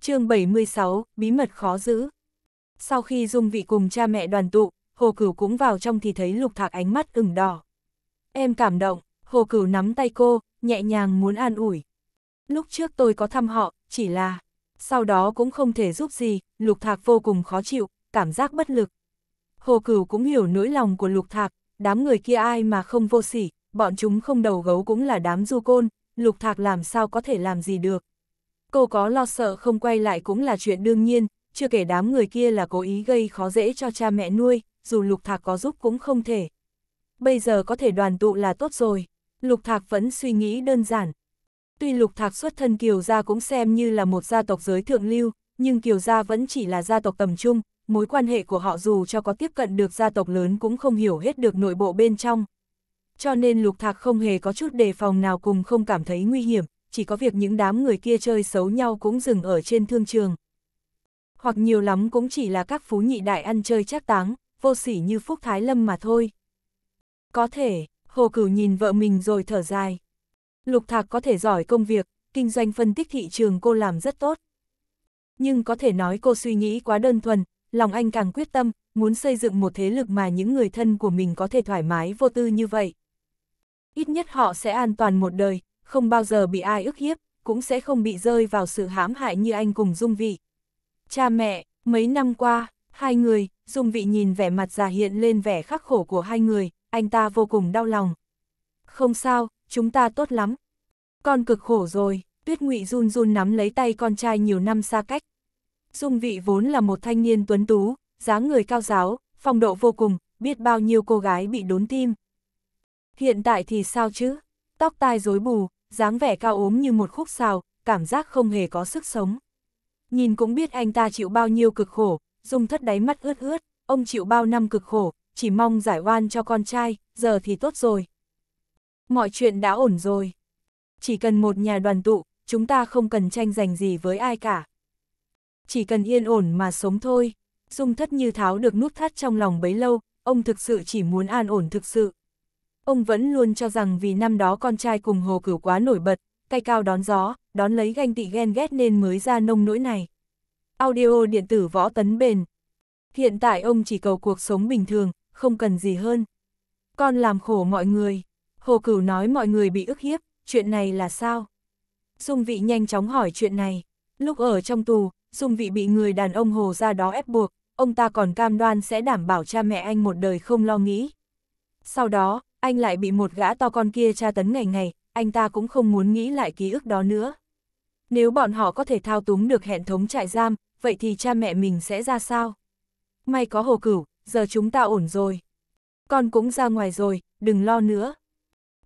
chương 76, bí mật khó giữ. Sau khi Dung Vị cùng cha mẹ đoàn tụ, Hồ Cửu cũng vào trong thì thấy Lục Thạc ánh mắt ửng đỏ. Em cảm động, Hồ Cửu nắm tay cô, nhẹ nhàng muốn an ủi. Lúc trước tôi có thăm họ, chỉ là... Sau đó cũng không thể giúp gì, Lục Thạc vô cùng khó chịu, cảm giác bất lực. Hồ Cửu cũng hiểu nỗi lòng của Lục Thạc, đám người kia ai mà không vô sỉ, bọn chúng không đầu gấu cũng là đám du côn, Lục Thạc làm sao có thể làm gì được cô có lo sợ không quay lại cũng là chuyện đương nhiên, chưa kể đám người kia là cố ý gây khó dễ cho cha mẹ nuôi, dù Lục Thạc có giúp cũng không thể. Bây giờ có thể đoàn tụ là tốt rồi, Lục Thạc vẫn suy nghĩ đơn giản. Tuy Lục Thạc xuất thân Kiều Gia cũng xem như là một gia tộc giới thượng lưu, nhưng Kiều Gia vẫn chỉ là gia tộc tầm trung, mối quan hệ của họ dù cho có tiếp cận được gia tộc lớn cũng không hiểu hết được nội bộ bên trong. Cho nên Lục Thạc không hề có chút đề phòng nào cùng không cảm thấy nguy hiểm, chỉ có việc những đám người kia chơi xấu nhau cũng dừng ở trên thương trường. Hoặc nhiều lắm cũng chỉ là các phú nhị đại ăn chơi chắc táng, vô sỉ như Phúc Thái Lâm mà thôi. Có thể, Hồ Cửu nhìn vợ mình rồi thở dài. Lục Thạc có thể giỏi công việc, kinh doanh phân tích thị trường cô làm rất tốt. Nhưng có thể nói cô suy nghĩ quá đơn thuần, lòng anh càng quyết tâm, muốn xây dựng một thế lực mà những người thân của mình có thể thoải mái vô tư như vậy. Ít nhất họ sẽ an toàn một đời, không bao giờ bị ai ức hiếp, cũng sẽ không bị rơi vào sự hãm hại như anh cùng Dung Vị. Cha mẹ, mấy năm qua, hai người, Dung Vị nhìn vẻ mặt già hiện lên vẻ khắc khổ của hai người, anh ta vô cùng đau lòng. Không sao, chúng ta tốt lắm. Con cực khổ rồi, Tuyết Ngụy run run nắm lấy tay con trai nhiều năm xa cách. Dung Vị vốn là một thanh niên tuấn tú, dáng người cao giáo, phong độ vô cùng, biết bao nhiêu cô gái bị đốn tim. Hiện tại thì sao chứ? Tóc tai rối bù, dáng vẻ cao ốm như một khúc xào, cảm giác không hề có sức sống. Nhìn cũng biết anh ta chịu bao nhiêu cực khổ, dung thất đáy mắt ướt ướt, ông chịu bao năm cực khổ, chỉ mong giải oan cho con trai, giờ thì tốt rồi. Mọi chuyện đã ổn rồi. Chỉ cần một nhà đoàn tụ, chúng ta không cần tranh giành gì với ai cả. Chỉ cần yên ổn mà sống thôi. Dung thất như tháo được nút thắt trong lòng bấy lâu, ông thực sự chỉ muốn an ổn thực sự. Ông vẫn luôn cho rằng vì năm đó con trai cùng hồ cửu quá nổi bật, tay cao đón gió, đón lấy ganh tị ghen ghét nên mới ra nông nỗi này. Audio điện tử võ tấn bền. Hiện tại ông chỉ cầu cuộc sống bình thường, không cần gì hơn. Con làm khổ mọi người. Hồ cửu nói mọi người bị ức hiếp, chuyện này là sao? Dung vị nhanh chóng hỏi chuyện này. Lúc ở trong tù, Dung vị bị người đàn ông hồ ra đó ép buộc, ông ta còn cam đoan sẽ đảm bảo cha mẹ anh một đời không lo nghĩ. Sau đó, anh lại bị một gã to con kia tra tấn ngày ngày, anh ta cũng không muốn nghĩ lại ký ức đó nữa. Nếu bọn họ có thể thao túng được hẹn thống trại giam, vậy thì cha mẹ mình sẽ ra sao? May có hồ cửu, giờ chúng ta ổn rồi. Con cũng ra ngoài rồi, đừng lo nữa.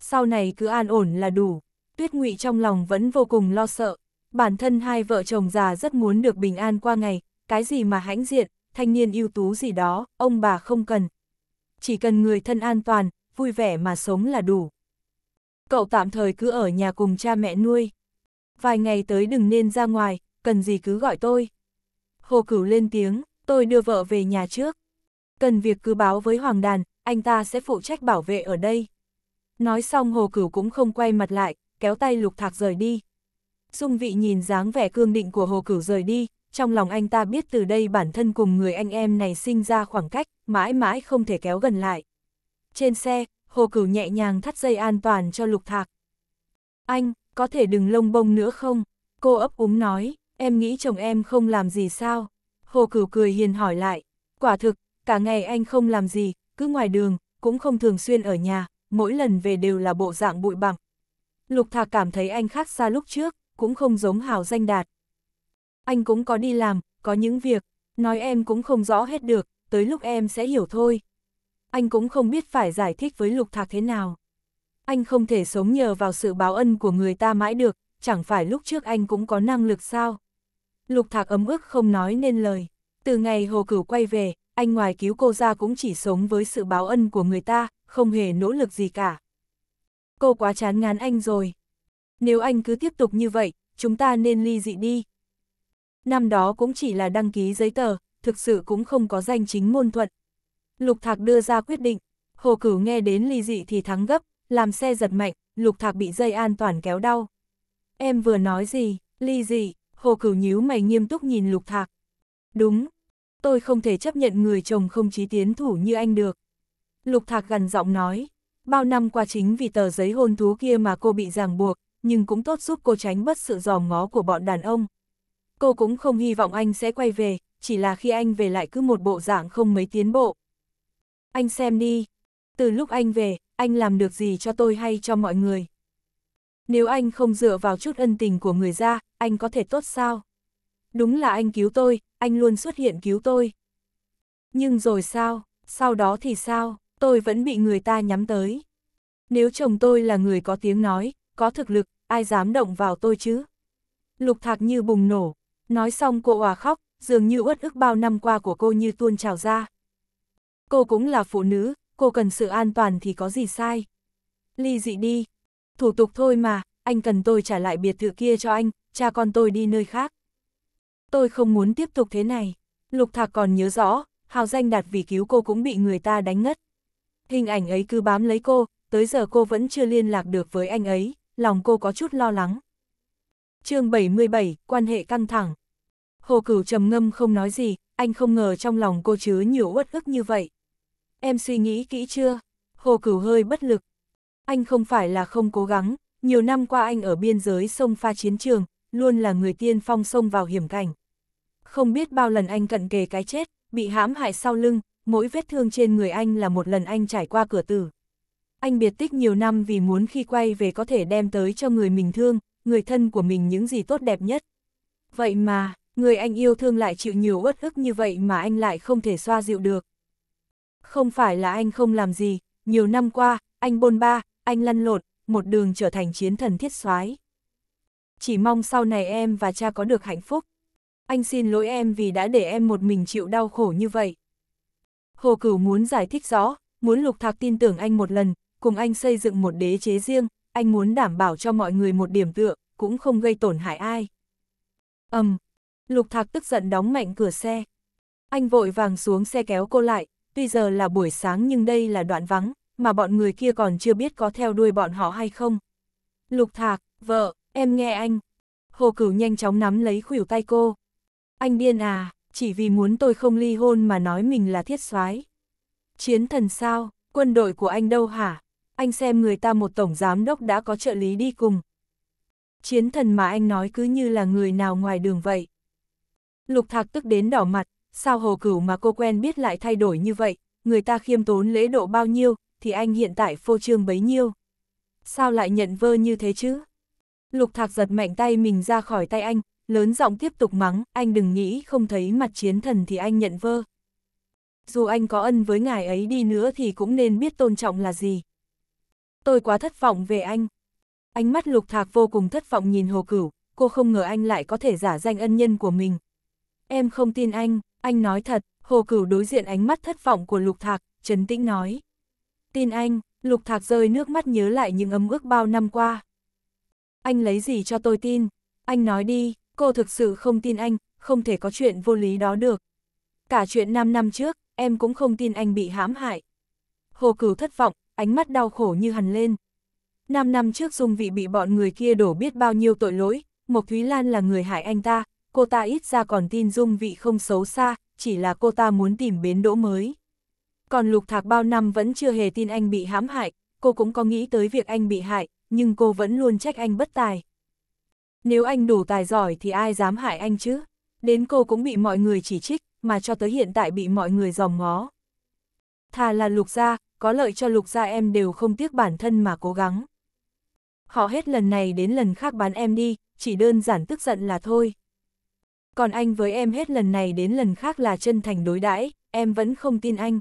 Sau này cứ an ổn là đủ. Tuyết Ngụy trong lòng vẫn vô cùng lo sợ. Bản thân hai vợ chồng già rất muốn được bình an qua ngày, cái gì mà hãnh diện, thanh niên ưu tú gì đó, ông bà không cần. Chỉ cần người thân an toàn, vui vẻ mà sống là đủ. Cậu tạm thời cứ ở nhà cùng cha mẹ nuôi. Vài ngày tới đừng nên ra ngoài, cần gì cứ gọi tôi. Hồ Cửu lên tiếng, tôi đưa vợ về nhà trước. Cần việc cứ báo với Hoàng Đàn, anh ta sẽ phụ trách bảo vệ ở đây. Nói xong Hồ Cửu cũng không quay mặt lại, kéo tay Lục Thạc rời đi. Dung vị nhìn dáng vẻ cương định của Hồ Cửu rời đi, trong lòng anh ta biết từ đây bản thân cùng người anh em này sinh ra khoảng cách, mãi mãi không thể kéo gần lại. Trên xe, Hồ Cửu nhẹ nhàng thắt dây an toàn cho Lục Thạc. Anh, có thể đừng lông bông nữa không? Cô ấp úng nói, em nghĩ chồng em không làm gì sao? Hồ Cửu cười hiền hỏi lại, quả thực, cả ngày anh không làm gì, cứ ngoài đường, cũng không thường xuyên ở nhà, mỗi lần về đều là bộ dạng bụi bặm. Lục Thạc cảm thấy anh khác xa lúc trước, cũng không giống hào danh đạt. Anh cũng có đi làm, có những việc, nói em cũng không rõ hết được, tới lúc em sẽ hiểu thôi anh cũng không biết phải giải thích với Lục Thạc thế nào. Anh không thể sống nhờ vào sự báo ân của người ta mãi được, chẳng phải lúc trước anh cũng có năng lực sao. Lục Thạc ấm ức không nói nên lời. Từ ngày Hồ Cửu quay về, anh ngoài cứu cô ra cũng chỉ sống với sự báo ân của người ta, không hề nỗ lực gì cả. Cô quá chán ngán anh rồi. Nếu anh cứ tiếp tục như vậy, chúng ta nên ly dị đi. Năm đó cũng chỉ là đăng ký giấy tờ, thực sự cũng không có danh chính ngôn thuận, Lục Thạc đưa ra quyết định. Hồ Cửu nghe đến ly dị thì thắng gấp, làm xe giật mạnh, Lục Thạc bị dây an toàn kéo đau. Em vừa nói gì, ly dị, Hồ Cửu nhíu mày nghiêm túc nhìn Lục Thạc. Đúng, tôi không thể chấp nhận người chồng không chí tiến thủ như anh được. Lục Thạc gần giọng nói, bao năm qua chính vì tờ giấy hôn thú kia mà cô bị ràng buộc, nhưng cũng tốt giúp cô tránh bất sự giò ngó của bọn đàn ông. Cô cũng không hy vọng anh sẽ quay về, chỉ là khi anh về lại cứ một bộ dạng không mấy tiến bộ, anh xem đi, từ lúc anh về, anh làm được gì cho tôi hay cho mọi người? Nếu anh không dựa vào chút ân tình của người ra, anh có thể tốt sao? Đúng là anh cứu tôi, anh luôn xuất hiện cứu tôi. Nhưng rồi sao, sau đó thì sao, tôi vẫn bị người ta nhắm tới. Nếu chồng tôi là người có tiếng nói, có thực lực, ai dám động vào tôi chứ? Lục thạc như bùng nổ, nói xong cô hòa khóc, dường như uất ức bao năm qua của cô như tuôn trào ra cô cũng là phụ nữ, cô cần sự an toàn thì có gì sai. Ly dị đi. Thủ tục thôi mà, anh cần tôi trả lại biệt thự kia cho anh, cha con tôi đi nơi khác. Tôi không muốn tiếp tục thế này. Lục Thạc còn nhớ rõ, hào danh đạt vì cứu cô cũng bị người ta đánh ngất. Hình ảnh ấy cứ bám lấy cô, tới giờ cô vẫn chưa liên lạc được với anh ấy, lòng cô có chút lo lắng. chương 77, quan hệ căng thẳng. Hồ Cửu trầm ngâm không nói gì, anh không ngờ trong lòng cô chứa nhiều uất ức như vậy em suy nghĩ kỹ chưa? Hồ Cửu hơi bất lực. Anh không phải là không cố gắng, nhiều năm qua anh ở biên giới sông pha chiến trường, luôn là người tiên phong sông vào hiểm cảnh. Không biết bao lần anh cận kề cái chết, bị hãm hại sau lưng, mỗi vết thương trên người anh là một lần anh trải qua cửa tử. Anh biệt tích nhiều năm vì muốn khi quay về có thể đem tới cho người mình thương, người thân của mình những gì tốt đẹp nhất. Vậy mà, người anh yêu thương lại chịu nhiều uất ức như vậy mà anh lại không thể xoa dịu được. Không phải là anh không làm gì, nhiều năm qua, anh bôn ba, anh lăn lộn, một đường trở thành chiến thần thiết soái. Chỉ mong sau này em và cha có được hạnh phúc. Anh xin lỗi em vì đã để em một mình chịu đau khổ như vậy. Hồ Cửu muốn giải thích rõ, muốn Lục Thạc tin tưởng anh một lần, cùng anh xây dựng một đế chế riêng, anh muốn đảm bảo cho mọi người một điểm tựa, cũng không gây tổn hại ai. Ầm, um, Lục Thạc tức giận đóng mạnh cửa xe. Anh vội vàng xuống xe kéo cô lại, tuy giờ là buổi sáng nhưng đây là đoạn vắng, mà bọn người kia còn chưa biết có theo đuôi bọn họ hay không. Lục Thạc, vợ, em nghe anh. Hồ Cửu nhanh chóng nắm lấy khuỷu tay cô. Anh điên à, chỉ vì muốn tôi không ly hôn mà nói mình là thiết soái. Chiến thần sao, quân đội của anh đâu hả? Anh xem người ta một tổng giám đốc đã có trợ lý đi cùng. Chiến thần mà anh nói cứ như là người nào ngoài đường vậy. Lục Thạc tức đến đỏ mặt, sao hồ cửu mà cô quen biết lại thay đổi như vậy, người ta khiêm tốn lễ độ bao nhiêu, thì anh hiện tại phô trương bấy nhiêu. Sao lại nhận vơ như thế chứ? Lục thạc giật mạnh tay mình ra khỏi tay anh, lớn giọng tiếp tục mắng, anh đừng nghĩ không thấy mặt chiến thần thì anh nhận vơ. Dù anh có ân với ngài ấy đi nữa thì cũng nên biết tôn trọng là gì. Tôi quá thất vọng về anh. Ánh mắt lục thạc vô cùng thất vọng nhìn hồ cửu, cô không ngờ anh lại có thể giả danh ân nhân của mình. Em không tin anh. Anh nói thật, Hồ Cửu đối diện ánh mắt thất vọng của Lục Thạc, trấn tĩnh nói. Tin anh, Lục Thạc rơi nước mắt nhớ lại những ấm ước bao năm qua. Anh lấy gì cho tôi tin? Anh nói đi, cô thực sự không tin anh, không thể có chuyện vô lý đó được. Cả chuyện 5 năm trước, em cũng không tin anh bị hãm hại. Hồ Cửu thất vọng, ánh mắt đau khổ như hằn lên. 5 năm trước Dung Vị bị bọn người kia đổ biết bao nhiêu tội lỗi, Mộc Thúy Lan là người hại anh ta, cô ta ít ra còn tin dung vị không xấu xa, chỉ là cô ta muốn tìm bến đỗ mới. Còn lục thạc bao năm vẫn chưa hề tin anh bị hãm hại, cô cũng có nghĩ tới việc anh bị hại, nhưng cô vẫn luôn trách anh bất tài. Nếu anh đủ tài giỏi thì ai dám hại anh chứ? Đến cô cũng bị mọi người chỉ trích, mà cho tới hiện tại bị mọi người dòm ngó. Thà là lục gia, có lợi cho lục gia em đều không tiếc bản thân mà cố gắng. Họ hết lần này đến lần khác bán em đi, chỉ đơn giản tức giận là thôi còn anh với em hết lần này đến lần khác là chân thành đối đãi, em vẫn không tin anh.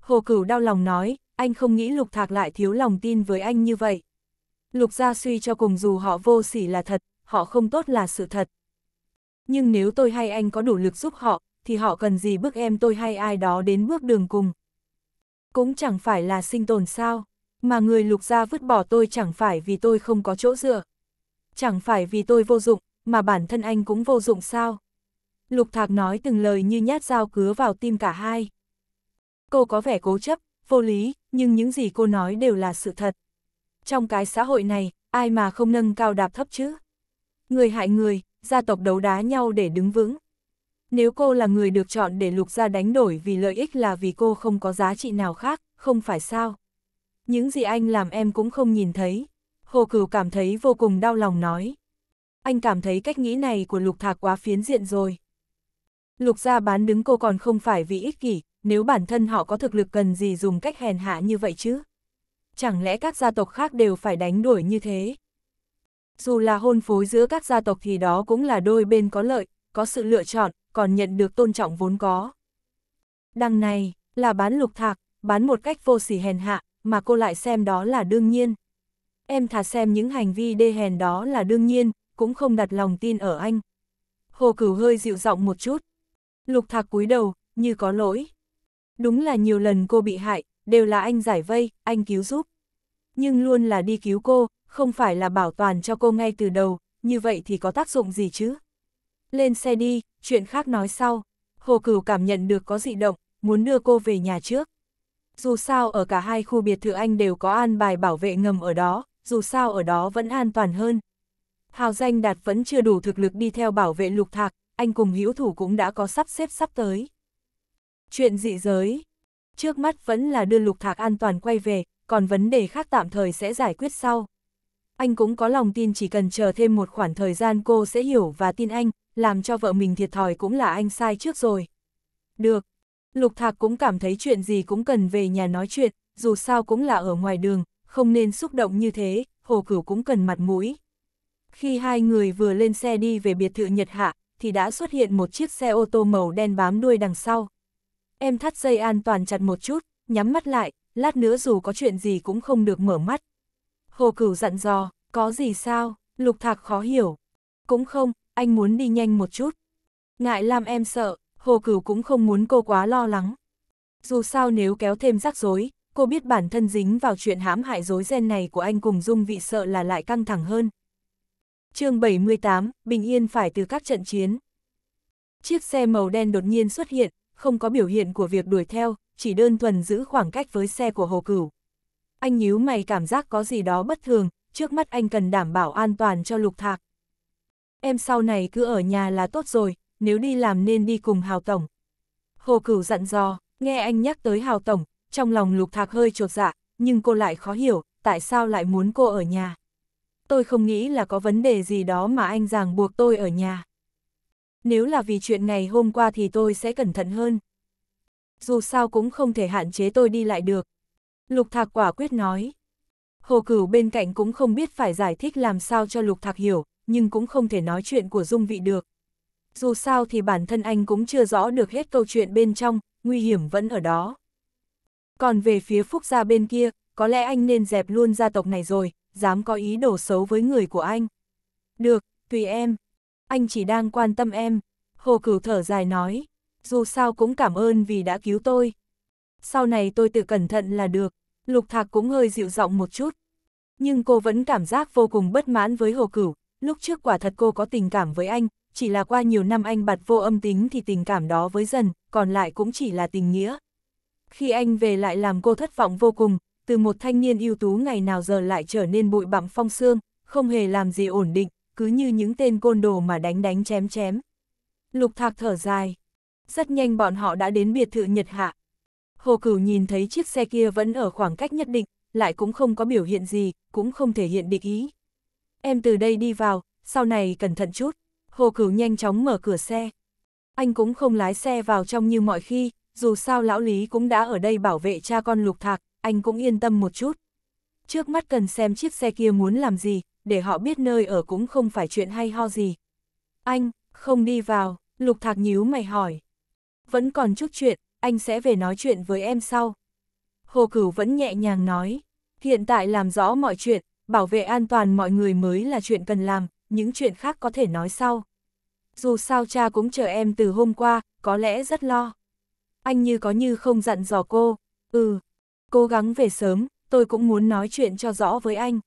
Hồ Cửu đau lòng nói, anh không nghĩ Lục Thạc lại thiếu lòng tin với anh như vậy. Lục gia suy cho cùng dù họ vô sỉ là thật, họ không tốt là sự thật. Nhưng nếu tôi hay anh có đủ lực giúp họ, thì họ cần gì bước em tôi hay ai đó đến bước đường cùng. Cũng chẳng phải là sinh tồn sao, mà người lục gia vứt bỏ tôi chẳng phải vì tôi không có chỗ dựa. Chẳng phải vì tôi vô dụng, mà bản thân anh cũng vô dụng sao. Lục Thạc nói từng lời như nhát dao cứa vào tim cả hai. Cô có vẻ cố chấp, vô lý, nhưng những gì cô nói đều là sự thật. Trong cái xã hội này, ai mà không nâng cao đạp thấp chứ? Người hại người, gia tộc đấu đá nhau để đứng vững. Nếu cô là người được chọn để lục ra đánh đổi vì lợi ích là vì cô không có giá trị nào khác, không phải sao? Những gì anh làm em cũng không nhìn thấy. Hồ Cửu cảm thấy vô cùng đau lòng nói anh cảm thấy cách nghĩ này của Lục Thạc quá phiến diện rồi. Lục gia bán đứng cô còn không phải vì ích kỷ, nếu bản thân họ có thực lực cần gì dùng cách hèn hạ như vậy chứ? Chẳng lẽ các gia tộc khác đều phải đánh đuổi như thế? Dù là hôn phối giữa các gia tộc thì đó cũng là đôi bên có lợi, có sự lựa chọn, còn nhận được tôn trọng vốn có. Đằng này, là bán lục thạc, bán một cách vô sỉ hèn hạ, mà cô lại xem đó là đương nhiên. Em thà xem những hành vi đê hèn đó là đương nhiên, cũng không đặt lòng tin ở anh. Hồ Cửu hơi dịu giọng một chút. Lục Thạc cúi đầu, như có lỗi. Đúng là nhiều lần cô bị hại, đều là anh giải vây, anh cứu giúp. Nhưng luôn là đi cứu cô, không phải là bảo toàn cho cô ngay từ đầu, như vậy thì có tác dụng gì chứ? Lên xe đi, chuyện khác nói sau. Hồ Cửu cảm nhận được có dị động, muốn đưa cô về nhà trước. Dù sao ở cả hai khu biệt thự anh đều có an bài bảo vệ ngầm ở đó, dù sao ở đó vẫn an toàn hơn. Hào danh đạt vẫn chưa đủ thực lực đi theo bảo vệ lục thạc, anh cùng hữu thủ cũng đã có sắp xếp sắp tới. Chuyện dị giới. Trước mắt vẫn là đưa lục thạc an toàn quay về, còn vấn đề khác tạm thời sẽ giải quyết sau. Anh cũng có lòng tin chỉ cần chờ thêm một khoảng thời gian cô sẽ hiểu và tin anh, làm cho vợ mình thiệt thòi cũng là anh sai trước rồi. Được. Lục thạc cũng cảm thấy chuyện gì cũng cần về nhà nói chuyện, dù sao cũng là ở ngoài đường, không nên xúc động như thế, hồ cửu cũng cần mặt mũi, khi hai người vừa lên xe đi về biệt thự Nhật Hạ, thì đã xuất hiện một chiếc xe ô tô màu đen bám đuôi đằng sau. Em thắt dây an toàn chặt một chút, nhắm mắt lại, lát nữa dù có chuyện gì cũng không được mở mắt. Hồ Cửu dặn dò, có gì sao, Lục Thạc khó hiểu. Cũng không, anh muốn đi nhanh một chút. Ngại làm em sợ, Hồ Cửu cũng không muốn cô quá lo lắng. Dù sao nếu kéo thêm rắc rối, cô biết bản thân dính vào chuyện hãm hại dối ren này của anh cùng Dung vị sợ là lại căng thẳng hơn chương 78, Bình Yên phải từ các trận chiến. Chiếc xe màu đen đột nhiên xuất hiện, không có biểu hiện của việc đuổi theo, chỉ đơn thuần giữ khoảng cách với xe của Hồ Cửu. Anh nhíu mày cảm giác có gì đó bất thường, trước mắt anh cần đảm bảo an toàn cho Lục Thạc. Em sau này cứ ở nhà là tốt rồi, nếu đi làm nên đi cùng Hào Tổng. Hồ Cửu dặn dò, nghe anh nhắc tới Hào Tổng, trong lòng Lục Thạc hơi trột dạ, nhưng cô lại khó hiểu, tại sao lại muốn cô ở nhà tôi không nghĩ là có vấn đề gì đó mà anh ràng buộc tôi ở nhà. Nếu là vì chuyện ngày hôm qua thì tôi sẽ cẩn thận hơn. Dù sao cũng không thể hạn chế tôi đi lại được. Lục Thạc quả quyết nói. Hồ Cửu bên cạnh cũng không biết phải giải thích làm sao cho Lục Thạc hiểu, nhưng cũng không thể nói chuyện của Dung Vị được. Dù sao thì bản thân anh cũng chưa rõ được hết câu chuyện bên trong, nguy hiểm vẫn ở đó. Còn về phía Phúc gia bên kia, có lẽ anh nên dẹp luôn gia tộc này rồi, dám có ý đồ xấu với người của anh. Được, tùy em. Anh chỉ đang quan tâm em. Hồ Cửu thở dài nói. Dù sao cũng cảm ơn vì đã cứu tôi. Sau này tôi tự cẩn thận là được. Lục Thạc cũng hơi dịu giọng một chút. Nhưng cô vẫn cảm giác vô cùng bất mãn với Hồ Cửu. Lúc trước quả thật cô có tình cảm với anh, chỉ là qua nhiều năm anh bạt vô âm tính thì tình cảm đó với dần, còn lại cũng chỉ là tình nghĩa. Khi anh về lại làm cô thất vọng vô cùng, từ một thanh niên ưu tú ngày nào giờ lại trở nên bụi bặm phong xương, không hề làm gì ổn định, cứ như những tên côn đồ mà đánh đánh chém chém. Lục thạc thở dài. Rất nhanh bọn họ đã đến biệt thự Nhật Hạ. Hồ Cửu nhìn thấy chiếc xe kia vẫn ở khoảng cách nhất định, lại cũng không có biểu hiện gì, cũng không thể hiện địch ý. Em từ đây đi vào, sau này cẩn thận chút. Hồ Cửu nhanh chóng mở cửa xe. Anh cũng không lái xe vào trong như mọi khi, dù sao lão Lý cũng đã ở đây bảo vệ cha con Lục Thạc, anh cũng yên tâm một chút. Trước mắt cần xem chiếc xe kia muốn làm gì, để họ biết nơi ở cũng không phải chuyện hay ho gì. Anh, không đi vào, Lục Thạc nhíu mày hỏi. Vẫn còn chút chuyện, anh sẽ về nói chuyện với em sau. Hồ Cửu vẫn nhẹ nhàng nói, hiện tại làm rõ mọi chuyện, bảo vệ an toàn mọi người mới là chuyện cần làm, những chuyện khác có thể nói sau. Dù sao cha cũng chờ em từ hôm qua, có lẽ rất lo. Anh như có như không dặn dò cô, ừ, Cố gắng về sớm, tôi cũng muốn nói chuyện cho rõ với anh.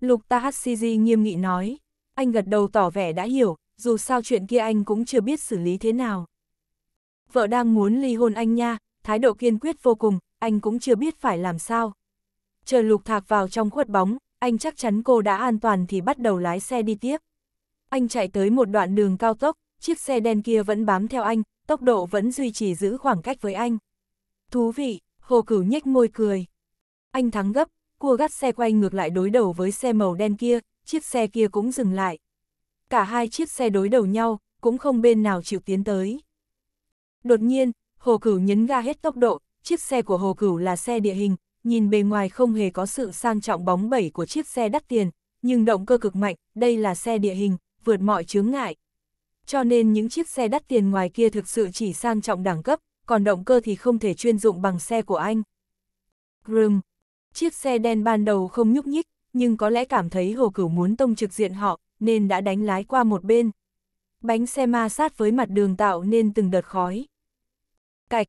Lục ta Tahasiji nghiêm nghị nói. Anh gật đầu tỏ vẻ đã hiểu, dù sao chuyện kia anh cũng chưa biết xử lý thế nào. Vợ đang muốn ly hôn anh nha, thái độ kiên quyết vô cùng, anh cũng chưa biết phải làm sao. Chờ lục thạc vào trong khuất bóng, anh chắc chắn cô đã an toàn thì bắt đầu lái xe đi tiếp. Anh chạy tới một đoạn đường cao tốc, chiếc xe đen kia vẫn bám theo anh, tốc độ vẫn duy trì giữ khoảng cách với anh. Thú vị, Hồ Cửu nhếch môi cười. Anh thắng gấp, cua gắt xe quay ngược lại đối đầu với xe màu đen kia, chiếc xe kia cũng dừng lại. Cả hai chiếc xe đối đầu nhau, cũng không bên nào chịu tiến tới. Đột nhiên, Hồ Cửu nhấn ga hết tốc độ, chiếc xe của Hồ Cửu là xe địa hình, nhìn bề ngoài không hề có sự sang trọng bóng bẩy của chiếc xe đắt tiền, nhưng động cơ cực mạnh, đây là xe địa hình, vượt mọi chướng ngại. Cho nên những chiếc xe đắt tiền ngoài kia thực sự chỉ sang trọng đẳng cấp, còn động cơ thì không thể chuyên dụng bằng xe của anh. Grum. Chiếc xe đen ban đầu không nhúc nhích, nhưng có lẽ cảm thấy hồ cửu muốn tông trực diện họ, nên đã đánh lái qua một bên. Bánh xe ma sát với mặt đường tạo nên từng đợt khói. Cạch.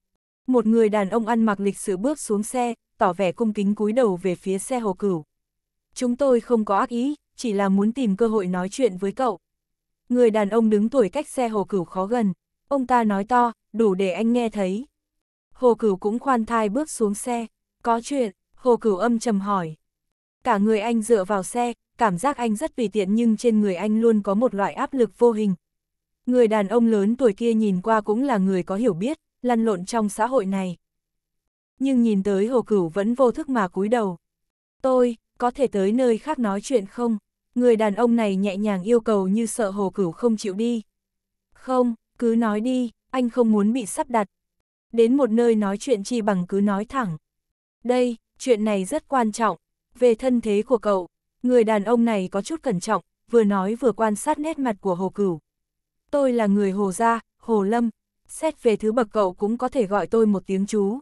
Một người đàn ông ăn mặc lịch sự bước xuống xe, tỏ vẻ cung kính cúi đầu về phía xe hồ cửu. Chúng tôi không có ác ý, chỉ là muốn tìm cơ hội nói chuyện với cậu. Người đàn ông đứng tuổi cách xe hồ cửu khó gần, ông ta nói to, đủ để anh nghe thấy. Hồ Cửu cũng khoan thai bước xuống xe, có chuyện, Hồ Cửu âm trầm hỏi. Cả người anh dựa vào xe, cảm giác anh rất tùy tiện nhưng trên người anh luôn có một loại áp lực vô hình. Người đàn ông lớn tuổi kia nhìn qua cũng là người có hiểu biết, lăn lộn trong xã hội này. Nhưng nhìn tới Hồ Cửu vẫn vô thức mà cúi đầu. Tôi, có thể tới nơi khác nói chuyện không? Người đàn ông này nhẹ nhàng yêu cầu như sợ Hồ Cửu không chịu đi. Không, cứ nói đi, anh không muốn bị sắp đặt. Đến một nơi nói chuyện chi bằng cứ nói thẳng. Đây, chuyện này rất quan trọng. Về thân thế của cậu, người đàn ông này có chút cẩn trọng, vừa nói vừa quan sát nét mặt của Hồ Cửu. Tôi là người Hồ Gia, Hồ Lâm, xét về thứ bậc cậu cũng có thể gọi tôi một tiếng chú.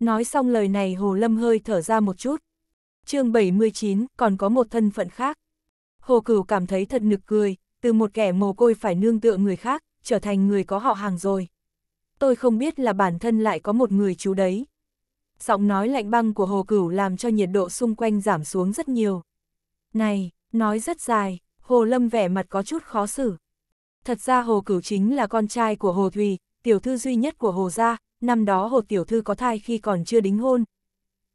Nói xong lời này Hồ Lâm hơi thở ra một chút. chương 79 còn có một thân phận khác. Hồ Cửu cảm thấy thật nực cười, từ một kẻ mồ côi phải nương tựa người khác, trở thành người có họ hàng rồi. Tôi không biết là bản thân lại có một người chú đấy. Giọng nói lạnh băng của Hồ Cửu làm cho nhiệt độ xung quanh giảm xuống rất nhiều. Này, nói rất dài, Hồ Lâm vẻ mặt có chút khó xử. Thật ra Hồ Cửu chính là con trai của Hồ Thùy, tiểu thư duy nhất của Hồ Gia, năm đó Hồ Tiểu Thư có thai khi còn chưa đính hôn.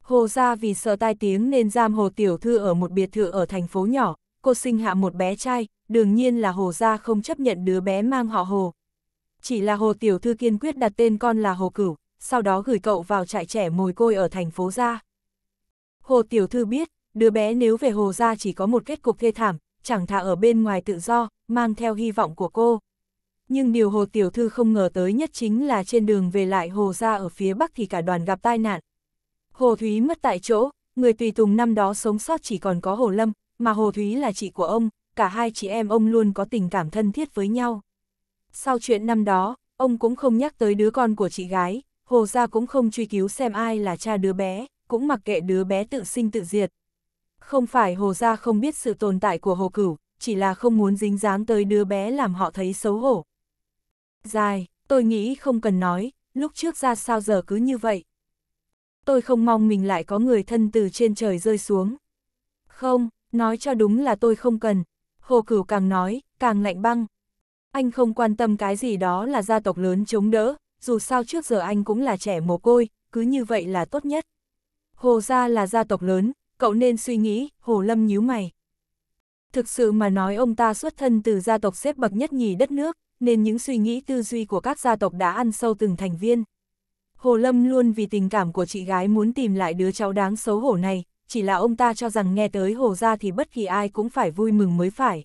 Hồ Gia vì sợ tai tiếng nên giam Hồ Tiểu Thư ở một biệt thự ở thành phố nhỏ, cô sinh hạ một bé trai, đương nhiên là Hồ gia không chấp nhận đứa bé mang họ Hồ. Chỉ là Hồ Tiểu Thư kiên quyết đặt tên con là Hồ Cửu, sau đó gửi cậu vào trại trẻ mồi côi ở thành phố gia. Hồ Tiểu Thư biết, đứa bé nếu về Hồ gia chỉ có một kết cục thê thảm, chẳng thà ở bên ngoài tự do, mang theo hy vọng của cô. Nhưng điều Hồ Tiểu Thư không ngờ tới nhất chính là trên đường về lại Hồ gia ở phía Bắc thì cả đoàn gặp tai nạn. Hồ Thúy mất tại chỗ, người tùy tùng năm đó sống sót chỉ còn có Hồ Lâm, mà Hồ Thúy là chị của ông, cả hai chị em ông luôn có tình cảm thân thiết với nhau. Sau chuyện năm đó, ông cũng không nhắc tới đứa con của chị gái, Hồ Gia cũng không truy cứu xem ai là cha đứa bé, cũng mặc kệ đứa bé tự sinh tự diệt. Không phải Hồ Gia không biết sự tồn tại của Hồ Cửu, chỉ là không muốn dính dáng tới đứa bé làm họ thấy xấu hổ. Dài, tôi nghĩ không cần nói, lúc trước ra sao giờ cứ như vậy. Tôi không mong mình lại có người thân từ trên trời rơi xuống. Không, nói cho đúng là tôi không cần, Hồ Cửu càng nói, càng lạnh băng. Anh không quan tâm cái gì đó là gia tộc lớn chống đỡ, dù sao trước giờ anh cũng là trẻ mồ côi, cứ như vậy là tốt nhất. Hồ gia là gia tộc lớn, cậu nên suy nghĩ, Hồ Lâm nhíu mày. Thực sự mà nói ông ta xuất thân từ gia tộc xếp bậc nhất nhì đất nước, nên những suy nghĩ tư duy của các gia tộc đã ăn sâu từng thành viên. Hồ Lâm luôn vì tình cảm của chị gái muốn tìm lại đứa cháu đáng xấu hổ này, chỉ là ông ta cho rằng nghe tới Hồ Gia thì bất kỳ ai cũng phải vui mừng mới phải.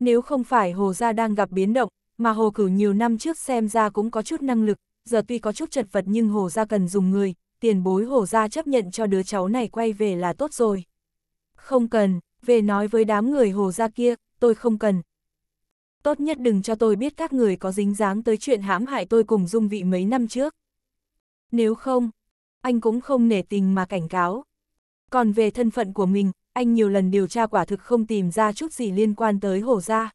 Nếu không phải Hồ Gia đang gặp biến động, mà Hồ Cửu nhiều năm trước xem ra cũng có chút năng lực, giờ tuy có chút chật vật nhưng Hồ Gia cần dùng người, tiền bối Hồ Gia chấp nhận cho đứa cháu này quay về là tốt rồi. Không cần, về nói với đám người Hồ Gia kia, tôi không cần. Tốt nhất đừng cho tôi biết các người có dính dáng tới chuyện hãm hại tôi cùng dung vị mấy năm trước. Nếu không, anh cũng không nể tình mà cảnh cáo. Còn về thân phận của mình, anh nhiều lần điều tra quả thực không tìm ra chút gì liên quan tới Hồ Gia.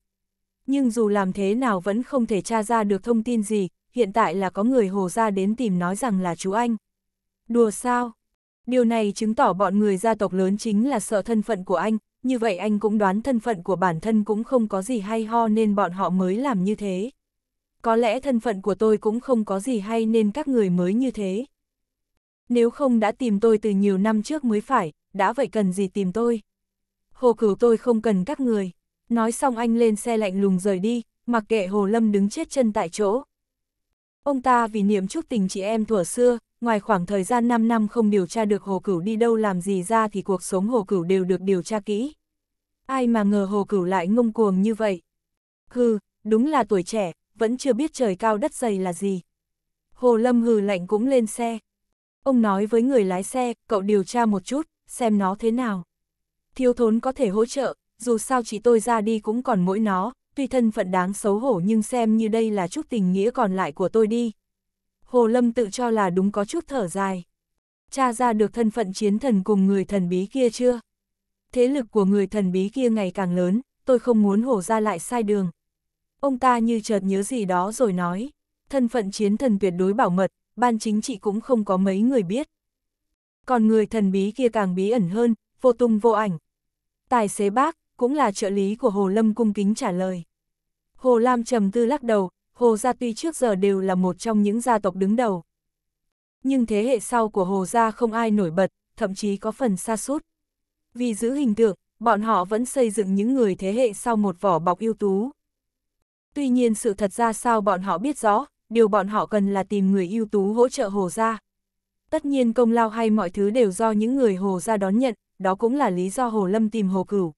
Nhưng dù làm thế nào vẫn không thể tra ra được thông tin gì, hiện tại là có người Hồ Gia đến tìm nói rằng là chú anh. Đùa sao? Điều này chứng tỏ bọn người gia tộc lớn chính là sợ thân phận của anh, như vậy anh cũng đoán thân phận của bản thân cũng không có gì hay ho nên bọn họ mới làm như thế. Có lẽ thân phận của tôi cũng không có gì hay nên các người mới như thế. Nếu không đã tìm tôi từ nhiều năm trước mới phải, đã vậy cần gì tìm tôi. Hồ cửu tôi không cần các người. Nói xong anh lên xe lạnh lùng rời đi, mặc kệ Hồ Lâm đứng chết chân tại chỗ. Ông ta vì niệm chúc tình chị em thuở xưa, ngoài khoảng thời gian 5 năm không điều tra được Hồ Cửu đi đâu làm gì ra thì cuộc sống Hồ Cửu đều được điều tra kỹ. Ai mà ngờ Hồ Cửu lại ngông cuồng như vậy. Hừ, đúng là tuổi trẻ, vẫn chưa biết trời cao đất dày là gì. Hồ Lâm hừ lạnh cũng lên xe, Ông nói với người lái xe, cậu điều tra một chút, xem nó thế nào. Thiếu thốn có thể hỗ trợ, dù sao chỉ tôi ra đi cũng còn mỗi nó, tuy thân phận đáng xấu hổ nhưng xem như đây là chút tình nghĩa còn lại của tôi đi. Hồ Lâm tự cho là đúng có chút thở dài. Cha ra được thân phận chiến thần cùng người thần bí kia chưa? Thế lực của người thần bí kia ngày càng lớn, tôi không muốn hổ ra lại sai đường. Ông ta như chợt nhớ gì đó rồi nói, thân phận chiến thần tuyệt đối bảo mật, ban chính trị cũng không có mấy người biết. Còn người thần bí kia càng bí ẩn hơn, vô tung vô ảnh. Tài xế bác, cũng là trợ lý của Hồ Lâm cung kính trả lời. Hồ Lam trầm tư lắc đầu, Hồ gia tuy trước giờ đều là một trong những gia tộc đứng đầu. Nhưng thế hệ sau của Hồ gia không ai nổi bật, thậm chí có phần xa sút Vì giữ hình tượng, bọn họ vẫn xây dựng những người thế hệ sau một vỏ bọc ưu tú. Tuy nhiên sự thật ra sao bọn họ biết rõ, điều bọn họ cần là tìm người ưu tú hỗ trợ Hồ Gia. Tất nhiên công lao hay mọi thứ đều do những người Hồ Gia đón nhận, đó cũng là lý do Hồ Lâm tìm Hồ Cửu.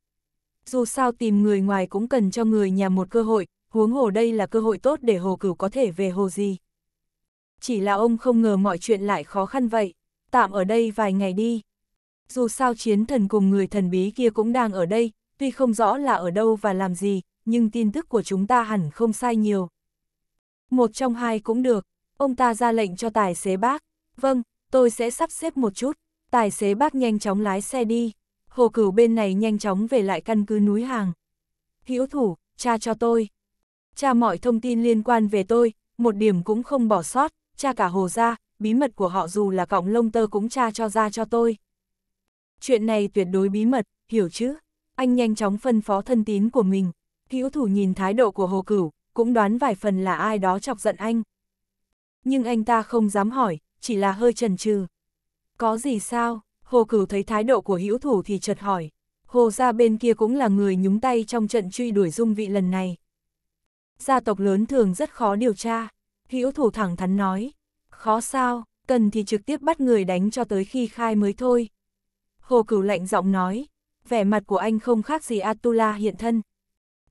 Dù sao tìm người ngoài cũng cần cho người nhà một cơ hội, huống hồ đây là cơ hội tốt để Hồ Cửu có thể về Hồ gì. Chỉ là ông không ngờ mọi chuyện lại khó khăn vậy, tạm ở đây vài ngày đi. Dù sao chiến thần cùng người thần bí kia cũng đang ở đây, tuy không rõ là ở đâu và làm gì, nhưng tin tức của chúng ta hẳn không sai nhiều. Một trong hai cũng được, ông ta ra lệnh cho tài xế bác. Vâng, tôi sẽ sắp xếp một chút. Tài xế bác nhanh chóng lái xe đi. Hồ cửu bên này nhanh chóng về lại căn cứ núi hàng. Hiếu thủ, cha cho tôi. Cha mọi thông tin liên quan về tôi, một điểm cũng không bỏ sót, cha cả hồ ra, bí mật của họ dù là cọng lông tơ cũng cha cho ra cho tôi. Chuyện này tuyệt đối bí mật, hiểu chứ? Anh nhanh chóng phân phó thân tín của mình. Hữu thủ nhìn thái độ của hồ cửu, cũng đoán vài phần là ai đó chọc giận anh. Nhưng anh ta không dám hỏi, chỉ là hơi chần chừ. Có gì sao? Hồ Cửu thấy thái độ của hữu thủ thì chợt hỏi. Hồ gia bên kia cũng là người nhúng tay trong trận truy đuổi dung vị lần này. Gia tộc lớn thường rất khó điều tra. Hữu thủ thẳng thắn nói. Khó sao, cần thì trực tiếp bắt người đánh cho tới khi khai mới thôi. Hồ Cửu lạnh giọng nói. Vẻ mặt của anh không khác gì Atula hiện thân.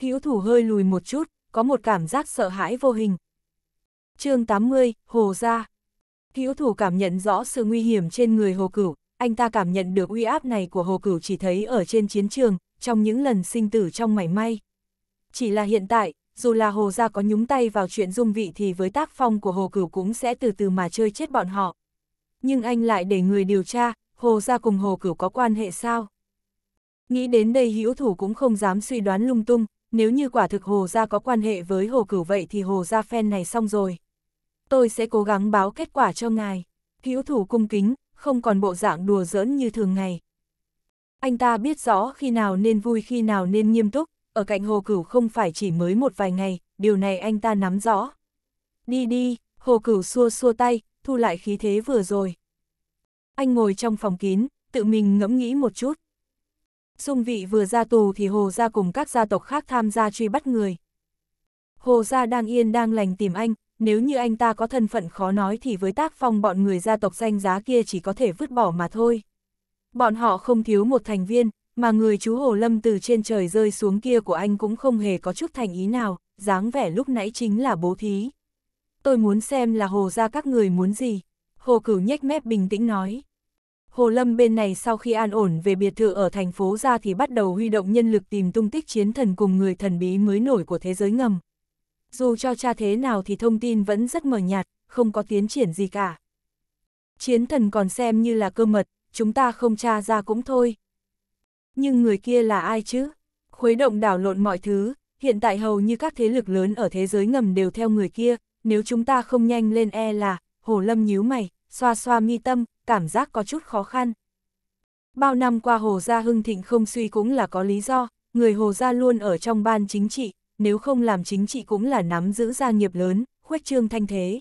Hữu thủ hơi lùi một chút, có một cảm giác sợ hãi vô hình. chương 80, Hồ Gia Hữu thủ cảm nhận rõ sự nguy hiểm trên người Hồ Cửu, anh ta cảm nhận được uy áp này của Hồ Cửu chỉ thấy ở trên chiến trường, trong những lần sinh tử trong mảy may. Chỉ là hiện tại, dù là Hồ Gia có nhúng tay vào chuyện dung vị thì với tác phong của Hồ Cửu cũng sẽ từ từ mà chơi chết bọn họ. Nhưng anh lại để người điều tra, Hồ Gia cùng Hồ Cửu có quan hệ sao? Nghĩ đến đây hữu thủ cũng không dám suy đoán lung tung, nếu như quả thực Hồ Gia có quan hệ với Hồ Cửu vậy thì Hồ Gia phen này xong rồi. Tôi sẽ cố gắng báo kết quả cho ngài. Hữu thủ cung kính, không còn bộ dạng đùa giỡn như thường ngày. Anh ta biết rõ khi nào nên vui khi nào nên nghiêm túc, ở cạnh Hồ Cửu không phải chỉ mới một vài ngày, điều này anh ta nắm rõ. Đi đi, Hồ Cửu xua xua tay, thu lại khí thế vừa rồi. Anh ngồi trong phòng kín, tự mình ngẫm nghĩ một chút. Dung vị vừa ra tù thì Hồ Gia cùng các gia tộc khác tham gia truy bắt người. Hồ Gia đang yên đang lành tìm anh, nếu như anh ta có thân phận khó nói thì với tác phong bọn người gia tộc danh giá kia chỉ có thể vứt bỏ mà thôi. Bọn họ không thiếu một thành viên, mà người chú Hồ Lâm từ trên trời rơi xuống kia của anh cũng không hề có chút thành ý nào, dáng vẻ lúc nãy chính là bố thí. Tôi muốn xem là Hồ Gia các người muốn gì. Hồ Cửu nhếch mép bình tĩnh nói. Hồ Lâm bên này sau khi an ổn về biệt thự ở thành phố ra thì bắt đầu huy động nhân lực tìm tung tích chiến thần cùng người thần bí mới nổi của thế giới ngầm. Dù cho cha thế nào thì thông tin vẫn rất mờ nhạt, không có tiến triển gì cả. Chiến thần còn xem như là cơ mật, chúng ta không tra ra cũng thôi. Nhưng người kia là ai chứ? Khuấy động đảo lộn mọi thứ, hiện tại hầu như các thế lực lớn ở thế giới ngầm đều theo người kia, nếu chúng ta không nhanh lên e là, Hồ Lâm nhíu mày, xoa xoa mi tâm, cảm giác có chút khó khăn. Bao năm qua Hồ Gia hưng thịnh không suy cũng là có lý do, người Hồ Gia luôn ở trong ban chính trị, nếu không làm chính trị cũng là nắm giữ gia nghiệp lớn, khuếch trương thanh thế.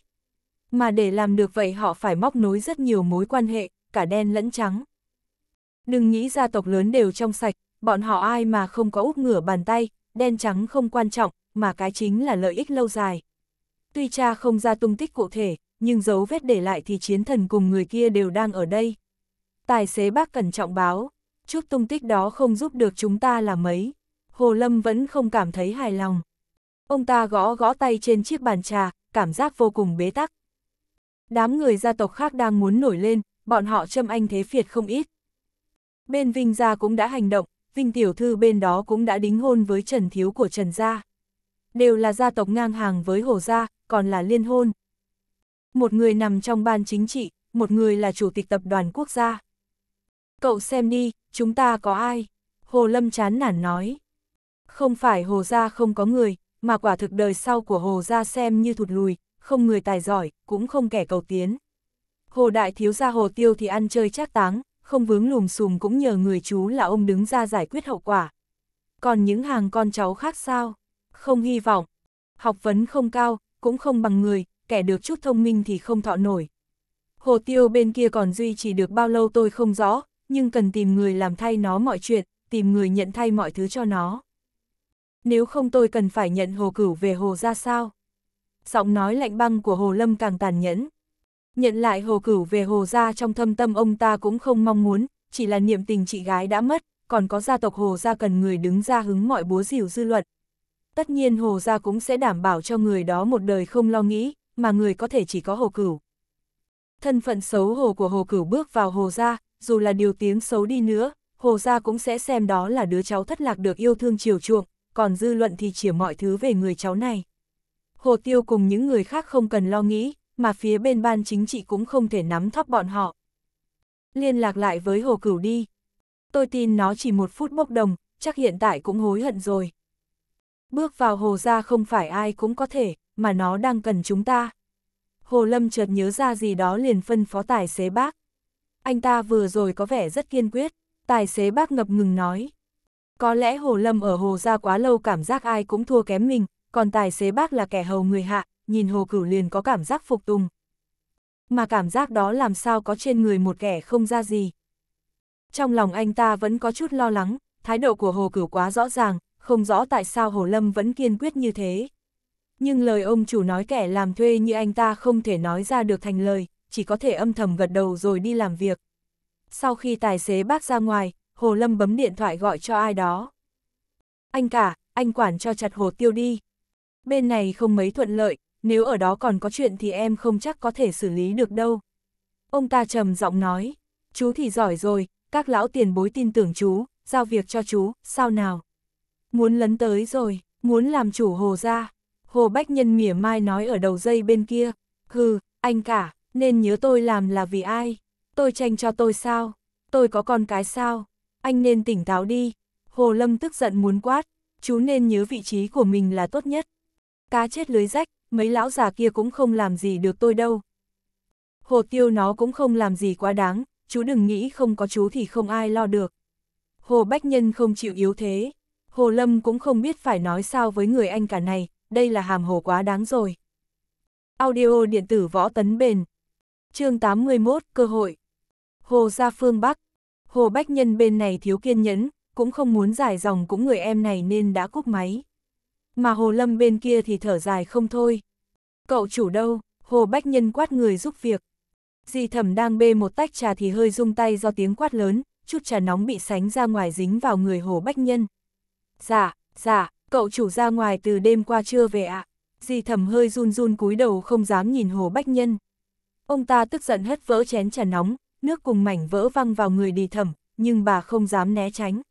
Mà để làm được vậy họ phải móc nối rất nhiều mối quan hệ, cả đen lẫn trắng. Đừng nghĩ gia tộc lớn đều trong sạch, bọn họ ai mà không có úp ngửa bàn tay, đen trắng không quan trọng, mà cái chính là lợi ích lâu dài. Tuy cha không ra tung tích cụ thể, nhưng dấu vết để lại thì chiến thần cùng người kia đều đang ở đây. Tài xế bác cẩn trọng báo, chút tung tích đó không giúp được chúng ta là mấy. Hồ Lâm vẫn không cảm thấy hài lòng. Ông ta gõ gõ tay trên chiếc bàn trà, cảm giác vô cùng bế tắc. Đám người gia tộc khác đang muốn nổi lên, bọn họ châm anh thế phiệt không ít. Bên Vinh Gia cũng đã hành động, Vinh Tiểu Thư bên đó cũng đã đính hôn với Trần Thiếu của Trần Gia. Đều là gia tộc ngang hàng với Hồ Gia, còn là liên hôn một người nằm trong ban chính trị, một người là chủ tịch tập đoàn quốc gia. Cậu xem đi, chúng ta có ai? Hồ Lâm chán nản nói. Không phải Hồ Gia không có người, mà quả thực đời sau của Hồ Gia xem như thụt lùi, không người tài giỏi, cũng không kẻ cầu tiến. Hồ Đại Thiếu Gia Hồ Tiêu thì ăn chơi chắc táng, không vướng lùm xùm cũng nhờ người chú là ông đứng ra giải quyết hậu quả. Còn những hàng con cháu khác sao? Không hy vọng. Học vấn không cao, cũng không bằng người, kẻ được chút thông minh thì không thọ nổi. Hồ tiêu bên kia còn duy trì được bao lâu tôi không rõ, nhưng cần tìm người làm thay nó mọi chuyện, tìm người nhận thay mọi thứ cho nó. Nếu không tôi cần phải nhận hồ cửu về hồ ra sao? Giọng nói lạnh băng của hồ lâm càng tàn nhẫn. Nhận lại hồ cửu về hồ ra trong thâm tâm ông ta cũng không mong muốn, chỉ là niệm tình chị gái đã mất, còn có gia tộc hồ ra cần người đứng ra hứng mọi búa rìu dư luận. Tất nhiên hồ ra cũng sẽ đảm bảo cho người đó một đời không lo nghĩ, mà người có thể chỉ có hồ cửu. Thân phận xấu hổ của hồ cửu bước vào hồ gia, dù là điều tiếng xấu đi nữa, hồ gia cũng sẽ xem đó là đứa cháu thất lạc được yêu thương chiều chuộng, còn dư luận thì chỉ mọi thứ về người cháu này. Hồ tiêu cùng những người khác không cần lo nghĩ, mà phía bên ban chính trị cũng không thể nắm thóp bọn họ. Liên lạc lại với hồ cửu đi. Tôi tin nó chỉ một phút bốc đồng, chắc hiện tại cũng hối hận rồi. Bước vào hồ gia không phải ai cũng có thể mà nó đang cần chúng ta. Hồ Lâm chợt nhớ ra gì đó liền phân phó tài xế bác. Anh ta vừa rồi có vẻ rất kiên quyết, tài xế bác ngập ngừng nói. Có lẽ Hồ Lâm ở Hồ ra quá lâu cảm giác ai cũng thua kém mình, còn tài xế bác là kẻ hầu người hạ, nhìn Hồ Cửu liền có cảm giác phục tùng. Mà cảm giác đó làm sao có trên người một kẻ không ra gì. Trong lòng anh ta vẫn có chút lo lắng, thái độ của Hồ Cửu quá rõ ràng, không rõ tại sao Hồ Lâm vẫn kiên quyết như thế nhưng lời ông chủ nói kẻ làm thuê như anh ta không thể nói ra được thành lời, chỉ có thể âm thầm gật đầu rồi đi làm việc. Sau khi tài xế bác ra ngoài, Hồ Lâm bấm điện thoại gọi cho ai đó. Anh cả, anh quản cho chặt hồ tiêu đi. Bên này không mấy thuận lợi, nếu ở đó còn có chuyện thì em không chắc có thể xử lý được đâu. Ông ta trầm giọng nói, chú thì giỏi rồi, các lão tiền bối tin tưởng chú, giao việc cho chú, sao nào? Muốn lấn tới rồi, muốn làm chủ hồ ra, Hồ Bách Nhân mỉa mai nói ở đầu dây bên kia, hừ, anh cả, nên nhớ tôi làm là vì ai, tôi tranh cho tôi sao, tôi có con cái sao, anh nên tỉnh táo đi. Hồ Lâm tức giận muốn quát, chú nên nhớ vị trí của mình là tốt nhất. Cá chết lưới rách, mấy lão già kia cũng không làm gì được tôi đâu. Hồ Tiêu nó cũng không làm gì quá đáng, chú đừng nghĩ không có chú thì không ai lo được. Hồ Bách Nhân không chịu yếu thế, Hồ Lâm cũng không biết phải nói sao với người anh cả này, đây là hàm hồ quá đáng rồi. Audio điện tử võ tấn bền. chương 81, cơ hội. Hồ gia phương Bắc. Hồ Bách Nhân bên này thiếu kiên nhẫn, cũng không muốn giải dòng cũng người em này nên đã cúp máy. Mà Hồ Lâm bên kia thì thở dài không thôi. Cậu chủ đâu, Hồ Bách Nhân quát người giúp việc. Dì thẩm đang bê một tách trà thì hơi rung tay do tiếng quát lớn, chút trà nóng bị sánh ra ngoài dính vào người Hồ Bách Nhân. Dạ, dạ, cậu chủ ra ngoài từ đêm qua chưa về ạ. À? Di thầm hơi run run cúi đầu không dám nhìn Hồ Bách Nhân. Ông ta tức giận hất vỡ chén trà nóng, nước cùng mảnh vỡ văng vào người đi thầm, nhưng bà không dám né tránh.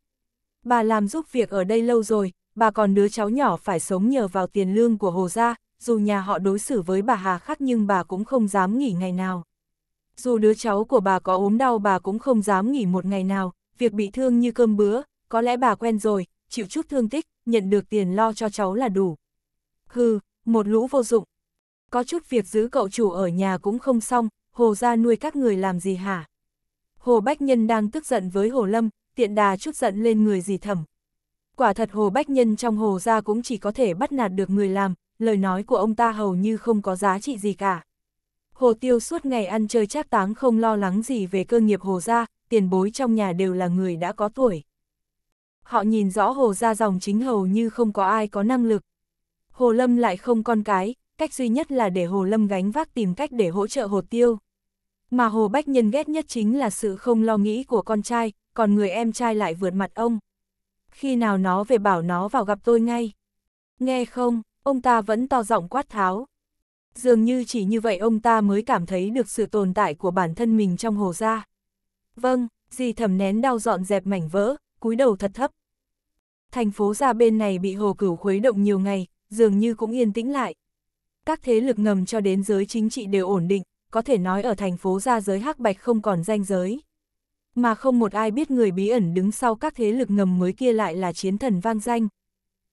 Bà làm giúp việc ở đây lâu rồi, bà còn đứa cháu nhỏ phải sống nhờ vào tiền lương của Hồ gia, dù nhà họ đối xử với bà hà khắc nhưng bà cũng không dám nghỉ ngày nào. Dù đứa cháu của bà có ốm đau bà cũng không dám nghỉ một ngày nào, việc bị thương như cơm bữa, có lẽ bà quen rồi, chịu chút thương tích, nhận được tiền lo cho cháu là đủ. Hừ, một lũ vô dụng. Có chút việc giữ cậu chủ ở nhà cũng không xong, hồ ra nuôi các người làm gì hả? Hồ Bách Nhân đang tức giận với Hồ Lâm, tiện đà chút giận lên người dì thẩm. Quả thật Hồ Bách Nhân trong hồ ra cũng chỉ có thể bắt nạt được người làm, lời nói của ông ta hầu như không có giá trị gì cả. Hồ Tiêu suốt ngày ăn chơi chát táng không lo lắng gì về cơ nghiệp Hồ gia, tiền bối trong nhà đều là người đã có tuổi. Họ nhìn rõ hồ ra dòng chính hầu như không có ai có năng lực. Hồ Lâm lại không con cái, cách duy nhất là để Hồ Lâm gánh vác tìm cách để hỗ trợ Hồ Tiêu. Mà Hồ Bách Nhân ghét nhất chính là sự không lo nghĩ của con trai, còn người em trai lại vượt mặt ông. Khi nào nó về bảo nó vào gặp tôi ngay. Nghe không, ông ta vẫn to giọng quát tháo. Dường như chỉ như vậy ông ta mới cảm thấy được sự tồn tại của bản thân mình trong hồ gia. Vâng, dì thầm nén đau dọn dẹp mảnh vỡ, cúi đầu thật thấp. Thành phố ra bên này bị hồ cửu khuấy động nhiều ngày, dường như cũng yên tĩnh lại. Các thế lực ngầm cho đến giới chính trị đều ổn định, có thể nói ở thành phố ra giới hắc bạch không còn danh giới. Mà không một ai biết người bí ẩn đứng sau các thế lực ngầm mới kia lại là chiến thần vang danh.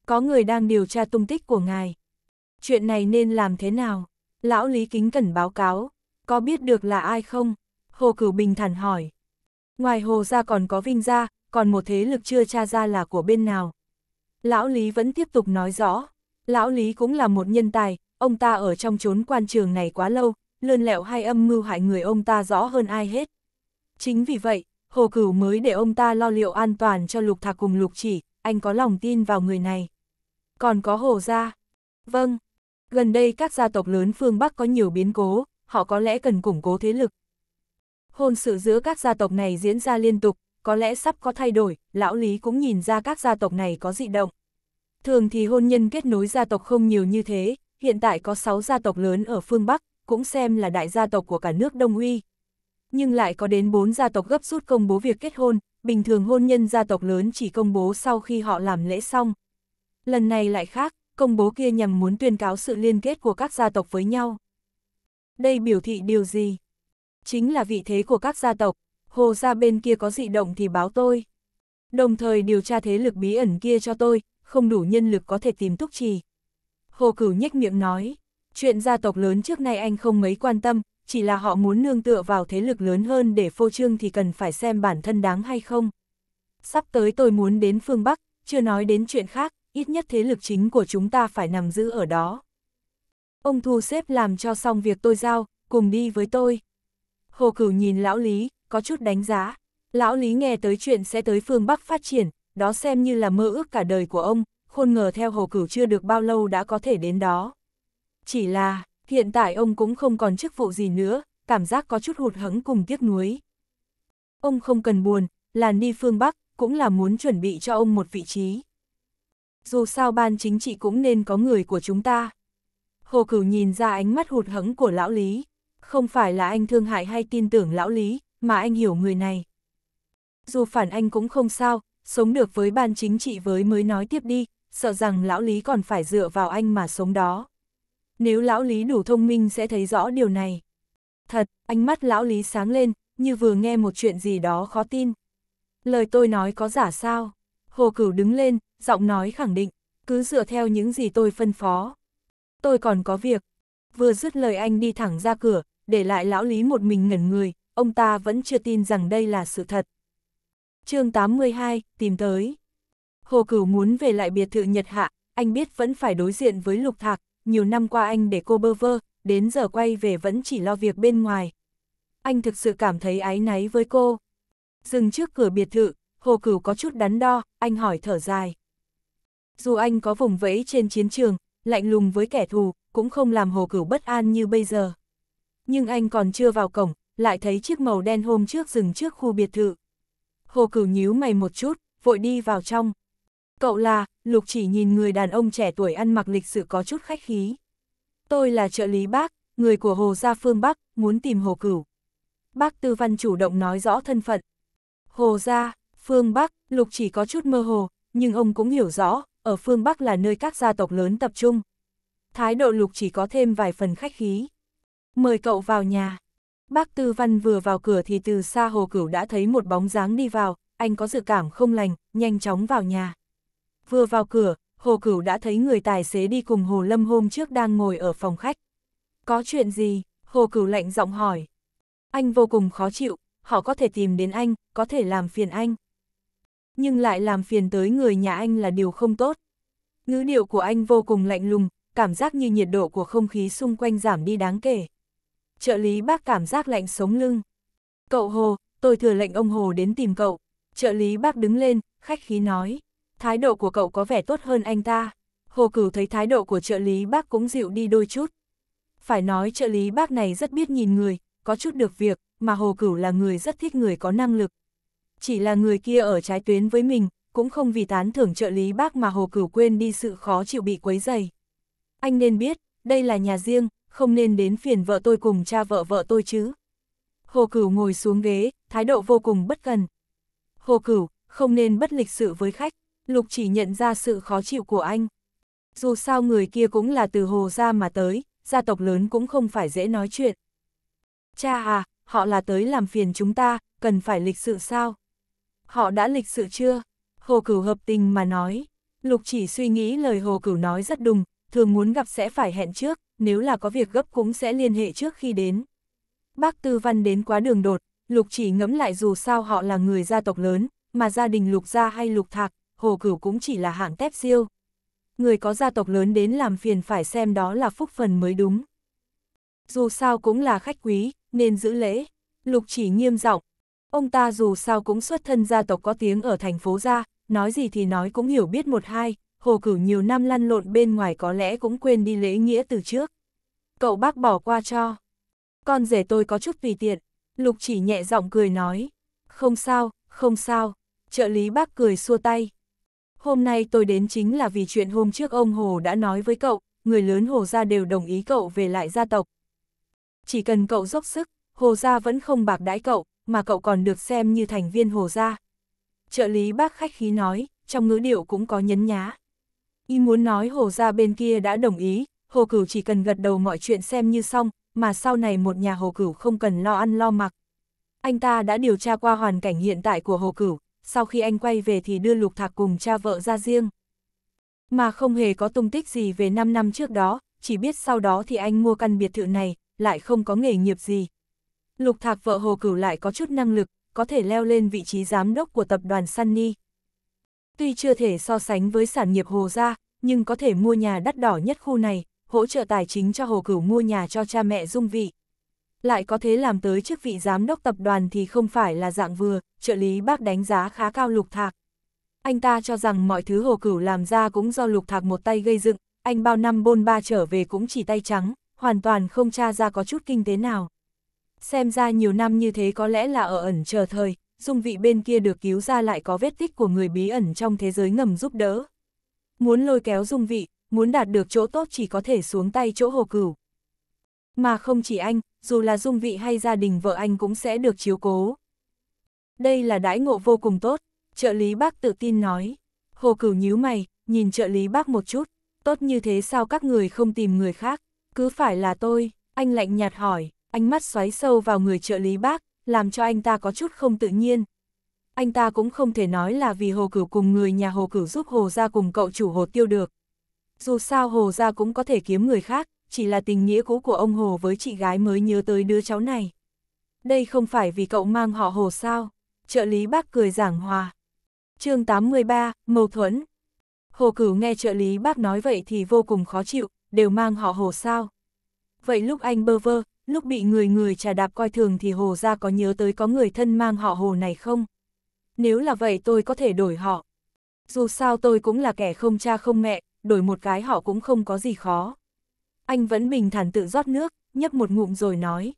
Có người đang điều tra tung tích của ngài. Chuyện này nên làm thế nào? Lão Lý Kính cần báo cáo. Có biết được là ai không? Hồ Cửu Bình thản hỏi. Ngoài Hồ ra còn có Vinh ra, còn một thế lực chưa tra ra là của bên nào. Lão Lý vẫn tiếp tục nói rõ, Lão Lý cũng là một nhân tài, ông ta ở trong chốn quan trường này quá lâu, lươn lẹo hay âm mưu hại người ông ta rõ hơn ai hết. Chính vì vậy, Hồ Cửu mới để ông ta lo liệu an toàn cho Lục Thạc cùng Lục Chỉ, anh có lòng tin vào người này. Còn có Hồ Gia. Vâng, gần đây các gia tộc lớn phương Bắc có nhiều biến cố, họ có lẽ cần củng cố thế lực. Hôn sự giữa các gia tộc này diễn ra liên tục, có lẽ sắp có thay đổi, lão Lý cũng nhìn ra các gia tộc này có dị động. Thường thì hôn nhân kết nối gia tộc không nhiều như thế, hiện tại có 6 gia tộc lớn ở phương Bắc, cũng xem là đại gia tộc của cả nước Đông Uy. Nhưng lại có đến 4 gia tộc gấp rút công bố việc kết hôn, bình thường hôn nhân gia tộc lớn chỉ công bố sau khi họ làm lễ xong. Lần này lại khác, công bố kia nhằm muốn tuyên cáo sự liên kết của các gia tộc với nhau. Đây biểu thị điều gì? Chính là vị thế của các gia tộc, hồ ra bên kia có dị động thì báo tôi. Đồng thời điều tra thế lực bí ẩn kia cho tôi, không đủ nhân lực có thể tìm túc trì. Hồ cửu nhếch miệng nói, chuyện gia tộc lớn trước nay anh không mấy quan tâm, chỉ là họ muốn nương tựa vào thế lực lớn hơn để phô trương thì cần phải xem bản thân đáng hay không. Sắp tới tôi muốn đến phương Bắc, chưa nói đến chuyện khác, ít nhất thế lực chính của chúng ta phải nằm giữ ở đó. Ông thu xếp làm cho xong việc tôi giao, cùng đi với tôi. Hồ cửu nhìn lão Lý, có chút đánh giá. Lão Lý nghe tới chuyện sẽ tới phương Bắc phát triển, đó xem như là mơ ước cả đời của ông, khôn ngờ theo hồ cửu chưa được bao lâu đã có thể đến đó. Chỉ là, hiện tại ông cũng không còn chức vụ gì nữa, cảm giác có chút hụt hẫng cùng tiếc nuối. Ông không cần buồn, làn đi phương Bắc, cũng là muốn chuẩn bị cho ông một vị trí. Dù sao ban chính trị cũng nên có người của chúng ta. Hồ Cửu nhìn ra ánh mắt hụt hẫng của lão Lý. Không phải là anh thương hại hay tin tưởng lão Lý, mà anh hiểu người này. Dù phản anh cũng không sao, sống được với ban chính trị với mới nói tiếp đi, sợ rằng lão Lý còn phải dựa vào anh mà sống đó. Nếu lão Lý đủ thông minh sẽ thấy rõ điều này. Thật, ánh mắt lão Lý sáng lên, như vừa nghe một chuyện gì đó khó tin. Lời tôi nói có giả sao? Hồ Cửu đứng lên, giọng nói khẳng định, cứ dựa theo những gì tôi phân phó. Tôi còn có việc. Vừa dứt lời anh đi thẳng ra cửa, để lại lão Lý một mình ngẩn người, ông ta vẫn chưa tin rằng đây là sự thật. chương 82, tìm tới. Hồ Cửu muốn về lại biệt thự Nhật Hạ, anh biết vẫn phải đối diện với Lục Thạc, nhiều năm qua anh để cô bơ vơ, đến giờ quay về vẫn chỉ lo việc bên ngoài. Anh thực sự cảm thấy áy náy với cô. Dừng trước cửa biệt thự, Hồ Cửu có chút đắn đo, anh hỏi thở dài. Dù anh có vùng vẫy trên chiến trường, lạnh lùng với kẻ thù, cũng không làm Hồ Cửu bất an như bây giờ. Nhưng anh còn chưa vào cổng, lại thấy chiếc màu đen hôm trước dừng trước khu biệt thự. Hồ cửu nhíu mày một chút, vội đi vào trong. Cậu là, Lục chỉ nhìn người đàn ông trẻ tuổi ăn mặc lịch sự có chút khách khí. Tôi là trợ lý bác, người của Hồ Gia Phương Bắc, muốn tìm Hồ Cửu. Bác Tư Văn chủ động nói rõ thân phận. Hồ Gia, Phương Bắc, Lục chỉ có chút mơ hồ, nhưng ông cũng hiểu rõ, ở Phương Bắc là nơi các gia tộc lớn tập trung. Thái độ Lục chỉ có thêm vài phần khách khí. Mời cậu vào nhà. Bác Tư Văn vừa vào cửa thì từ xa Hồ Cửu đã thấy một bóng dáng đi vào, anh có dự cảm không lành, nhanh chóng vào nhà. Vừa vào cửa, Hồ Cửu đã thấy người tài xế đi cùng Hồ Lâm hôm trước đang ngồi ở phòng khách. Có chuyện gì? Hồ Cửu lạnh giọng hỏi. Anh vô cùng khó chịu, họ có thể tìm đến anh, có thể làm phiền anh. Nhưng lại làm phiền tới người nhà anh là điều không tốt. Ngữ điệu của anh vô cùng lạnh lùng, cảm giác như nhiệt độ của không khí xung quanh giảm đi đáng kể trợ lý bác cảm giác lạnh sống lưng. Cậu Hồ, tôi thừa lệnh ông Hồ đến tìm cậu. Trợ lý bác đứng lên, khách khí nói. Thái độ của cậu có vẻ tốt hơn anh ta. Hồ Cửu thấy thái độ của trợ lý bác cũng dịu đi đôi chút. Phải nói trợ lý bác này rất biết nhìn người, có chút được việc, mà Hồ Cửu là người rất thích người có năng lực. Chỉ là người kia ở trái tuyến với mình, cũng không vì tán thưởng trợ lý bác mà Hồ Cửu quên đi sự khó chịu bị quấy dày. Anh nên biết, đây là nhà riêng, không nên đến phiền vợ tôi cùng cha vợ vợ tôi chứ. Hồ Cửu ngồi xuống ghế, thái độ vô cùng bất cần. Hồ Cửu, không nên bất lịch sự với khách, Lục chỉ nhận ra sự khó chịu của anh. Dù sao người kia cũng là từ Hồ ra mà tới, gia tộc lớn cũng không phải dễ nói chuyện. Cha à, họ là tới làm phiền chúng ta, cần phải lịch sự sao? Họ đã lịch sự chưa? Hồ Cửu hợp tình mà nói. Lục chỉ suy nghĩ lời Hồ Cửu nói rất đùng, thường muốn gặp sẽ phải hẹn trước, nếu là có việc gấp cũng sẽ liên hệ trước khi đến. Bác Tư Văn đến quá đường đột, Lục chỉ ngẫm lại dù sao họ là người gia tộc lớn, mà gia đình Lục gia hay Lục Thạc, Hồ Cửu cũng chỉ là hạng tép siêu. Người có gia tộc lớn đến làm phiền phải xem đó là phúc phần mới đúng. Dù sao cũng là khách quý, nên giữ lễ. Lục chỉ nghiêm giọng Ông ta dù sao cũng xuất thân gia tộc có tiếng ở thành phố ra, nói gì thì nói cũng hiểu biết một hai, hồ cửu nhiều năm lăn lộn bên ngoài có lẽ cũng quên đi lễ nghĩa từ trước. Cậu bác bỏ qua cho. Con rể tôi có chút vì tiện, lục chỉ nhẹ giọng cười nói. Không sao, không sao, trợ lý bác cười xua tay. Hôm nay tôi đến chính là vì chuyện hôm trước ông Hồ đã nói với cậu, người lớn Hồ gia đều đồng ý cậu về lại gia tộc. Chỉ cần cậu dốc sức, Hồ gia vẫn không bạc đãi cậu, mà cậu còn được xem như thành viên Hồ gia. Trợ lý bác khách khí nói, trong ngữ điệu cũng có nhấn nhá. Y muốn nói hồ gia bên kia đã đồng ý, hồ cửu chỉ cần gật đầu mọi chuyện xem như xong, mà sau này một nhà hồ cửu không cần lo ăn lo mặc. Anh ta đã điều tra qua hoàn cảnh hiện tại của hồ cửu, sau khi anh quay về thì đưa lục thạc cùng cha vợ ra riêng. Mà không hề có tung tích gì về 5 năm trước đó, chỉ biết sau đó thì anh mua căn biệt thự này, lại không có nghề nghiệp gì. Lục thạc vợ hồ cửu lại có chút năng lực, có thể leo lên vị trí giám đốc của tập đoàn Sunny. Tuy chưa thể so sánh với sản nghiệp Hồ gia, nhưng có thể mua nhà đắt đỏ nhất khu này, hỗ trợ tài chính cho Hồ Cửu mua nhà cho cha mẹ dung vị. Lại có thế làm tới chức vị giám đốc tập đoàn thì không phải là dạng vừa, trợ lý bác đánh giá khá cao Lục Thạc. Anh ta cho rằng mọi thứ Hồ Cửu làm ra cũng do Lục Thạc một tay gây dựng, anh bao năm bôn ba trở về cũng chỉ tay trắng, hoàn toàn không tra ra có chút kinh tế nào. Xem ra nhiều năm như thế có lẽ là ở ẩn chờ thời, dung vị bên kia được cứu ra lại có vết tích của người bí ẩn trong thế giới ngầm giúp đỡ. Muốn lôi kéo dung vị, muốn đạt được chỗ tốt chỉ có thể xuống tay chỗ hồ cửu. Mà không chỉ anh, dù là dung vị hay gia đình vợ anh cũng sẽ được chiếu cố. Đây là đãi ngộ vô cùng tốt, trợ lý bác tự tin nói. Hồ cửu nhíu mày, nhìn trợ lý bác một chút, tốt như thế sao các người không tìm người khác, cứ phải là tôi, anh lạnh nhạt hỏi, ánh mắt xoáy sâu vào người trợ lý bác, làm cho anh ta có chút không tự nhiên. Anh ta cũng không thể nói là vì Hồ Cửu cùng người nhà Hồ Cửu giúp Hồ Gia cùng cậu chủ Hồ Tiêu được. Dù sao Hồ Gia cũng có thể kiếm người khác, chỉ là tình nghĩa cũ của ông Hồ với chị gái mới nhớ tới đứa cháu này. Đây không phải vì cậu mang họ Hồ sao? Trợ lý bác cười giảng hòa. chương 83, Mâu Thuẫn Hồ Cửu nghe trợ lý bác nói vậy thì vô cùng khó chịu, đều mang họ Hồ sao? Vậy lúc anh bơ vơ, lúc bị người người trà đạp coi thường thì hồ ra có nhớ tới có người thân mang họ hồ này không? Nếu là vậy tôi có thể đổi họ. Dù sao tôi cũng là kẻ không cha không mẹ, đổi một cái họ cũng không có gì khó. Anh vẫn bình thản tự rót nước, nhấp một ngụm rồi nói.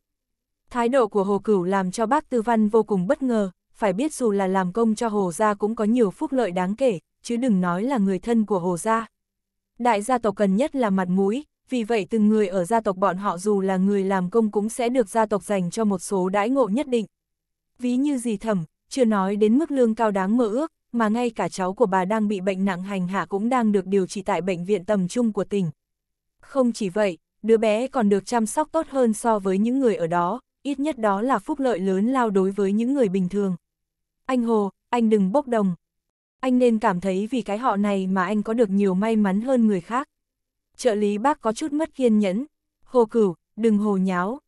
Thái độ của Hồ Cửu làm cho bác Tư Văn vô cùng bất ngờ, phải biết dù là làm công cho Hồ Gia cũng có nhiều phúc lợi đáng kể, chứ đừng nói là người thân của Hồ Gia. Đại gia tộc cần nhất là mặt mũi, vì vậy từng người ở gia tộc bọn họ dù là người làm công cũng sẽ được gia tộc dành cho một số đãi ngộ nhất định. Ví như gì thẩm, chưa nói đến mức lương cao đáng mơ ước, mà ngay cả cháu của bà đang bị bệnh nặng hành hạ cũng đang được điều trị tại bệnh viện tầm trung của tỉnh. Không chỉ vậy, đứa bé còn được chăm sóc tốt hơn so với những người ở đó, ít nhất đó là phúc lợi lớn lao đối với những người bình thường. Anh Hồ, anh đừng bốc đồng. Anh nên cảm thấy vì cái họ này mà anh có được nhiều may mắn hơn người khác trợ lý bác có chút mất kiên nhẫn. Hồ cửu, đừng hồ nháo.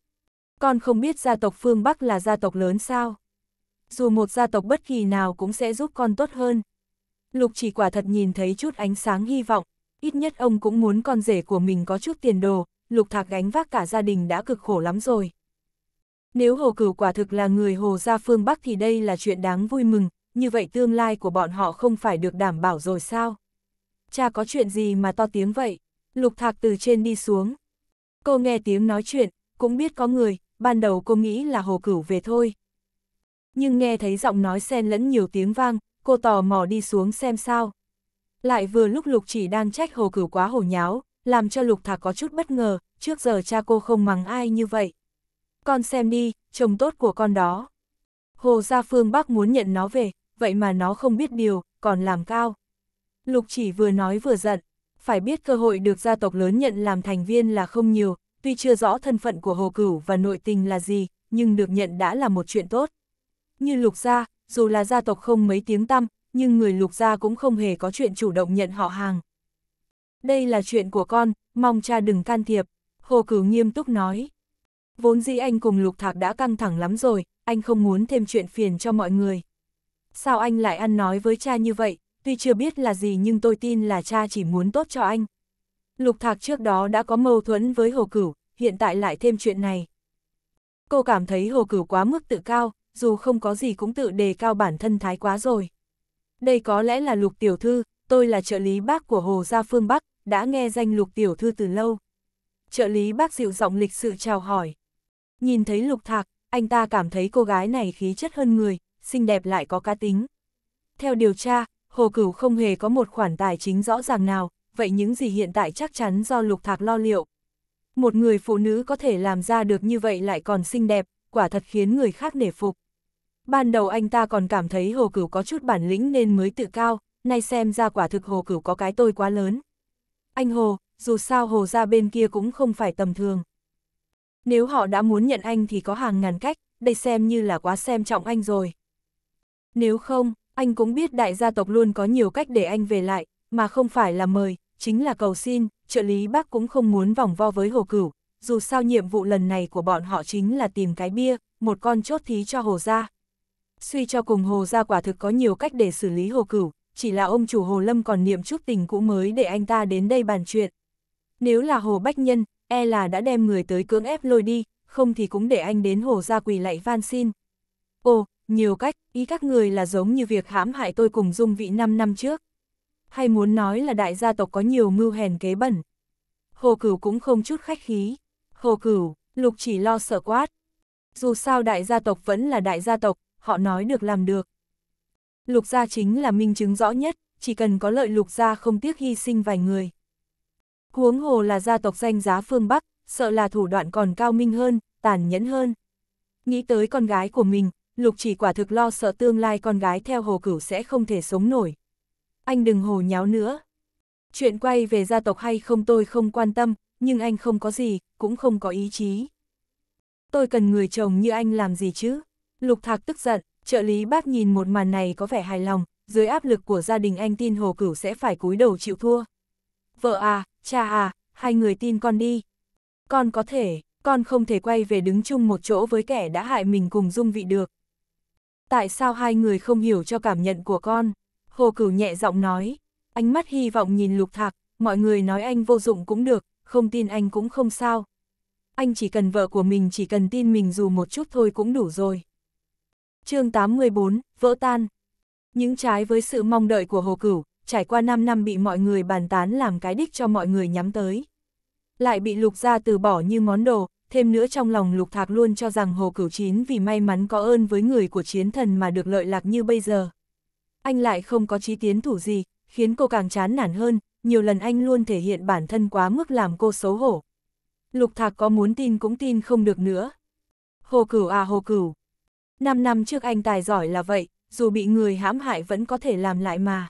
Con không biết gia tộc phương Bắc là gia tộc lớn sao. Dù một gia tộc bất kỳ nào cũng sẽ giúp con tốt hơn. Lục chỉ quả thật nhìn thấy chút ánh sáng hy vọng, ít nhất ông cũng muốn con rể của mình có chút tiền đồ, lục thạc gánh vác cả gia đình đã cực khổ lắm rồi. Nếu hồ cửu quả thực là người hồ gia phương Bắc thì đây là chuyện đáng vui mừng, như vậy tương lai của bọn họ không phải được đảm bảo rồi sao? Cha có chuyện gì mà to tiếng vậy? Lục Thạc từ trên đi xuống. Cô nghe tiếng nói chuyện, cũng biết có người, ban đầu cô nghĩ là Hồ Cửu về thôi. Nhưng nghe thấy giọng nói xen lẫn nhiều tiếng vang, cô tò mò đi xuống xem sao. Lại vừa lúc Lục chỉ đang trách Hồ Cửu quá hồ nháo, làm cho Lục Thạc có chút bất ngờ, trước giờ cha cô không mắng ai như vậy. Con xem đi, chồng tốt của con đó. Hồ Gia Phương Bắc muốn nhận nó về, vậy mà nó không biết điều, còn làm cao. Lục chỉ vừa nói vừa giận phải biết cơ hội được gia tộc lớn nhận làm thành viên là không nhiều, tuy chưa rõ thân phận của Hồ Cửu và nội tình là gì, nhưng được nhận đã là một chuyện tốt. Như Lục Gia, dù là gia tộc không mấy tiếng tăm, nhưng người Lục Gia cũng không hề có chuyện chủ động nhận họ hàng. Đây là chuyện của con, mong cha đừng can thiệp, Hồ Cửu nghiêm túc nói. Vốn dĩ anh cùng Lục Thạc đã căng thẳng lắm rồi, anh không muốn thêm chuyện phiền cho mọi người. Sao anh lại ăn nói với cha như vậy, tuy chưa biết là gì nhưng tôi tin là cha chỉ muốn tốt cho anh. Lục Thạc trước đó đã có mâu thuẫn với Hồ Cửu, hiện tại lại thêm chuyện này. Cô cảm thấy Hồ Cửu quá mức tự cao, dù không có gì cũng tự đề cao bản thân thái quá rồi. Đây có lẽ là Lục Tiểu Thư, tôi là trợ lý bác của Hồ Gia Phương Bắc, đã nghe danh Lục Tiểu Thư từ lâu. Trợ lý bác dịu giọng lịch sự chào hỏi. Nhìn thấy Lục Thạc, anh ta cảm thấy cô gái này khí chất hơn người, xinh đẹp lại có cá tính. Theo điều tra, Hồ Cửu không hề có một khoản tài chính rõ ràng nào, vậy những gì hiện tại chắc chắn do Lục Thạc lo liệu. Một người phụ nữ có thể làm ra được như vậy lại còn xinh đẹp, quả thật khiến người khác nể phục. Ban đầu anh ta còn cảm thấy Hồ Cửu có chút bản lĩnh nên mới tự cao, nay xem ra quả thực Hồ Cửu có cái tôi quá lớn. Anh Hồ, dù sao Hồ ra bên kia cũng không phải tầm thường. Nếu họ đã muốn nhận anh thì có hàng ngàn cách, đây xem như là quá xem trọng anh rồi. Nếu không, anh cũng biết đại gia tộc luôn có nhiều cách để anh về lại, mà không phải là mời, chính là cầu xin, trợ lý bác cũng không muốn vòng vo với Hồ Cửu, dù sao nhiệm vụ lần này của bọn họ chính là tìm cái bia, một con chốt thí cho Hồ gia. Suy cho cùng Hồ gia quả thực có nhiều cách để xử lý Hồ Cửu, chỉ là ông chủ Hồ Lâm còn niệm chút tình cũ mới để anh ta đến đây bàn chuyện. Nếu là Hồ Bách Nhân, e là đã đem người tới cưỡng ép lôi đi, không thì cũng để anh đến Hồ gia quỳ lạy van xin. Ồ, nhiều cách, ý các người là giống như việc hãm hại tôi cùng dung vị 5 năm trước. Hay muốn nói là đại gia tộc có nhiều mưu hèn kế bẩn. Hồ Cửu cũng không chút khách khí. Hồ Cửu, Lục chỉ lo sợ quát. Dù sao đại gia tộc vẫn là đại gia tộc, họ nói được làm được. Lục gia chính là minh chứng rõ nhất, chỉ cần có lợi lục gia không tiếc hy sinh vài người. Huống hồ là gia tộc danh giá phương Bắc, sợ là thủ đoạn còn cao minh hơn, tàn nhẫn hơn. Nghĩ tới con gái của mình, Lục chỉ quả thực lo sợ tương lai con gái theo hồ cửu sẽ không thể sống nổi. Anh đừng hồ nháo nữa. Chuyện quay về gia tộc hay không tôi không quan tâm, nhưng anh không có gì, cũng không có ý chí. Tôi cần người chồng như anh làm gì chứ? Lục thạc tức giận, trợ lý bác nhìn một màn này có vẻ hài lòng, dưới áp lực của gia đình anh tin hồ cửu sẽ phải cúi đầu chịu thua. Vợ à, cha à, hai người tin con đi. Con có thể, con không thể quay về đứng chung một chỗ với kẻ đã hại mình cùng dung vị được. Tại sao hai người không hiểu cho cảm nhận của con? Hồ Cửu nhẹ giọng nói, ánh mắt hy vọng nhìn Lục Thạc, mọi người nói anh vô dụng cũng được, không tin anh cũng không sao. Anh chỉ cần vợ của mình chỉ cần tin mình dù một chút thôi cũng đủ rồi. chương 84, vỡ tan. Những trái với sự mong đợi của Hồ Cửu, trải qua 5 năm bị mọi người bàn tán làm cái đích cho mọi người nhắm tới. Lại bị lục ra từ bỏ như món đồ, thêm nữa trong lòng lục thạc luôn cho rằng hồ cửu chín vì may mắn có ơn với người của chiến thần mà được lợi lạc như bây giờ. Anh lại không có chí tiến thủ gì, khiến cô càng chán nản hơn, nhiều lần anh luôn thể hiện bản thân quá mức làm cô xấu hổ. Lục thạc có muốn tin cũng tin không được nữa. Hồ cửu à hồ cửu. Năm năm trước anh tài giỏi là vậy, dù bị người hãm hại vẫn có thể làm lại mà.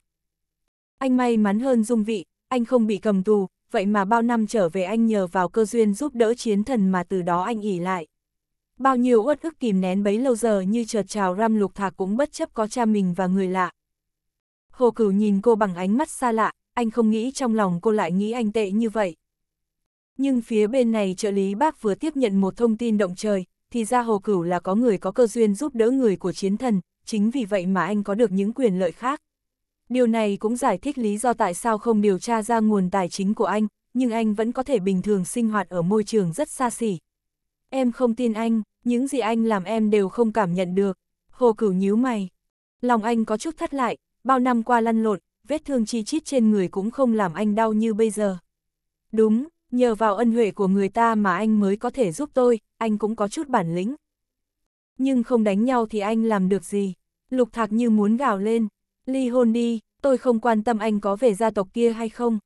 Anh may mắn hơn dung vị, anh không bị cầm tù, vậy mà bao năm trở về anh nhờ vào cơ duyên giúp đỡ chiến thần mà từ đó anh ỉ lại. Bao nhiêu uất ức kìm nén bấy lâu giờ như chợt trào răm lục thạc cũng bất chấp có cha mình và người lạ. Hồ cửu nhìn cô bằng ánh mắt xa lạ, anh không nghĩ trong lòng cô lại nghĩ anh tệ như vậy. Nhưng phía bên này trợ lý bác vừa tiếp nhận một thông tin động trời, thì ra hồ cửu là có người có cơ duyên giúp đỡ người của chiến thần, chính vì vậy mà anh có được những quyền lợi khác. Điều này cũng giải thích lý do tại sao không điều tra ra nguồn tài chính của anh, nhưng anh vẫn có thể bình thường sinh hoạt ở môi trường rất xa xỉ. Em không tin anh, những gì anh làm em đều không cảm nhận được. Hồ cửu nhíu mày. Lòng anh có chút thắt lại, bao năm qua lăn lộn, vết thương chi chít trên người cũng không làm anh đau như bây giờ. Đúng, nhờ vào ân huệ của người ta mà anh mới có thể giúp tôi, anh cũng có chút bản lĩnh. Nhưng không đánh nhau thì anh làm được gì? Lục thạc như muốn gào lên. Ly hôn đi, tôi không quan tâm anh có về gia tộc kia hay không.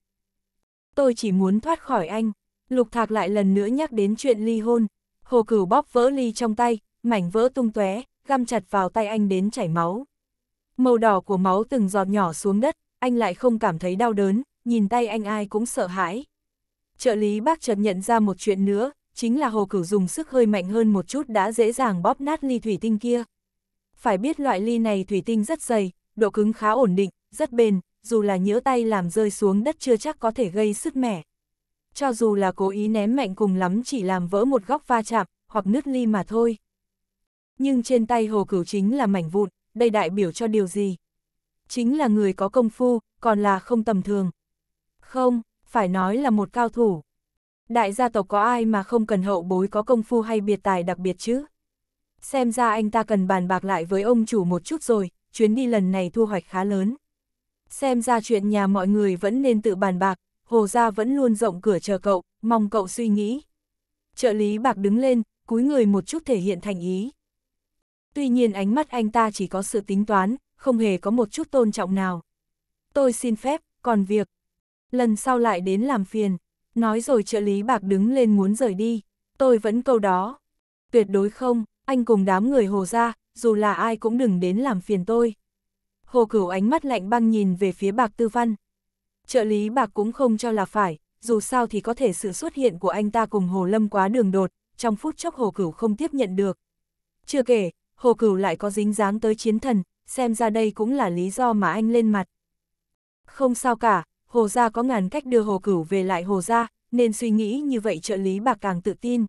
Tôi chỉ muốn thoát khỏi anh. Lục Thạc lại lần nữa nhắc đến chuyện ly hôn. Hồ Cửu bóp vỡ ly trong tay, mảnh vỡ tung tóe, găm chặt vào tay anh đến chảy máu. Màu đỏ của máu từng giọt nhỏ xuống đất, anh lại không cảm thấy đau đớn, nhìn tay anh ai cũng sợ hãi. Trợ lý bác chợt nhận ra một chuyện nữa, chính là Hồ Cửu dùng sức hơi mạnh hơn một chút đã dễ dàng bóp nát ly thủy tinh kia. Phải biết loại ly này thủy tinh rất dày, độ cứng khá ổn định, rất bền, dù là nhỡ tay làm rơi xuống đất chưa chắc có thể gây sứt mẻ. Cho dù là cố ý ném mạnh cùng lắm chỉ làm vỡ một góc va chạm, hoặc nứt ly mà thôi. Nhưng trên tay hồ cửu chính là mảnh vụn, đây đại biểu cho điều gì? Chính là người có công phu, còn là không tầm thường. Không, phải nói là một cao thủ. Đại gia tộc có ai mà không cần hậu bối có công phu hay biệt tài đặc biệt chứ? Xem ra anh ta cần bàn bạc lại với ông chủ một chút rồi, chuyến đi lần này thu hoạch khá lớn. Xem ra chuyện nhà mọi người vẫn nên tự bàn bạc, Hồ Gia vẫn luôn rộng cửa chờ cậu, mong cậu suy nghĩ. Trợ lý bạc đứng lên, cúi người một chút thể hiện thành ý. Tuy nhiên ánh mắt anh ta chỉ có sự tính toán, không hề có một chút tôn trọng nào. Tôi xin phép, còn việc. Lần sau lại đến làm phiền. Nói rồi trợ lý bạc đứng lên muốn rời đi. Tôi vẫn câu đó. Tuyệt đối không, anh cùng đám người hồ gia dù là ai cũng đừng đến làm phiền tôi. Hồ Cửu ánh mắt lạnh băng nhìn về phía Bạc Tư Văn. Trợ lý Bạc cũng không cho là phải, dù sao thì có thể sự xuất hiện của anh ta cùng Hồ Lâm quá đường đột, trong phút chốc Hồ Cửu không tiếp nhận được. Chưa kể, Hồ Cửu lại có dính dáng tới chiến thần, xem ra đây cũng là lý do mà anh lên mặt. Không sao cả, Hồ Gia có ngàn cách đưa Hồ Cửu về lại Hồ Gia, nên suy nghĩ như vậy trợ lý Bạc càng tự tin.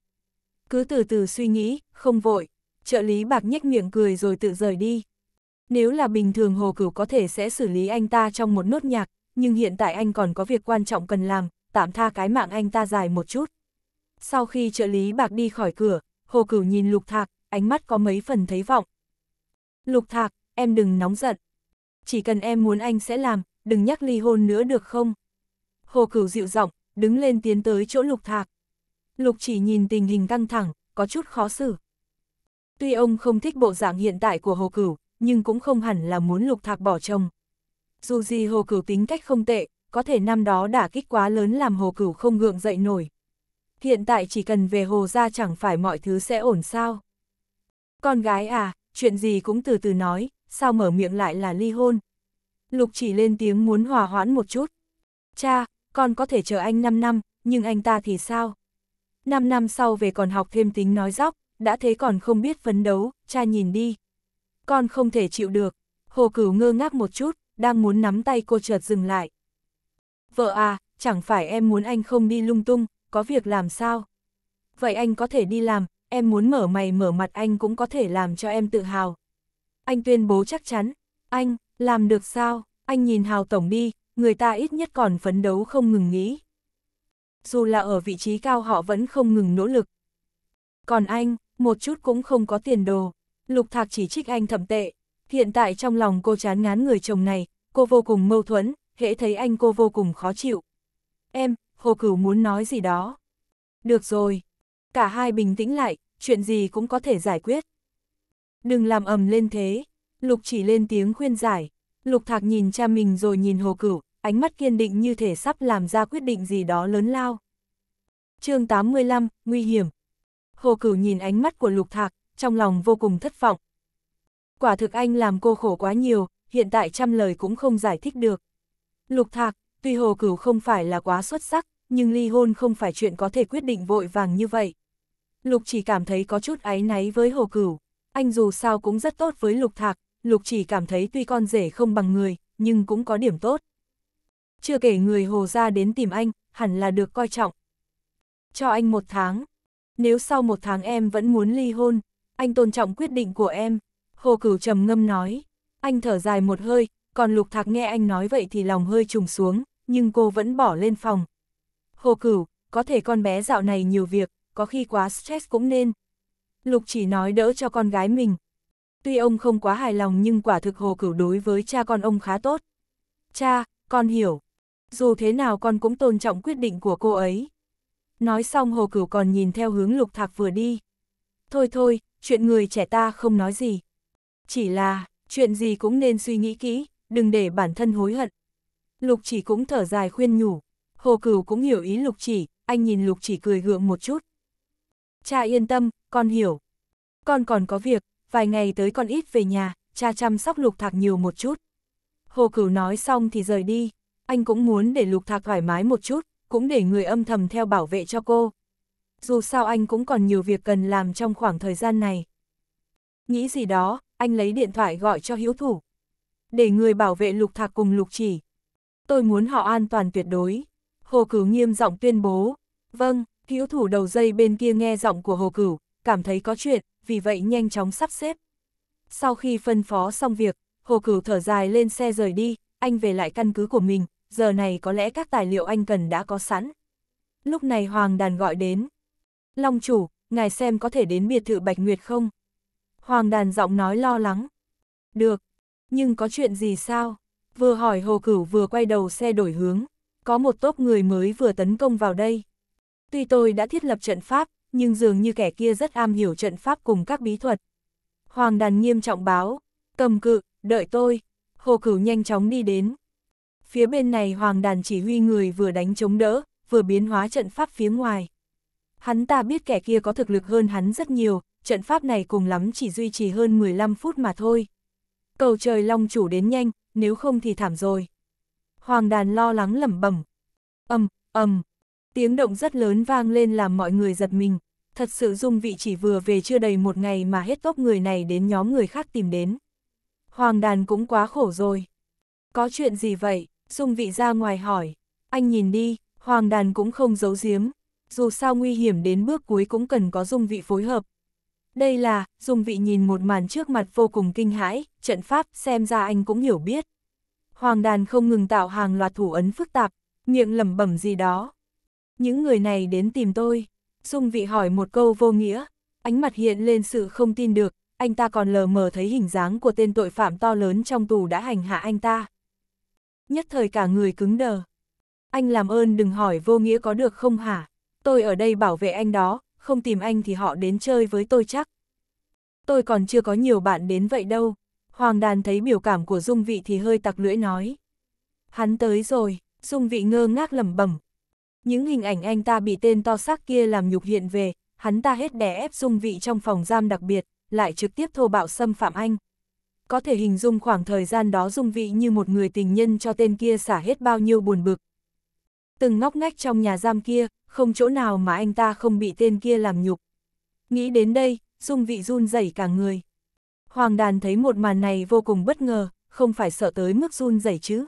Cứ từ từ suy nghĩ, không vội trợ lý bạc nhếch miệng cười rồi tự rời đi. Nếu là bình thường Hồ Cửu có thể sẽ xử lý anh ta trong một nốt nhạc, nhưng hiện tại anh còn có việc quan trọng cần làm, tạm tha cái mạng anh ta dài một chút. Sau khi trợ lý bạc đi khỏi cửa, Hồ Cửu nhìn Lục Thạc, ánh mắt có mấy phần thấy vọng. Lục Thạc, em đừng nóng giận. Chỉ cần em muốn anh sẽ làm, đừng nhắc ly hôn nữa được không? Hồ Cửu dịu giọng, đứng lên tiến tới chỗ Lục Thạc. Lục chỉ nhìn tình hình căng thẳng, có chút khó xử. Tuy ông không thích bộ dạng hiện tại của Hồ Cửu, nhưng cũng không hẳn là muốn lục thạc bỏ chồng. Dù gì Hồ Cửu tính cách không tệ, có thể năm đó đã kích quá lớn làm Hồ Cửu không gượng dậy nổi. Hiện tại chỉ cần về Hồ ra chẳng phải mọi thứ sẽ ổn sao. Con gái à, chuyện gì cũng từ từ nói, sao mở miệng lại là ly hôn. Lục chỉ lên tiếng muốn hòa hoãn một chút. Cha, con có thể chờ anh 5 năm, nhưng anh ta thì sao? 5 năm sau về còn học thêm tính nói dóc, đã thế còn không biết phấn đấu, cha nhìn đi. Con không thể chịu được, hồ cửu ngơ ngác một chút, đang muốn nắm tay cô chợt dừng lại. Vợ à, chẳng phải em muốn anh không đi lung tung, có việc làm sao? Vậy anh có thể đi làm, em muốn mở mày mở mặt anh cũng có thể làm cho em tự hào. Anh tuyên bố chắc chắn, anh, làm được sao, anh nhìn Hào Tổng đi, người ta ít nhất còn phấn đấu không ngừng nghĩ. Dù là ở vị trí cao họ vẫn không ngừng nỗ lực. Còn anh, một chút cũng không có tiền đồ. Lục Thạc chỉ trích anh thẩm tệ. Hiện tại trong lòng cô chán ngán người chồng này, cô vô cùng mâu thuẫn, hễ thấy anh cô vô cùng khó chịu. Em, Hồ Cửu muốn nói gì đó. Được rồi. Cả hai bình tĩnh lại, chuyện gì cũng có thể giải quyết. Đừng làm ầm lên thế. Lục chỉ lên tiếng khuyên giải. Lục Thạc nhìn cha mình rồi nhìn Hồ Cửu, ánh mắt kiên định như thể sắp làm ra quyết định gì đó lớn lao. chương 85, Nguy hiểm, Hồ Cửu nhìn ánh mắt của Lục Thạc, trong lòng vô cùng thất vọng. Quả thực anh làm cô khổ quá nhiều, hiện tại trăm lời cũng không giải thích được. Lục Thạc, tuy Hồ Cửu không phải là quá xuất sắc, nhưng ly hôn không phải chuyện có thể quyết định vội vàng như vậy. Lục chỉ cảm thấy có chút áy náy với Hồ Cửu, anh dù sao cũng rất tốt với Lục Thạc, Lục chỉ cảm thấy tuy con rể không bằng người, nhưng cũng có điểm tốt. Chưa kể người Hồ ra đến tìm anh, hẳn là được coi trọng. Cho anh một tháng, nếu sau một tháng em vẫn muốn ly hôn, anh tôn trọng quyết định của em. Hồ Cửu trầm ngâm nói, anh thở dài một hơi, còn Lục Thạc nghe anh nói vậy thì lòng hơi trùng xuống, nhưng cô vẫn bỏ lên phòng. Hồ Cửu, có thể con bé dạo này nhiều việc, có khi quá stress cũng nên. Lục chỉ nói đỡ cho con gái mình. Tuy ông không quá hài lòng nhưng quả thực Hồ Cửu đối với cha con ông khá tốt. Cha, con hiểu. Dù thế nào con cũng tôn trọng quyết định của cô ấy nói xong hồ cửu còn nhìn theo hướng lục thạc vừa đi. Thôi thôi, chuyện người trẻ ta không nói gì. Chỉ là, chuyện gì cũng nên suy nghĩ kỹ, đừng để bản thân hối hận. Lục chỉ cũng thở dài khuyên nhủ, hồ cửu cũng hiểu ý lục chỉ, anh nhìn lục chỉ cười gượng một chút. Cha yên tâm, con hiểu. Con còn có việc, vài ngày tới con ít về nhà, cha chăm sóc lục thạc nhiều một chút. Hồ cửu nói xong thì rời đi, anh cũng muốn để lục thạc thoải mái một chút cũng để người âm thầm theo bảo vệ cho cô. Dù sao anh cũng còn nhiều việc cần làm trong khoảng thời gian này. Nghĩ gì đó, anh lấy điện thoại gọi cho hiếu thủ. Để người bảo vệ lục thạc cùng lục chỉ. Tôi muốn họ an toàn tuyệt đối. Hồ Cửu nghiêm giọng tuyên bố. Vâng, hiếu thủ đầu dây bên kia nghe giọng của Hồ Cửu, cảm thấy có chuyện, vì vậy nhanh chóng sắp xếp. Sau khi phân phó xong việc, Hồ Cửu thở dài lên xe rời đi, anh về lại căn cứ của mình, giờ này có lẽ các tài liệu anh cần đã có sẵn. Lúc này Hoàng Đàn gọi đến. Long chủ, ngài xem có thể đến biệt thự Bạch Nguyệt không? Hoàng Đàn giọng nói lo lắng. Được, nhưng có chuyện gì sao? Vừa hỏi Hồ Cửu vừa quay đầu xe đổi hướng. Có một tốp người mới vừa tấn công vào đây. Tuy tôi đã thiết lập trận pháp, nhưng dường như kẻ kia rất am hiểu trận pháp cùng các bí thuật. Hoàng Đàn nghiêm trọng báo, cầm cự, đợi tôi. Hồ Cửu nhanh chóng đi đến, phía bên này hoàng đàn chỉ huy người vừa đánh chống đỡ, vừa biến hóa trận pháp phía ngoài. Hắn ta biết kẻ kia có thực lực hơn hắn rất nhiều, trận pháp này cùng lắm chỉ duy trì hơn 15 phút mà thôi. Cầu trời long chủ đến nhanh, nếu không thì thảm rồi. Hoàng đàn lo lắng lẩm bẩm. Ầm, ầm. Tiếng động rất lớn vang lên làm mọi người giật mình. Thật sự dung vị chỉ vừa về chưa đầy một ngày mà hết tốc người này đến nhóm người khác tìm đến. Hoàng đàn cũng quá khổ rồi. Có chuyện gì vậy? Dung vị ra ngoài hỏi, anh nhìn đi, hoàng đàn cũng không giấu giếm, dù sao nguy hiểm đến bước cuối cũng cần có dung vị phối hợp. Đây là, dung vị nhìn một màn trước mặt vô cùng kinh hãi, trận pháp xem ra anh cũng hiểu biết. Hoàng đàn không ngừng tạo hàng loạt thủ ấn phức tạp, miệng lẩm bẩm gì đó. Những người này đến tìm tôi, dung vị hỏi một câu vô nghĩa, ánh mặt hiện lên sự không tin được, anh ta còn lờ mờ thấy hình dáng của tên tội phạm to lớn trong tù đã hành hạ anh ta nhất thời cả người cứng đờ. Anh làm ơn đừng hỏi vô nghĩa có được không hả? Tôi ở đây bảo vệ anh đó, không tìm anh thì họ đến chơi với tôi chắc. Tôi còn chưa có nhiều bạn đến vậy đâu. Hoàng đàn thấy biểu cảm của Dung Vị thì hơi tặc lưỡi nói. Hắn tới rồi, Dung Vị ngơ ngác lẩm bẩm. Những hình ảnh anh ta bị tên to xác kia làm nhục hiện về, hắn ta hết đè ép Dung Vị trong phòng giam đặc biệt, lại trực tiếp thô bạo xâm phạm anh có thể hình dung khoảng thời gian đó dung vị như một người tình nhân cho tên kia xả hết bao nhiêu buồn bực. Từng ngóc ngách trong nhà giam kia, không chỗ nào mà anh ta không bị tên kia làm nhục. Nghĩ đến đây, dung vị run rẩy cả người. Hoàng đàn thấy một màn này vô cùng bất ngờ, không phải sợ tới mức run rẩy chứ.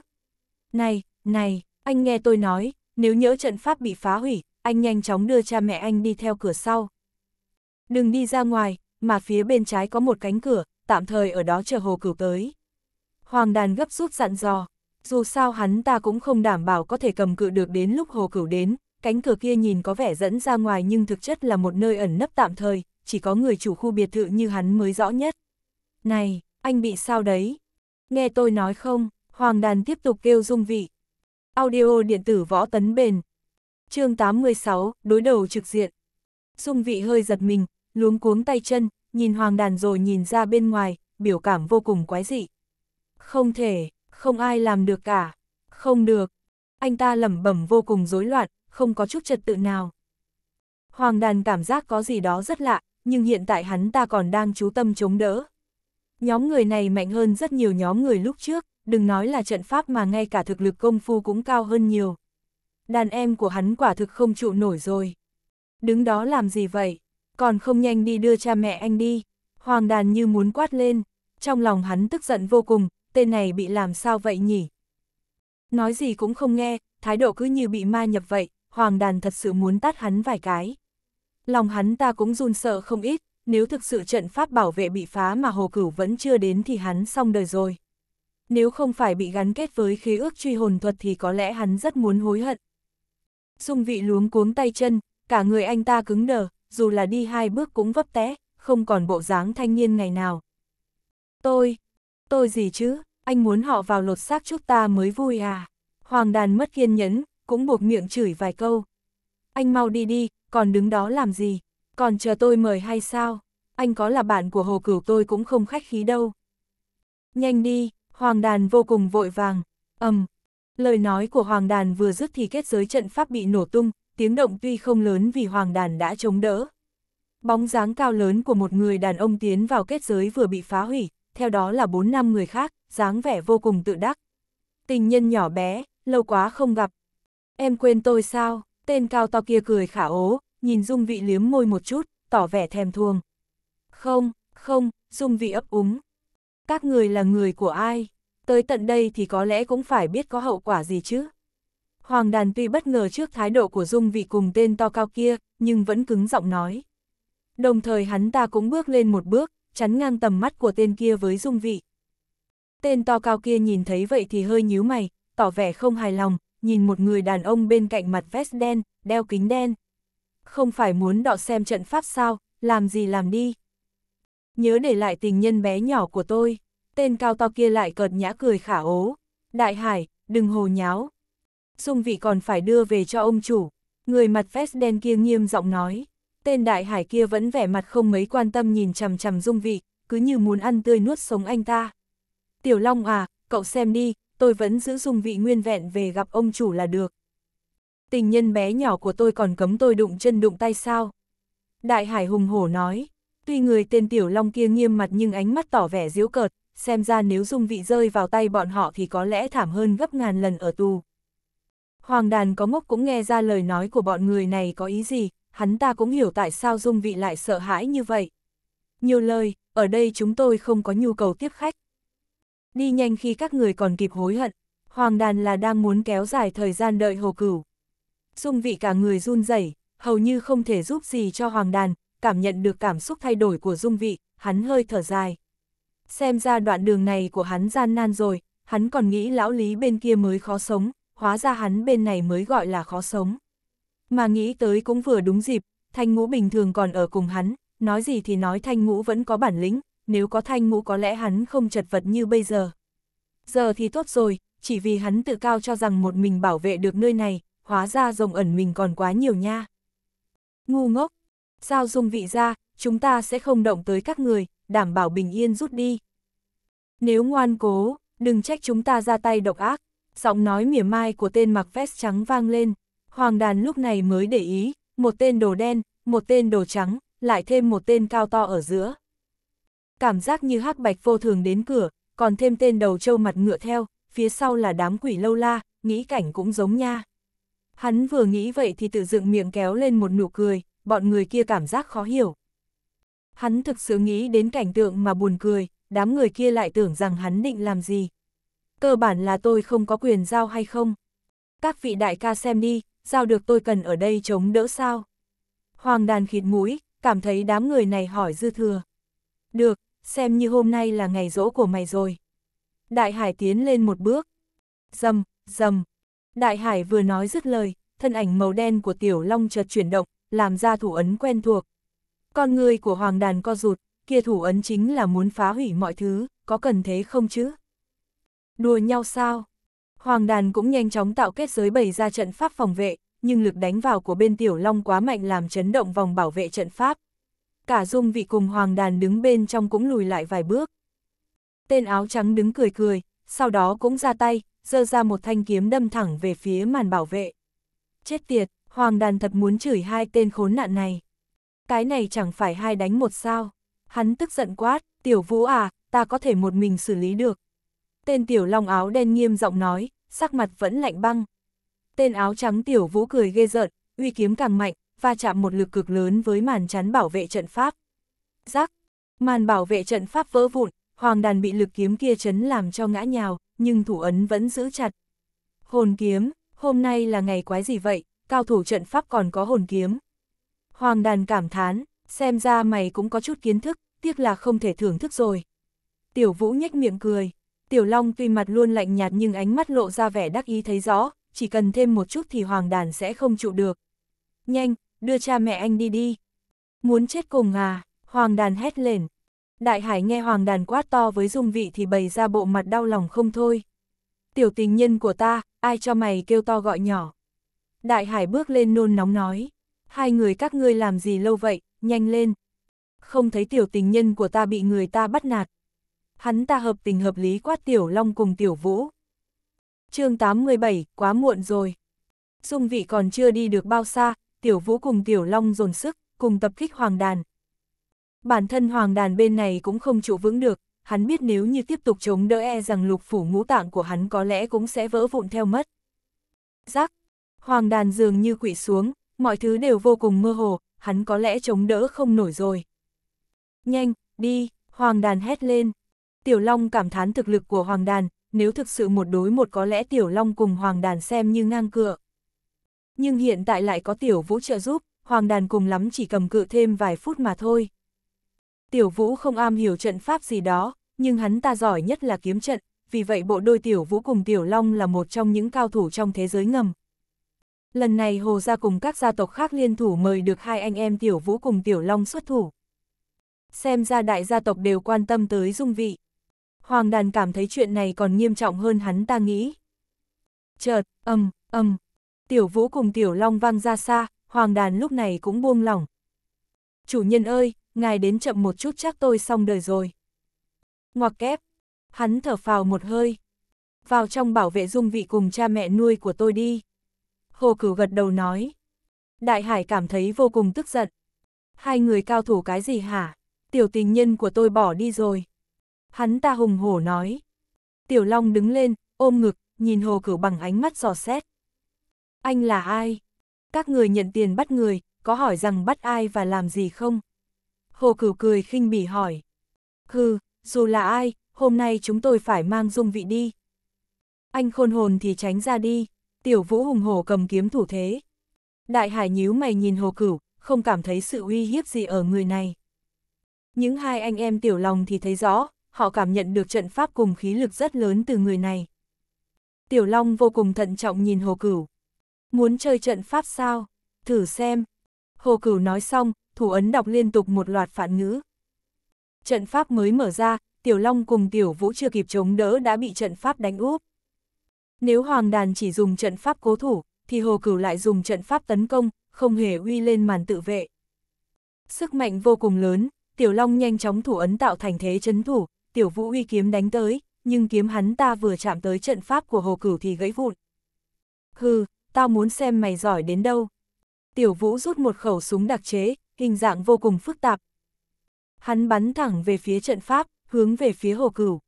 Này, này, anh nghe tôi nói, nếu nhỡ trận pháp bị phá hủy, anh nhanh chóng đưa cha mẹ anh đi theo cửa sau. Đừng đi ra ngoài, mà phía bên trái có một cánh cửa, tạm thời ở đó chờ hồ cửu tới. Hoàng đàn gấp rút dặn dò, dù sao hắn ta cũng không đảm bảo có thể cầm cự được đến lúc hồ cửu đến, cánh cửa kia nhìn có vẻ dẫn ra ngoài nhưng thực chất là một nơi ẩn nấp tạm thời, chỉ có người chủ khu biệt thự như hắn mới rõ nhất. Này, anh bị sao đấy? Nghe tôi nói không, Hoàng đàn tiếp tục kêu dung vị. Audio điện tử võ tấn bền. chương 86, đối đầu trực diện. Dung vị hơi giật mình, luống cuống tay chân, nhìn hoàng đàn rồi nhìn ra bên ngoài, biểu cảm vô cùng quái dị. Không thể, không ai làm được cả, không được. Anh ta lẩm bẩm vô cùng rối loạn, không có chút trật tự nào. Hoàng đàn cảm giác có gì đó rất lạ, nhưng hiện tại hắn ta còn đang chú tâm chống đỡ. Nhóm người này mạnh hơn rất nhiều nhóm người lúc trước, đừng nói là trận pháp mà ngay cả thực lực công phu cũng cao hơn nhiều. Đàn em của hắn quả thực không trụ nổi rồi. Đứng đó làm gì vậy? còn không nhanh đi đưa cha mẹ anh đi. Hoàng đàn như muốn quát lên, trong lòng hắn tức giận vô cùng, tên này bị làm sao vậy nhỉ? Nói gì cũng không nghe, thái độ cứ như bị ma nhập vậy, hoàng đàn thật sự muốn tát hắn vài cái. Lòng hắn ta cũng run sợ không ít, nếu thực sự trận pháp bảo vệ bị phá mà hồ cửu vẫn chưa đến thì hắn xong đời rồi. Nếu không phải bị gắn kết với khí ước truy hồn thuật thì có lẽ hắn rất muốn hối hận. Dung vị luống cuống tay chân, cả người anh ta cứng đờ, dù là đi hai bước cũng vấp té, không còn bộ dáng thanh niên ngày nào. Tôi, tôi gì chứ, anh muốn họ vào lột xác chút ta mới vui à? Hoàng đàn mất kiên nhẫn, cũng buộc miệng chửi vài câu. Anh mau đi đi, còn đứng đó làm gì? Còn chờ tôi mời hay sao? Anh có là bạn của hồ cửu tôi cũng không khách khí đâu. Nhanh đi, Hoàng đàn vô cùng vội vàng. ầm, lời nói của Hoàng đàn vừa dứt thì kết giới trận pháp bị nổ tung, tiếng động tuy không lớn vì hoàng đàn đã chống đỡ. Bóng dáng cao lớn của một người đàn ông tiến vào kết giới vừa bị phá hủy, theo đó là bốn năm người khác, dáng vẻ vô cùng tự đắc. Tình nhân nhỏ bé, lâu quá không gặp. Em quên tôi sao, tên cao to kia cười khả ố, nhìn dung vị liếm môi một chút, tỏ vẻ thèm thuồng. Không, không, dung vị ấp úng. Các người là người của ai? Tới tận đây thì có lẽ cũng phải biết có hậu quả gì chứ. Hoàng đàn tuy bất ngờ trước thái độ của Dung vị cùng tên to cao kia, nhưng vẫn cứng giọng nói. Đồng thời hắn ta cũng bước lên một bước, chắn ngang tầm mắt của tên kia với Dung vị. Tên to cao kia nhìn thấy vậy thì hơi nhíu mày, tỏ vẻ không hài lòng, nhìn một người đàn ông bên cạnh mặt vest đen, đeo kính đen. Không phải muốn đọ xem trận pháp sao, làm gì làm đi. Nhớ để lại tình nhân bé nhỏ của tôi, tên cao to kia lại cợt nhã cười khả ố. Đại Hải, đừng hồ nháo, dung vị còn phải đưa về cho ông chủ. Người mặt vest đen kia nghiêm giọng nói, tên đại hải kia vẫn vẻ mặt không mấy quan tâm nhìn chằm chằm dung vị, cứ như muốn ăn tươi nuốt sống anh ta. Tiểu Long à, cậu xem đi, tôi vẫn giữ dung vị nguyên vẹn về gặp ông chủ là được. Tình nhân bé nhỏ của tôi còn cấm tôi đụng chân đụng tay sao? Đại hải hùng hổ nói, tuy người tên Tiểu Long kia nghiêm mặt nhưng ánh mắt tỏ vẻ diễu cợt, xem ra nếu dung vị rơi vào tay bọn họ thì có lẽ thảm hơn gấp ngàn lần ở tù. Hoàng đàn có ngốc cũng nghe ra lời nói của bọn người này có ý gì, hắn ta cũng hiểu tại sao dung vị lại sợ hãi như vậy. Nhiều lời, ở đây chúng tôi không có nhu cầu tiếp khách. Đi nhanh khi các người còn kịp hối hận, Hoàng đàn là đang muốn kéo dài thời gian đợi hồ cửu. Dung vị cả người run rẩy, hầu như không thể giúp gì cho Hoàng đàn, cảm nhận được cảm xúc thay đổi của dung vị, hắn hơi thở dài. Xem ra đoạn đường này của hắn gian nan rồi, hắn còn nghĩ lão lý bên kia mới khó sống, hóa ra hắn bên này mới gọi là khó sống. Mà nghĩ tới cũng vừa đúng dịp, thanh ngũ bình thường còn ở cùng hắn, nói gì thì nói thanh ngũ vẫn có bản lĩnh, nếu có thanh ngũ có lẽ hắn không chật vật như bây giờ. Giờ thì tốt rồi, chỉ vì hắn tự cao cho rằng một mình bảo vệ được nơi này, hóa ra rồng ẩn mình còn quá nhiều nha. Ngu ngốc, sao dung vị ra, chúng ta sẽ không động tới các người, đảm bảo bình yên rút đi. Nếu ngoan cố, đừng trách chúng ta ra tay độc ác, giọng nói mỉa mai của tên mặc vest trắng vang lên. Hoàng đàn lúc này mới để ý, một tên đồ đen, một tên đồ trắng, lại thêm một tên cao to ở giữa. Cảm giác như hắc bạch vô thường đến cửa, còn thêm tên đầu trâu mặt ngựa theo, phía sau là đám quỷ lâu la, nghĩ cảnh cũng giống nha. Hắn vừa nghĩ vậy thì tự dựng miệng kéo lên một nụ cười, bọn người kia cảm giác khó hiểu. Hắn thực sự nghĩ đến cảnh tượng mà buồn cười, đám người kia lại tưởng rằng hắn định làm gì, cơ bản là tôi không có quyền giao hay không. Các vị đại ca xem đi, giao được tôi cần ở đây chống đỡ sao. Hoàng đàn khịt mũi, cảm thấy đám người này hỏi dư thừa. Được, xem như hôm nay là ngày rỗ của mày rồi. Đại hải tiến lên một bước. Dầm, dầm. Đại hải vừa nói dứt lời, thân ảnh màu đen của tiểu long chợt chuyển động, làm ra thủ ấn quen thuộc. Con người của hoàng đàn co rụt, kia thủ ấn chính là muốn phá hủy mọi thứ, có cần thế không chứ? Đùa nhau sao? Hoàng đàn cũng nhanh chóng tạo kết giới bày ra trận pháp phòng vệ, nhưng lực đánh vào của bên tiểu long quá mạnh làm chấn động vòng bảo vệ trận pháp. Cả dung vị cùng hoàng đàn đứng bên trong cũng lùi lại vài bước. Tên áo trắng đứng cười cười, sau đó cũng ra tay, giơ ra một thanh kiếm đâm thẳng về phía màn bảo vệ. Chết tiệt, hoàng đàn thật muốn chửi hai tên khốn nạn này. Cái này chẳng phải hai đánh một sao. Hắn tức giận quát, tiểu vũ à, ta có thể một mình xử lý được, Tên tiểu long áo đen nghiêm giọng nói, sắc mặt vẫn lạnh băng. Tên áo trắng tiểu vũ cười ghê rợn, uy kiếm càng mạnh, va chạm một lực cực lớn với màn chắn bảo vệ trận pháp. Rắc, màn bảo vệ trận pháp vỡ vụn, hoàng đàn bị lực kiếm kia chấn làm cho ngã nhào, nhưng thủ ấn vẫn giữ chặt. Hồn kiếm, hôm nay là ngày quái gì vậy, cao thủ trận pháp còn có hồn kiếm. Hoàng đàn cảm thán, xem ra mày cũng có chút kiến thức, tiếc là không thể thưởng thức rồi. Tiểu vũ nhếch miệng cười, Tiểu Long tuy mặt luôn lạnh nhạt nhưng ánh mắt lộ ra vẻ đắc ý thấy rõ, chỉ cần thêm một chút thì hoàng đàn sẽ không trụ được. Nhanh, đưa cha mẹ anh đi đi. Muốn chết cùng à, hoàng đàn hét lên. Đại hải nghe hoàng đàn quát to với dung vị thì bày ra bộ mặt đau lòng không thôi. Tiểu tình nhân của ta, ai cho mày kêu to gọi nhỏ. Đại hải bước lên nôn nóng nói. Hai người các ngươi làm gì lâu vậy, nhanh lên. Không thấy tiểu tình nhân của ta bị người ta bắt nạt, hắn ta hợp tình hợp lý quát Tiểu Long cùng Tiểu Vũ. chương 87, quá muộn rồi. Dung vị còn chưa đi được bao xa, Tiểu Vũ cùng Tiểu Long dồn sức, cùng tập kích Hoàng Đàn. Bản thân Hoàng Đàn bên này cũng không trụ vững được, hắn biết nếu như tiếp tục chống đỡ e rằng lục phủ ngũ tạng của hắn có lẽ cũng sẽ vỡ vụn theo mất. Giác, Hoàng Đàn dường như quỵ xuống, mọi thứ đều vô cùng mơ hồ, hắn có lẽ chống đỡ không nổi rồi. Nhanh, đi, Hoàng Đàn hét lên. Tiểu Long cảm thán thực lực của Hoàng Đàn, nếu thực sự một đối một có lẽ Tiểu Long cùng Hoàng Đàn xem như ngang cửa. Nhưng hiện tại lại có Tiểu Vũ trợ giúp, Hoàng Đàn cùng lắm chỉ cầm cự thêm vài phút mà thôi. Tiểu Vũ không am hiểu trận pháp gì đó, nhưng hắn ta giỏi nhất là kiếm trận, vì vậy bộ đôi Tiểu Vũ cùng Tiểu Long là một trong những cao thủ trong thế giới ngầm. Lần này Hồ Gia cùng các gia tộc khác liên thủ mời được hai anh em Tiểu Vũ cùng Tiểu Long xuất thủ. Xem ra đại gia tộc đều quan tâm tới dung vị. Hoàng đàn cảm thấy chuyện này còn nghiêm trọng hơn hắn ta nghĩ. Chợt, âm, um, âm, tiểu vũ cùng tiểu long vang ra xa, hoàng đàn lúc này cũng buông lỏng. Chủ nhân ơi, ngài đến chậm một chút chắc tôi xong đời rồi. Ngoặc kép, hắn thở phào một hơi. Vào trong bảo vệ dung vị cùng cha mẹ nuôi của tôi đi. Hồ cửu gật đầu nói. Đại hải cảm thấy vô cùng tức giận. Hai người cao thủ cái gì hả? Tiểu tình nhân của tôi bỏ đi rồi hắn ta hùng hổ nói. Tiểu Long đứng lên, ôm ngực, nhìn Hồ Cửu bằng ánh mắt dò xét. Anh là ai? Các người nhận tiền bắt người, có hỏi rằng bắt ai và làm gì không? Hồ Cửu cười khinh bỉ hỏi. Hừ, dù là ai, hôm nay chúng tôi phải mang dung vị đi. Anh khôn hồn thì tránh ra đi, tiểu vũ hùng hổ cầm kiếm thủ thế. Đại hải nhíu mày nhìn Hồ Cửu, không cảm thấy sự uy hiếp gì ở người này. Những hai anh em tiểu lòng thì thấy rõ, họ cảm nhận được trận pháp cùng khí lực rất lớn từ người này. Tiểu Long vô cùng thận trọng nhìn Hồ Cửu. Muốn chơi trận pháp sao? Thử xem. Hồ Cửu nói xong, thủ ấn đọc liên tục một loạt phản ngữ. Trận pháp mới mở ra, Tiểu Long cùng Tiểu Vũ chưa kịp chống đỡ đã bị trận pháp đánh úp. Nếu Hoàng Đàn chỉ dùng trận pháp cố thủ, thì Hồ Cửu lại dùng trận pháp tấn công, không hề uy lên màn tự vệ. Sức mạnh vô cùng lớn, Tiểu Long nhanh chóng thủ ấn tạo thành thế chấn thủ, tiểu vũ uy kiếm đánh tới, nhưng kiếm hắn ta vừa chạm tới trận pháp của hồ cửu thì gãy vụn. Hừ, tao muốn xem mày giỏi đến đâu. Tiểu vũ rút một khẩu súng đặc chế, hình dạng vô cùng phức tạp. Hắn bắn thẳng về phía trận pháp, hướng về phía hồ cửu.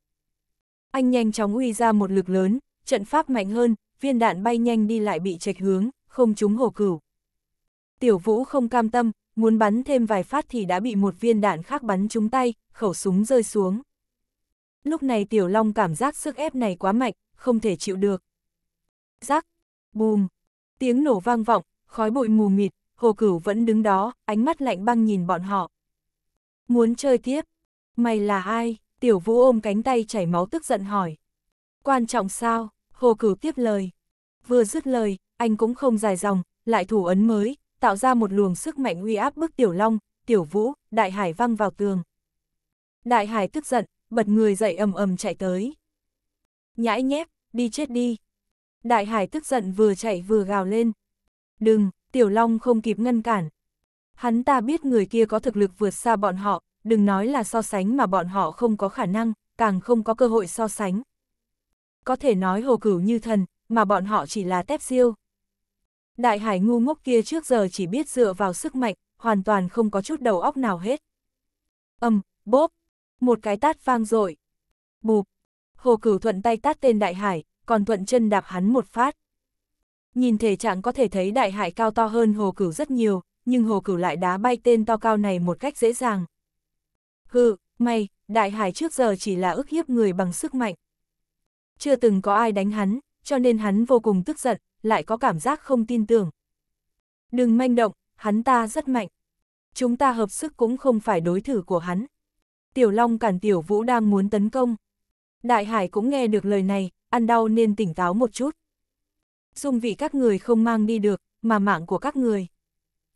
Anh nhanh chóng uy ra một lực lớn, trận pháp mạnh hơn, viên đạn bay nhanh đi lại bị chệch hướng, không trúng hồ cửu. Tiểu vũ không cam tâm, muốn bắn thêm vài phát thì đã bị một viên đạn khác bắn trúng tay, khẩu súng rơi xuống lúc này Tiểu Long cảm giác sức ép này quá mạnh, không thể chịu được. Rắc, bùm, tiếng nổ vang vọng, khói bụi mù mịt, Hồ Cửu vẫn đứng đó, ánh mắt lạnh băng nhìn bọn họ. Muốn chơi tiếp, mày là ai? Tiểu Vũ ôm cánh tay chảy máu tức giận hỏi. Quan trọng sao? Hồ Cửu tiếp lời. Vừa dứt lời, anh cũng không dài dòng, lại thủ ấn mới, tạo ra một luồng sức mạnh uy áp bức Tiểu Long, Tiểu Vũ, Đại Hải văng vào tường. Đại Hải tức giận, bật người dậy ầm ầm chạy tới. Nhãi nhép, đi chết đi. Đại hải tức giận vừa chạy vừa gào lên. Đừng, tiểu long không kịp ngăn cản. Hắn ta biết người kia có thực lực vượt xa bọn họ, đừng nói là so sánh mà bọn họ không có khả năng, càng không có cơ hội so sánh. Có thể nói hồ cửu như thần, mà bọn họ chỉ là tép siêu. Đại hải ngu ngốc kia trước giờ chỉ biết dựa vào sức mạnh, hoàn toàn không có chút đầu óc nào hết. Âm, um, bốp, một cái tát vang dội Bụp, hồ cửu thuận tay tát tên đại hải, còn thuận chân đạp hắn một phát. Nhìn thể trạng có thể thấy đại hải cao to hơn hồ cửu rất nhiều, nhưng hồ cửu lại đá bay tên to cao này một cách dễ dàng. Hừ, may, đại hải trước giờ chỉ là ức hiếp người bằng sức mạnh. Chưa từng có ai đánh hắn, cho nên hắn vô cùng tức giận, lại có cảm giác không tin tưởng. Đừng manh động, hắn ta rất mạnh. Chúng ta hợp sức cũng không phải đối thủ của hắn, Tiểu Long cản Tiểu Vũ đang muốn tấn công. Đại Hải cũng nghe được lời này, ăn đau nên tỉnh táo một chút. Dung vị các người không mang đi được, mà mạng của các người.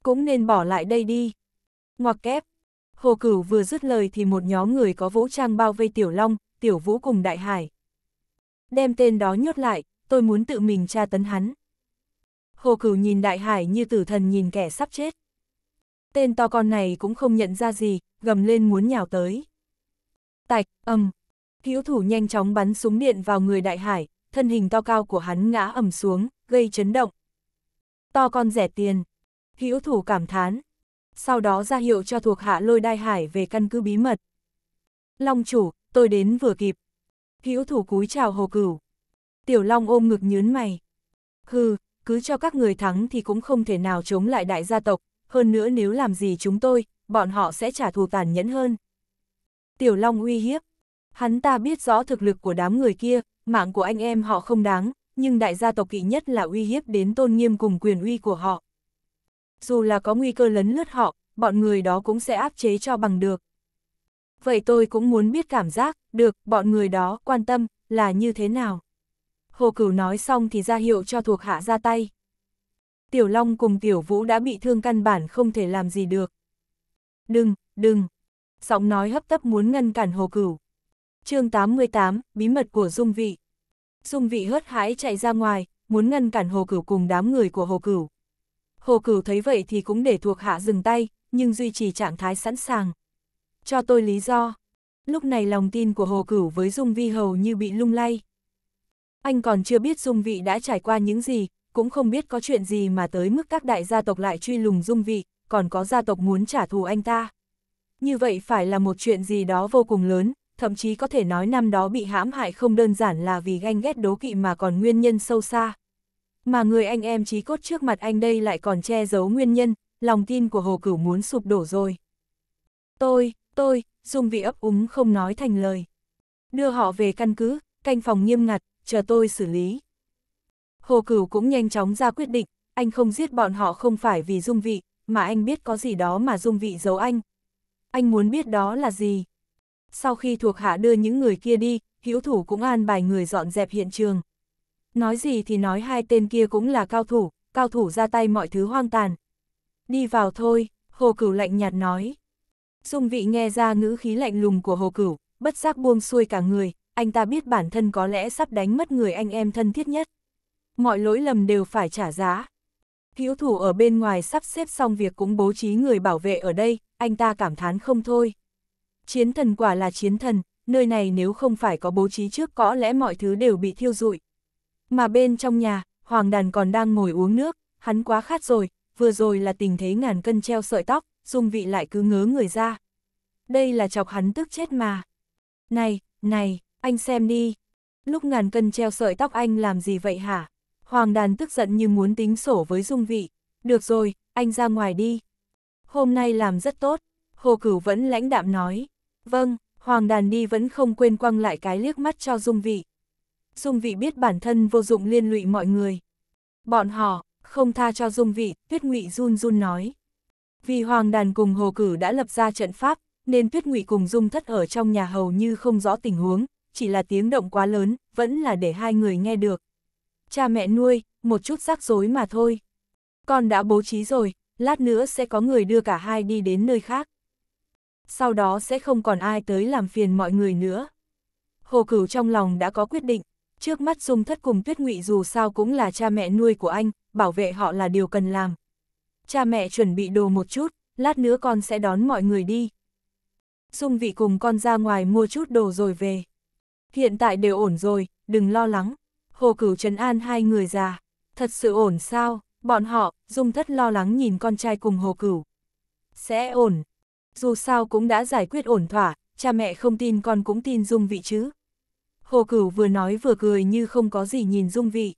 Cũng nên bỏ lại đây đi. Ngoặc kép. Hồ Cửu vừa dứt lời thì một nhóm người có vũ trang bao vây Tiểu Long, Tiểu Vũ cùng Đại Hải. Đem tên đó nhốt lại, tôi muốn tự mình tra tấn hắn. Hồ Cửu nhìn Đại Hải như tử thần nhìn kẻ sắp chết. Tên to con này cũng không nhận ra gì, gầm lên muốn nhào tới. Tạch, ầm. Um. Hữu thủ nhanh chóng bắn súng điện vào người đại hải, thân hình to cao của hắn ngã ầm xuống, gây chấn động. To con rẻ tiền. Hữu thủ cảm thán. Sau đó ra hiệu cho thuộc hạ lôi đại hải về căn cứ bí mật. Long chủ, tôi đến vừa kịp. Hữu thủ cúi chào hồ cửu. Tiểu Long ôm ngực nhớn mày. Hừ, cứ cho các người thắng thì cũng không thể nào chống lại đại gia tộc, hơn nữa nếu làm gì chúng tôi, bọn họ sẽ trả thù tàn nhẫn hơn. Tiểu Long uy hiếp. Hắn ta biết rõ thực lực của đám người kia, mạng của anh em họ không đáng, nhưng đại gia tộc kỵ nhất là uy hiếp đến tôn nghiêm cùng quyền uy của họ. Dù là có nguy cơ lấn lướt họ, bọn người đó cũng sẽ áp chế cho bằng được. Vậy tôi cũng muốn biết cảm giác, được, bọn người đó quan tâm, là như thế nào. Hồ Cửu nói xong thì ra hiệu cho thuộc hạ ra tay. Tiểu Long cùng Tiểu Vũ đã bị thương căn bản không thể làm gì được. Đừng, đừng, giọng nói hấp tấp muốn ngăn cản Hồ Cửu. chương 88, bí mật của Dung Vị. Dung Vị hớt hãi chạy ra ngoài, muốn ngăn cản Hồ Cửu cùng đám người của Hồ Cửu. Hồ Cửu thấy vậy thì cũng để thuộc hạ dừng tay, nhưng duy trì trạng thái sẵn sàng. Cho tôi lý do. Lúc này lòng tin của Hồ Cửu với Dung Vi hầu như bị lung lay. Anh còn chưa biết Dung Vị đã trải qua những gì, cũng không biết có chuyện gì mà tới mức các đại gia tộc lại truy lùng Dung Vị, còn có gia tộc muốn trả thù anh ta như vậy phải là một chuyện gì đó vô cùng lớn, thậm chí có thể nói năm đó bị hãm hại không đơn giản là vì ganh ghét đố kỵ mà còn nguyên nhân sâu xa. Mà người anh em trí cốt trước mặt anh đây lại còn che giấu nguyên nhân, lòng tin của Hồ Cửu muốn sụp đổ rồi. Tôi, tôi, Dung Vị ấp úng không nói thành lời. Đưa họ về căn cứ, canh phòng nghiêm ngặt, chờ tôi xử lý. Hồ Cửu cũng nhanh chóng ra quyết định, anh không giết bọn họ không phải vì Dung Vị, mà anh biết có gì đó mà Dung Vị giấu anh, anh muốn biết đó là gì. Sau khi thuộc hạ đưa những người kia đi, hữu thủ cũng an bài người dọn dẹp hiện trường. Nói gì thì nói hai tên kia cũng là cao thủ, cao thủ ra tay mọi thứ hoang tàn. Đi vào thôi, hồ cửu lạnh nhạt nói. Dung vị nghe ra ngữ khí lạnh lùng của hồ cửu, bất giác buông xuôi cả người, anh ta biết bản thân có lẽ sắp đánh mất người anh em thân thiết nhất. Mọi lỗi lầm đều phải trả giá, hữu thủ ở bên ngoài sắp xếp xong việc cũng bố trí người bảo vệ ở đây, anh ta cảm thán không thôi. Chiến thần quả là chiến thần, nơi này nếu không phải có bố trí trước có lẽ mọi thứ đều bị thiêu rụi. Mà bên trong nhà, Hoàng Đàn còn đang ngồi uống nước, hắn quá khát rồi, vừa rồi là tình thế ngàn cân treo sợi tóc, dung vị lại cứ ngớ người ra. Đây là chọc hắn tức chết mà. Này, này, anh xem đi. Lúc ngàn cân treo sợi tóc anh làm gì vậy hả? Hoàng đàn tức giận như muốn tính sổ với dung vị. Được rồi, anh ra ngoài đi. Hôm nay làm rất tốt. Hồ Cửu vẫn lãnh đạm nói. Vâng, Hoàng đàn đi vẫn không quên quăng lại cái liếc mắt cho dung vị. Dung vị biết bản thân vô dụng liên lụy mọi người. Bọn họ, không tha cho dung vị, tuyết ngụy run run nói. Vì Hoàng đàn cùng Hồ Cử đã lập ra trận pháp, nên tuyết ngụy cùng dung thất ở trong nhà hầu như không rõ tình huống, chỉ là tiếng động quá lớn, vẫn là để hai người nghe được cha mẹ nuôi, một chút rắc rối mà thôi. Con đã bố trí rồi, lát nữa sẽ có người đưa cả hai đi đến nơi khác. Sau đó sẽ không còn ai tới làm phiền mọi người nữa. Hồ Cửu trong lòng đã có quyết định, trước mắt Dung Thất cùng Tuyết Ngụy dù sao cũng là cha mẹ nuôi của anh, bảo vệ họ là điều cần làm. Cha mẹ chuẩn bị đồ một chút, lát nữa con sẽ đón mọi người đi. Dung vị cùng con ra ngoài mua chút đồ rồi về. Hiện tại đều ổn rồi, đừng lo lắng. Hồ Cửu trấn an hai người già, thật sự ổn sao, bọn họ, Dung Thất lo lắng nhìn con trai cùng Hồ Cửu. Sẽ ổn, dù sao cũng đã giải quyết ổn thỏa, cha mẹ không tin con cũng tin Dung vị chứ. Hồ Cửu vừa nói vừa cười như không có gì nhìn Dung vị.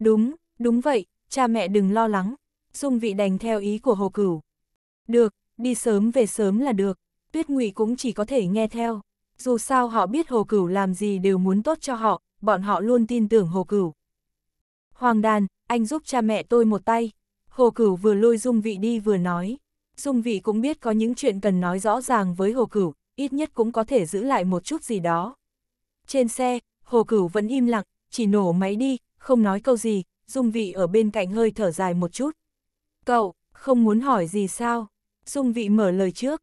Đúng, đúng vậy, cha mẹ đừng lo lắng, Dung vị đành theo ý của Hồ Cửu. Được, đi sớm về sớm là được, Tuyết Ngụy cũng chỉ có thể nghe theo. Dù sao họ biết Hồ Cửu làm gì đều muốn tốt cho họ, bọn họ luôn tin tưởng Hồ Cửu. Hoàng đàn, anh giúp cha mẹ tôi một tay. Hồ Cửu vừa lôi Dung Vị đi vừa nói. Dung Vị cũng biết có những chuyện cần nói rõ ràng với Hồ Cửu, ít nhất cũng có thể giữ lại một chút gì đó. Trên xe, Hồ Cửu vẫn im lặng, chỉ nổ máy đi, không nói câu gì, Dung Vị ở bên cạnh hơi thở dài một chút. Cậu, không muốn hỏi gì sao? Dung Vị mở lời trước.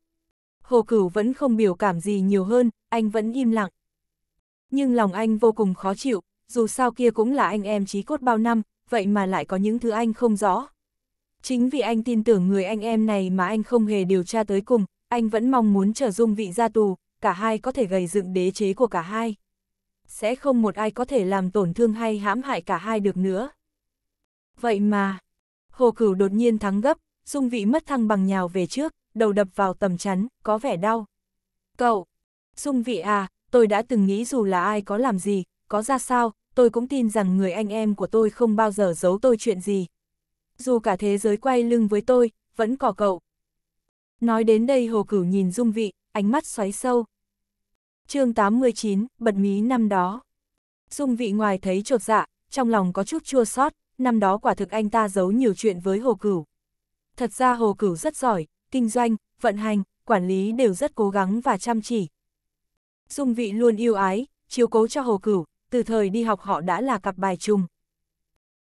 Hồ Cửu vẫn không biểu cảm gì nhiều hơn, anh vẫn im lặng. Nhưng lòng anh vô cùng khó chịu, dù sao kia cũng là anh em chí cốt bao năm, vậy mà lại có những thứ anh không rõ. Chính vì anh tin tưởng người anh em này mà anh không hề điều tra tới cùng, anh vẫn mong muốn trở dung vị ra tù, cả hai có thể gầy dựng đế chế của cả hai. Sẽ không một ai có thể làm tổn thương hay hãm hại cả hai được nữa. Vậy mà, hồ cửu đột nhiên thắng gấp, dung vị mất thăng bằng nhào về trước, đầu đập vào tầm chắn, có vẻ đau. Cậu, dung vị à, tôi đã từng nghĩ dù là ai có làm gì, có ra sao, tôi cũng tin rằng người anh em của tôi không bao giờ giấu tôi chuyện gì. Dù cả thế giới quay lưng với tôi, vẫn cỏ cậu. Nói đến đây Hồ Cửu nhìn dung vị, ánh mắt xoáy sâu. chương 89, bật mí năm đó. Dung vị ngoài thấy trột dạ, trong lòng có chút chua sót, năm đó quả thực anh ta giấu nhiều chuyện với Hồ Cửu. Thật ra Hồ Cửu rất giỏi, kinh doanh, vận hành, quản lý đều rất cố gắng và chăm chỉ, Dung vị luôn yêu ái, chiếu cố cho Hồ Cửu, từ thời đi học họ đã là cặp bài chung.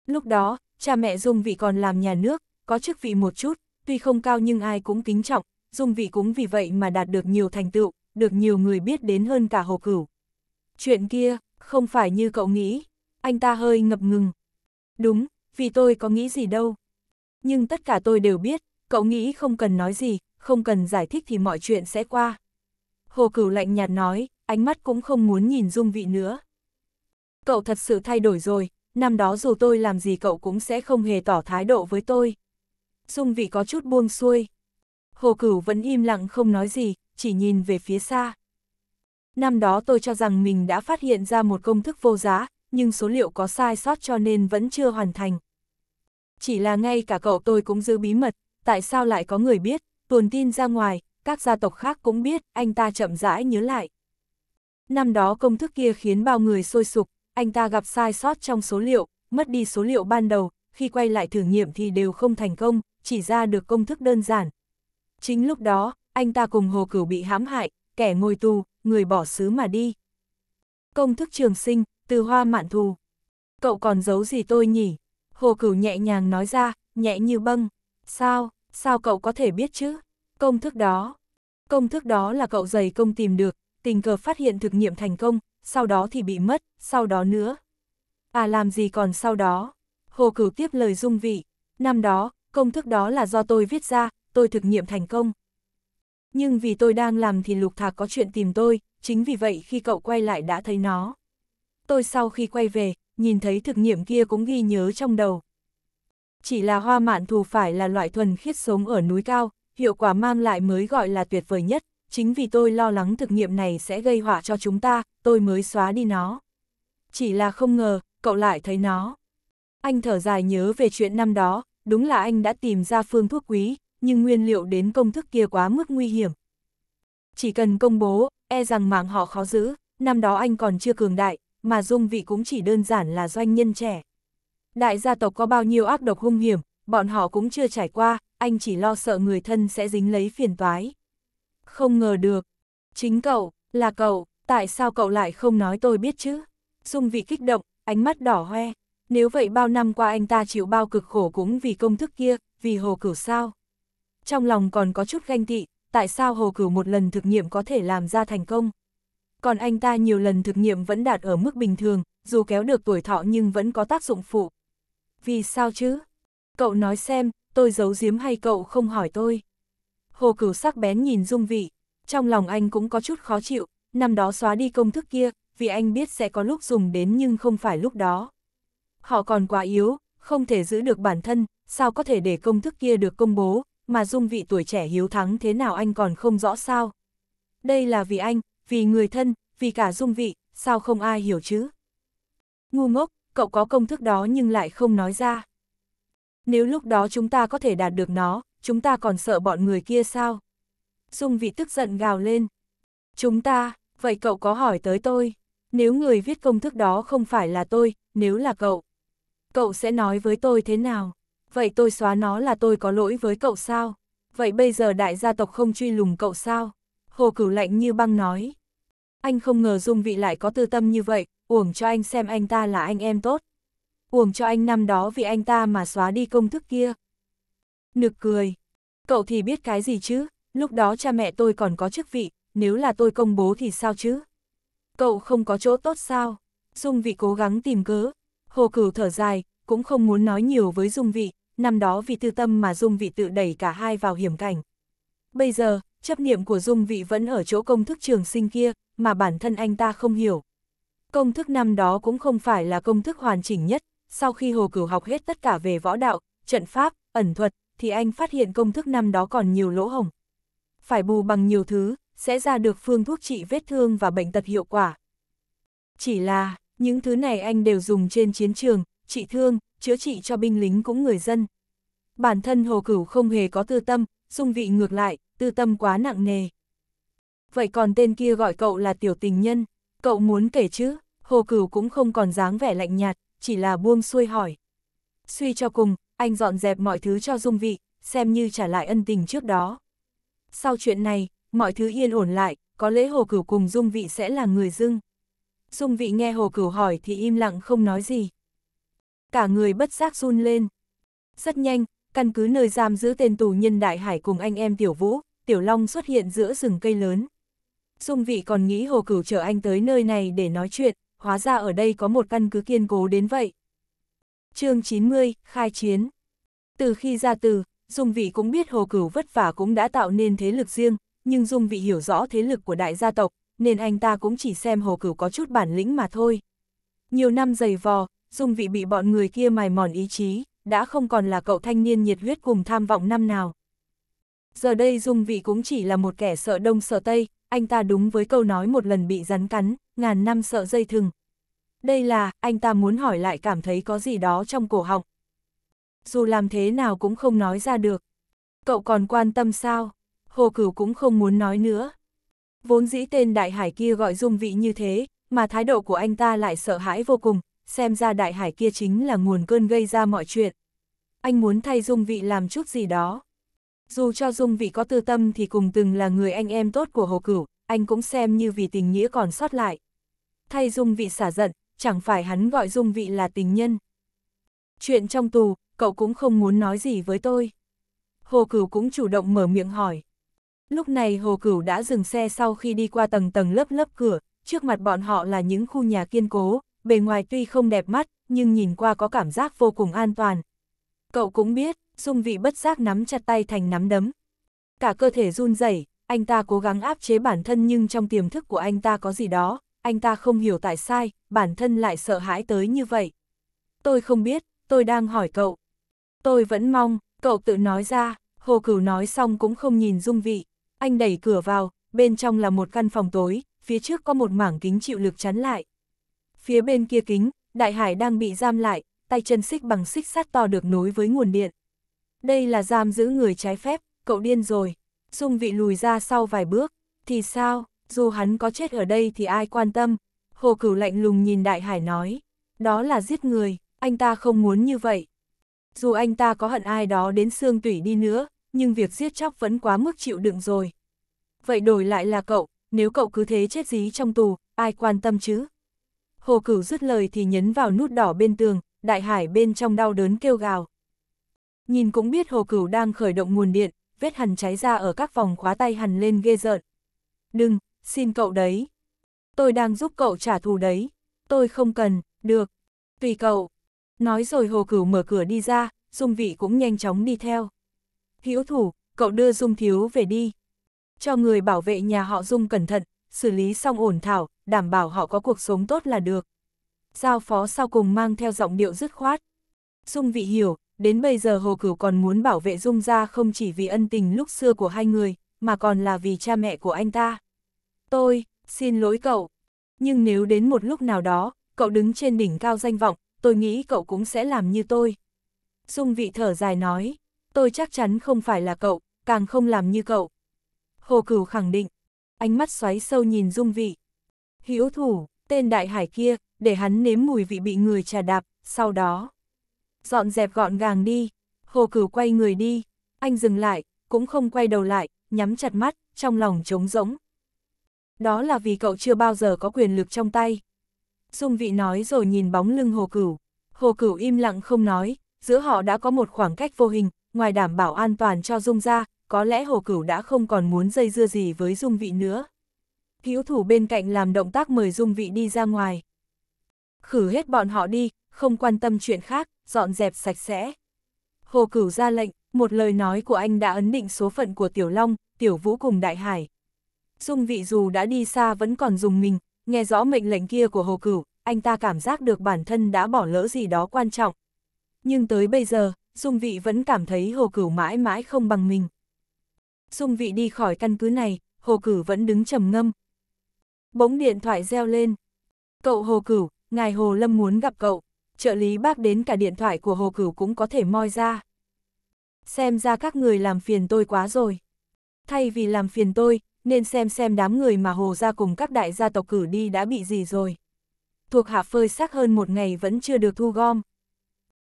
Lúc đó, cha mẹ Dung vị còn làm nhà nước, có chức vị một chút, tuy không cao nhưng ai cũng kính trọng, Dung vị cũng vì vậy mà đạt được nhiều thành tựu, được nhiều người biết đến hơn cả Hồ Cửu. Chuyện kia, không phải như cậu nghĩ, anh ta hơi ngập ngừng. Đúng, vì tôi có nghĩ gì đâu. Nhưng tất cả tôi đều biết, cậu nghĩ không cần nói gì, không cần giải thích thì mọi chuyện sẽ qua. Hồ Cửu lạnh nhạt nói, ánh mắt cũng không muốn nhìn dung vị nữa. Cậu thật sự thay đổi rồi, năm đó dù tôi làm gì cậu cũng sẽ không hề tỏ thái độ với tôi. Dung vị có chút buông xuôi. Hồ Cửu vẫn im lặng không nói gì, chỉ nhìn về phía xa. Năm đó tôi cho rằng mình đã phát hiện ra một công thức vô giá, nhưng số liệu có sai sót cho nên vẫn chưa hoàn thành. Chỉ là ngay cả cậu tôi cũng giữ bí mật, tại sao lại có người biết, tuồn tin ra ngoài, các gia tộc khác cũng biết, anh ta chậm rãi nhớ lại. Năm đó công thức kia khiến bao người sôi sục, anh ta gặp sai sót trong số liệu, mất đi số liệu ban đầu, khi quay lại thử nghiệm thì đều không thành công, chỉ ra được công thức đơn giản. Chính lúc đó, anh ta cùng Hồ Cửu bị hãm hại, kẻ ngồi tù, người bỏ xứ mà đi. Công thức trường sinh, từ hoa mạn thù. Cậu còn giấu gì tôi nhỉ? Hồ Cửu nhẹ nhàng nói ra, nhẹ như bâng. Sao, sao cậu có thể biết chứ? Công thức đó. Công thức đó là cậu giày công tìm được, tình cờ phát hiện thực nghiệm thành công, sau đó thì bị mất, sau đó nữa. À làm gì còn sau đó? Hồ Cửu tiếp lời dung vị. Năm đó, công thức đó là do tôi viết ra, tôi thực nghiệm thành công. Nhưng vì tôi đang làm thì Lục Thạc có chuyện tìm tôi, chính vì vậy khi cậu quay lại đã thấy nó. Tôi sau khi quay về, nhìn thấy thực nghiệm kia cũng ghi nhớ trong đầu. Chỉ là hoa mạn thù phải là loại thuần khiết sống ở núi cao, hiệu quả mang lại mới gọi là tuyệt vời nhất, chính vì tôi lo lắng thực nghiệm này sẽ gây họa cho chúng ta, tôi mới xóa đi nó. Chỉ là không ngờ, cậu lại thấy nó. Anh thở dài nhớ về chuyện năm đó, đúng là anh đã tìm ra phương thuốc quý, nhưng nguyên liệu đến công thức kia quá mức nguy hiểm. Chỉ cần công bố, e rằng mạng họ khó giữ, năm đó anh còn chưa cường đại, mà dung vị cũng chỉ đơn giản là doanh nhân trẻ. Đại gia tộc có bao nhiêu ác độc hung hiểm, bọn họ cũng chưa trải qua, anh chỉ lo sợ người thân sẽ dính lấy phiền toái. Không ngờ được. Chính cậu, là cậu, tại sao cậu lại không nói tôi biết chứ? Dung vị kích động, ánh mắt đỏ hoe. Nếu vậy bao năm qua anh ta chịu bao cực khổ cũng vì công thức kia, vì hồ cửu sao? Trong lòng còn có chút ganh tị, tại sao hồ cửu một lần thực nghiệm có thể làm ra thành công? Còn anh ta nhiều lần thực nghiệm vẫn đạt ở mức bình thường, dù kéo được tuổi thọ nhưng vẫn có tác dụng phụ. Vì sao chứ? Cậu nói xem, tôi giấu giếm hay cậu không hỏi tôi? Hồ Cửu sắc bén nhìn Dung Vị, trong lòng anh cũng có chút khó chịu, năm đó xóa đi công thức kia, vì anh biết sẽ có lúc dùng đến nhưng không phải lúc đó. Họ còn quá yếu, không thể giữ được bản thân, sao có thể để công thức kia được công bố, mà dung vị tuổi trẻ hiếu thắng thế nào anh còn không rõ sao. Đây là vì anh, vì người thân, vì cả dung vị, sao không ai hiểu chứ? Ngu ngốc, cậu có công thức đó nhưng lại không nói ra. Nếu lúc đó chúng ta có thể đạt được nó, chúng ta còn sợ bọn người kia sao? Dung vị tức giận gào lên. Chúng ta, vậy cậu có hỏi tới tôi, nếu người viết công thức đó không phải là tôi, nếu là cậu, cậu sẽ nói với tôi thế nào? Vậy tôi xóa nó là tôi có lỗi với cậu sao? Vậy bây giờ đại gia tộc không truy lùng cậu sao? Hồ cửu lạnh như băng nói. Anh không ngờ Dung vị lại có tư tâm như vậy, uổng cho anh xem anh ta là anh em tốt. Uổng cho anh năm đó vì anh ta mà xóa đi công thức kia, Nực cười. Cậu thì biết cái gì chứ, lúc đó cha mẹ tôi còn có chức vị, nếu là tôi công bố thì sao chứ? Cậu không có chỗ tốt sao? Dung vị cố gắng tìm cớ. Hồ cửu thở dài, cũng không muốn nói nhiều với Dung vị, năm đó vì tư tâm mà Dung vị tự đẩy cả hai vào hiểm cảnh. Bây giờ, chấp niệm của Dung vị vẫn ở chỗ công thức trường sinh kia, mà bản thân anh ta không hiểu. Công thức năm đó cũng không phải là công thức hoàn chỉnh nhất, sau khi Hồ Cửu học hết tất cả về võ đạo, trận pháp, ẩn thuật, thì anh phát hiện công thức năm đó còn nhiều lỗ hổng. Phải bù bằng nhiều thứ, sẽ ra được phương thuốc trị vết thương và bệnh tật hiệu quả. Chỉ là, những thứ này anh đều dùng trên chiến trường, trị thương, chữa trị cho binh lính cũng người dân. Bản thân Hồ Cửu không hề có tư tâm, dung vị ngược lại, tư tâm quá nặng nề. Vậy còn tên kia gọi cậu là tiểu tình nhân, cậu muốn kể chứ, Hồ Cửu cũng không còn dáng vẻ lạnh nhạt, chỉ là buông xuôi hỏi. Suy cho cùng, anh dọn dẹp mọi thứ cho dung vị, xem như trả lại ân tình trước đó. Sau chuyện này, mọi thứ yên ổn lại, có lẽ Hồ Cửu cùng dung vị sẽ là người dưng. Dung vị nghe Hồ Cửu hỏi thì im lặng không nói gì. Cả người bất giác run lên. Rất nhanh, căn cứ nơi giam giữ tên tù nhân Đại Hải cùng anh em Tiểu Vũ, Tiểu Long xuất hiện giữa rừng cây lớn. Dung vị còn nghĩ Hồ Cửu chở anh tới nơi này để nói chuyện, hóa ra ở đây có một căn cứ kiên cố đến vậy chương 90, khai chiến. Từ khi ra từ, Dung Vị cũng biết Hồ Cửu vất vả cũng đã tạo nên thế lực riêng, nhưng Dung Vị hiểu rõ thế lực của đại gia tộc, nên anh ta cũng chỉ xem Hồ Cửu có chút bản lĩnh mà thôi. Nhiều năm dày vò, Dung Vị bị bọn người kia mài mòn ý chí, đã không còn là cậu thanh niên nhiệt huyết cùng tham vọng năm nào. Giờ đây Dung Vị cũng chỉ là một kẻ sợ đông sợ tây, anh ta đúng với câu nói một lần bị rắn cắn, ngàn năm sợ dây thừng, đây là, anh ta muốn hỏi lại cảm thấy có gì đó trong cổ họng. Dù làm thế nào cũng không nói ra được. Cậu còn quan tâm sao? Hồ Cửu cũng không muốn nói nữa. Vốn dĩ tên Đại Hải kia gọi dung vị như thế, mà thái độ của anh ta lại sợ hãi vô cùng, xem ra Đại Hải kia chính là nguồn cơn gây ra mọi chuyện. Anh muốn thay dung vị làm chút gì đó. Dù cho dung vị có tư tâm thì cùng từng là người anh em tốt của Hồ Cửu, anh cũng xem như vì tình nghĩa còn sót lại. Thay dung vị xả giận, chẳng phải hắn gọi dung vị là tình nhân. Chuyện trong tù, cậu cũng không muốn nói gì với tôi. Hồ Cửu cũng chủ động mở miệng hỏi. Lúc này Hồ Cửu đã dừng xe sau khi đi qua tầng tầng lớp lớp cửa, trước mặt bọn họ là những khu nhà kiên cố, bề ngoài tuy không đẹp mắt, nhưng nhìn qua có cảm giác vô cùng an toàn. Cậu cũng biết, dung vị bất giác nắm chặt tay thành nắm đấm. Cả cơ thể run rẩy, anh ta cố gắng áp chế bản thân nhưng trong tiềm thức của anh ta có gì đó, anh ta không hiểu tại sai, bản thân lại sợ hãi tới như vậy. Tôi không biết, tôi đang hỏi cậu. Tôi vẫn mong, cậu tự nói ra, Hồ Cửu nói xong cũng không nhìn dung vị. Anh đẩy cửa vào, bên trong là một căn phòng tối, phía trước có một mảng kính chịu lực chắn lại. Phía bên kia kính, đại hải đang bị giam lại, tay chân xích bằng xích sắt to được nối với nguồn điện. Đây là giam giữ người trái phép, cậu điên rồi. Dung vị lùi ra sau vài bước, thì sao? dù hắn có chết ở đây thì ai quan tâm. Hồ Cửu lạnh lùng nhìn Đại Hải nói, đó là giết người, anh ta không muốn như vậy. Dù anh ta có hận ai đó đến xương tủy đi nữa, nhưng việc giết chóc vẫn quá mức chịu đựng rồi. Vậy đổi lại là cậu, nếu cậu cứ thế chết dí trong tù, ai quan tâm chứ? Hồ Cửu dứt lời thì nhấn vào nút đỏ bên tường, Đại Hải bên trong đau đớn kêu gào. Nhìn cũng biết Hồ Cửu đang khởi động nguồn điện, vết hằn cháy ra ở các vòng khóa tay hằn lên ghê rợn. Đừng, xin cậu đấy. Tôi đang giúp cậu trả thù đấy. Tôi không cần, được. Tùy cậu. Nói rồi Hồ Cửu mở cửa đi ra, Dung Vị cũng nhanh chóng đi theo. Hiếu thủ, cậu đưa Dung Thiếu về đi. Cho người bảo vệ nhà họ Dung cẩn thận, xử lý xong ổn thảo, đảm bảo họ có cuộc sống tốt là được. Giao phó sau cùng mang theo giọng điệu dứt khoát. Dung Vị hiểu, đến bây giờ Hồ Cửu còn muốn bảo vệ Dung ra không chỉ vì ân tình lúc xưa của hai người, mà còn là vì cha mẹ của anh ta. Tôi, xin lỗi cậu. Nhưng nếu đến một lúc nào đó, cậu đứng trên đỉnh cao danh vọng, tôi nghĩ cậu cũng sẽ làm như tôi. Dung vị thở dài nói, tôi chắc chắn không phải là cậu, càng không làm như cậu. Hồ Cửu khẳng định, ánh mắt xoáy sâu nhìn Dung vị. Hiếu thủ, tên đại hải kia, để hắn nếm mùi vị bị người trà đạp, sau đó. Dọn dẹp gọn gàng đi, Hồ Cửu quay người đi, anh dừng lại, cũng không quay đầu lại, nhắm chặt mắt, trong lòng trống rỗng, đó là vì cậu chưa bao giờ có quyền lực trong tay. Dung vị nói rồi nhìn bóng lưng Hồ Cửu. Hồ Cửu im lặng không nói, giữa họ đã có một khoảng cách vô hình, ngoài đảm bảo an toàn cho Dung ra, có lẽ Hồ Cửu đã không còn muốn dây dưa gì với Dung vị nữa. Hữu thủ bên cạnh làm động tác mời Dung vị đi ra ngoài. Khử hết bọn họ đi, không quan tâm chuyện khác, dọn dẹp sạch sẽ. Hồ Cửu ra lệnh, một lời nói của anh đã ấn định số phận của Tiểu Long, Tiểu Vũ cùng Đại Hải, Dung vị dù đã đi xa vẫn còn dùng mình, nghe rõ mệnh lệnh kia của Hồ Cửu, anh ta cảm giác được bản thân đã bỏ lỡ gì đó quan trọng. Nhưng tới bây giờ, Dung vị vẫn cảm thấy Hồ Cửu mãi mãi không bằng mình. Dung vị đi khỏi căn cứ này, Hồ Cửu vẫn đứng trầm ngâm. Bỗng điện thoại reo lên. Cậu Hồ Cửu, ngài Hồ Lâm muốn gặp cậu, trợ lý bác đến cả điện thoại của Hồ Cửu cũng có thể moi ra. Xem ra các người làm phiền tôi quá rồi. Thay vì làm phiền tôi, nên xem xem đám người mà Hồ gia cùng các đại gia tộc cử đi đã bị gì rồi. Thuộc hạ phơi xác hơn một ngày vẫn chưa được thu gom.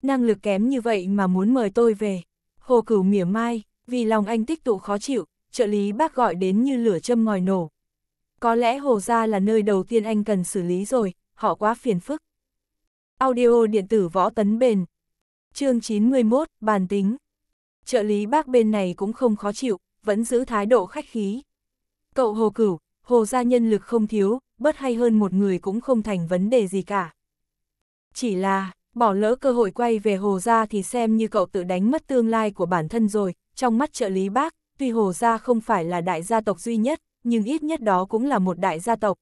Năng lực kém như vậy mà muốn mời tôi về. Hồ cửu mỉa mai, vì lòng anh tích tụ khó chịu, trợ lý bác gọi đến như lửa châm ngòi nổ. Có lẽ Hồ gia là nơi đầu tiên anh cần xử lý rồi, họ quá phiền phức. Audio điện tử võ tấn bền. Chương 91, bàn tính. Trợ lý bác bên này cũng không khó chịu, vẫn giữ thái độ khách khí. Cậu Hồ Cửu, Hồ gia nhân lực không thiếu, bất hay hơn một người cũng không thành vấn đề gì cả. Chỉ là, bỏ lỡ cơ hội quay về Hồ gia thì xem như cậu tự đánh mất tương lai của bản thân rồi, trong mắt trợ lý bác, tuy Hồ gia không phải là đại gia tộc duy nhất, nhưng ít nhất đó cũng là một đại gia tộc.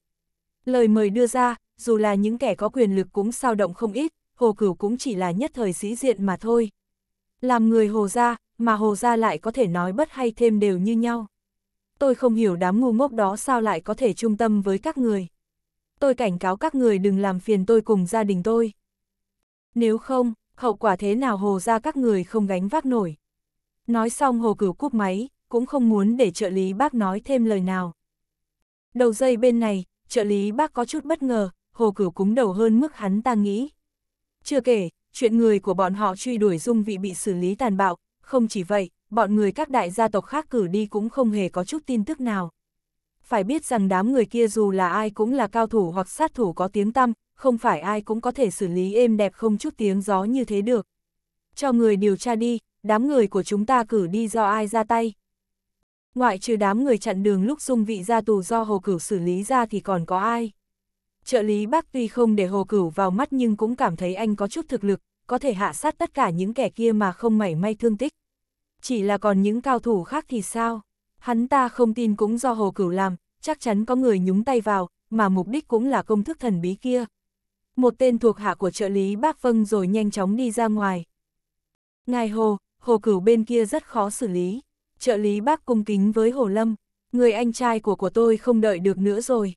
Lời mời đưa ra, dù là những kẻ có quyền lực cũng sao động không ít, Hồ Cửu cũng chỉ là nhất thời sĩ diện mà thôi. Làm người Hồ gia, mà Hồ gia lại có thể nói bất hay thêm đều như nhau tôi không hiểu đám ngu ngốc đó sao lại có thể trung tâm với các người. Tôi cảnh cáo các người đừng làm phiền tôi cùng gia đình tôi. Nếu không, hậu quả thế nào hồ ra các người không gánh vác nổi. Nói xong hồ cửu cúp máy, cũng không muốn để trợ lý bác nói thêm lời nào. Đầu dây bên này, trợ lý bác có chút bất ngờ, hồ cửu cúng đầu hơn mức hắn ta nghĩ. Chưa kể, chuyện người của bọn họ truy đuổi dung vị bị xử lý tàn bạo, không chỉ vậy, bọn người các đại gia tộc khác cử đi cũng không hề có chút tin tức nào. Phải biết rằng đám người kia dù là ai cũng là cao thủ hoặc sát thủ có tiếng tăm, không phải ai cũng có thể xử lý êm đẹp không chút tiếng gió như thế được. Cho người điều tra đi, đám người của chúng ta cử đi do ai ra tay. Ngoại trừ đám người chặn đường lúc dung vị ra tù do hồ cửu xử lý ra thì còn có ai. Trợ lý bác tuy không để hồ cửu vào mắt nhưng cũng cảm thấy anh có chút thực lực, có thể hạ sát tất cả những kẻ kia mà không mảy may thương tích chỉ là còn những cao thủ khác thì sao? Hắn ta không tin cũng do Hồ Cửu làm, chắc chắn có người nhúng tay vào, mà mục đích cũng là công thức thần bí kia. Một tên thuộc hạ của trợ lý bác Vâng rồi nhanh chóng đi ra ngoài. Ngài Hồ, Hồ Cửu bên kia rất khó xử lý. Trợ lý bác cung kính với Hồ Lâm, người anh trai của của tôi không đợi được nữa rồi.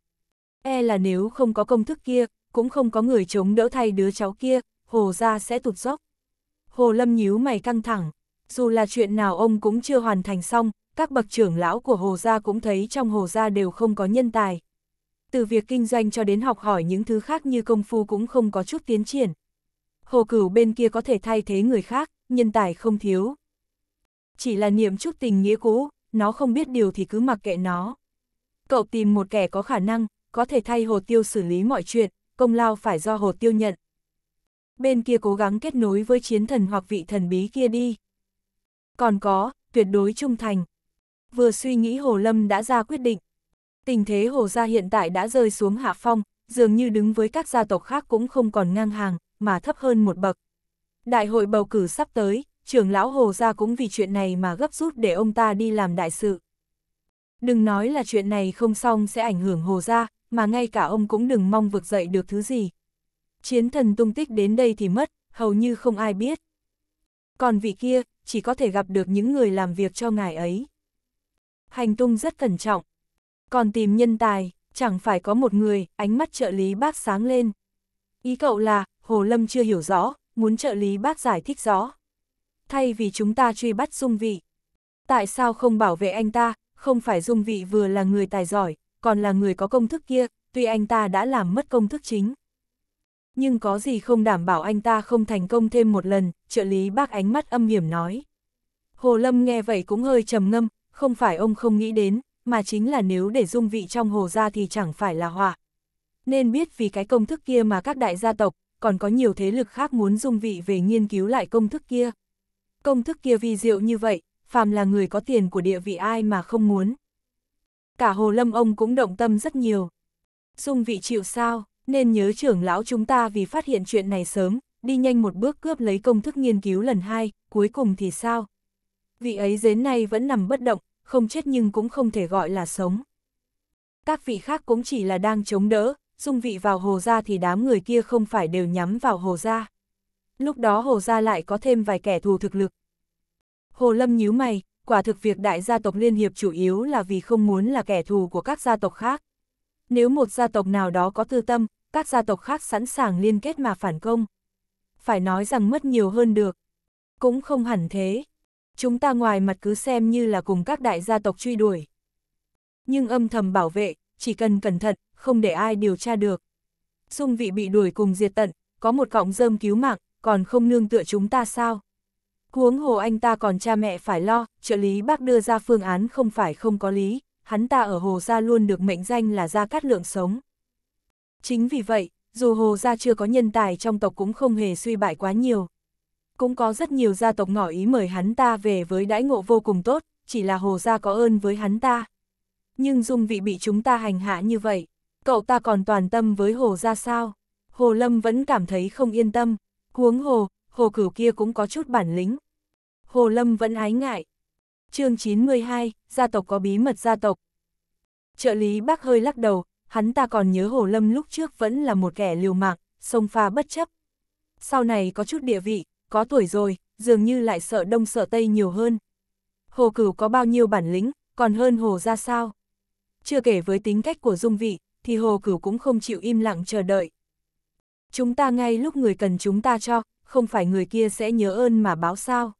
E là nếu không có công thức kia, cũng không có người chống đỡ thay đứa cháu kia, Hồ ra sẽ tụt dốc. Hồ Lâm nhíu mày căng thẳng, dù là chuyện nào ông cũng chưa hoàn thành xong, các bậc trưởng lão của Hồ Gia cũng thấy trong Hồ Gia đều không có nhân tài. Từ việc kinh doanh cho đến học hỏi những thứ khác như công phu cũng không có chút tiến triển. Hồ Cửu bên kia có thể thay thế người khác, nhân tài không thiếu. Chỉ là niệm chút tình nghĩa cũ, nó không biết điều thì cứ mặc kệ nó. Cậu tìm một kẻ có khả năng, có thể thay Hồ Tiêu xử lý mọi chuyện, công lao phải do Hồ Tiêu nhận. Bên kia cố gắng kết nối với chiến thần hoặc vị thần bí kia đi còn có, tuyệt đối trung thành. Vừa suy nghĩ Hồ Lâm đã ra quyết định. Tình thế Hồ gia hiện tại đã rơi xuống hạ phong, dường như đứng với các gia tộc khác cũng không còn ngang hàng, mà thấp hơn một bậc. Đại hội bầu cử sắp tới, trưởng lão Hồ gia cũng vì chuyện này mà gấp rút để ông ta đi làm đại sự. Đừng nói là chuyện này không xong sẽ ảnh hưởng Hồ gia, mà ngay cả ông cũng đừng mong vực dậy được thứ gì. Chiến thần tung tích đến đây thì mất, hầu như không ai biết. Còn vị kia, chỉ có thể gặp được những người làm việc cho ngài ấy. Hành tung rất cẩn trọng. Còn tìm nhân tài, chẳng phải có một người, ánh mắt trợ lý bác sáng lên. Ý cậu là, Hồ Lâm chưa hiểu rõ, muốn trợ lý bác giải thích rõ. Thay vì chúng ta truy bắt dung vị. Tại sao không bảo vệ anh ta, không phải dung vị vừa là người tài giỏi, còn là người có công thức kia, tuy anh ta đã làm mất công thức chính. Nhưng có gì không đảm bảo anh ta không thành công thêm một lần, trợ lý bác ánh mắt âm hiểm nói. Hồ Lâm nghe vậy cũng hơi trầm ngâm, không phải ông không nghĩ đến, mà chính là nếu để dung vị trong hồ ra thì chẳng phải là họa. Nên biết vì cái công thức kia mà các đại gia tộc, còn có nhiều thế lực khác muốn dung vị về nghiên cứu lại công thức kia. Công thức kia vi diệu như vậy, phàm là người có tiền của địa vị ai mà không muốn. Cả hồ lâm ông cũng động tâm rất nhiều. Dung vị chịu sao? nên nhớ trưởng lão chúng ta vì phát hiện chuyện này sớm, đi nhanh một bước cướp lấy công thức nghiên cứu lần hai, cuối cùng thì sao? Vị ấy dến nay vẫn nằm bất động, không chết nhưng cũng không thể gọi là sống. Các vị khác cũng chỉ là đang chống đỡ, dung vị vào hồ gia thì đám người kia không phải đều nhắm vào hồ gia. Lúc đó hồ gia lại có thêm vài kẻ thù thực lực. Hồ Lâm nhíu mày, quả thực việc đại gia tộc liên hiệp chủ yếu là vì không muốn là kẻ thù của các gia tộc khác. Nếu một gia tộc nào đó có tư tâm, các gia tộc khác sẵn sàng liên kết mà phản công. Phải nói rằng mất nhiều hơn được. Cũng không hẳn thế. Chúng ta ngoài mặt cứ xem như là cùng các đại gia tộc truy đuổi. Nhưng âm thầm bảo vệ, chỉ cần cẩn thận, không để ai điều tra được. Dung vị bị đuổi cùng diệt tận, có một cọng rơm cứu mạng, còn không nương tựa chúng ta sao? Huống hồ anh ta còn cha mẹ phải lo, trợ lý bác đưa ra phương án không phải không có lý, hắn ta ở hồ gia luôn được mệnh danh là gia cát lượng sống. Chính vì vậy, dù Hồ gia chưa có nhân tài trong tộc cũng không hề suy bại quá nhiều. Cũng có rất nhiều gia tộc ngỏ ý mời hắn ta về với đãi ngộ vô cùng tốt, chỉ là Hồ gia có ơn với hắn ta. Nhưng dung vị bị chúng ta hành hạ như vậy, cậu ta còn toàn tâm với Hồ gia sao? Hồ Lâm vẫn cảm thấy không yên tâm, huống Hồ, Hồ Cửu kia cũng có chút bản lĩnh. Hồ Lâm vẫn ái ngại. chương 92, gia tộc có bí mật gia tộc. Trợ lý bác hơi lắc đầu, hắn ta còn nhớ Hồ Lâm lúc trước vẫn là một kẻ liều mạng, sông pha bất chấp. Sau này có chút địa vị, có tuổi rồi, dường như lại sợ đông sợ tây nhiều hơn. Hồ Cửu có bao nhiêu bản lĩnh, còn hơn Hồ ra sao? Chưa kể với tính cách của Dung Vị, thì Hồ Cửu cũng không chịu im lặng chờ đợi. Chúng ta ngay lúc người cần chúng ta cho, không phải người kia sẽ nhớ ơn mà báo sao.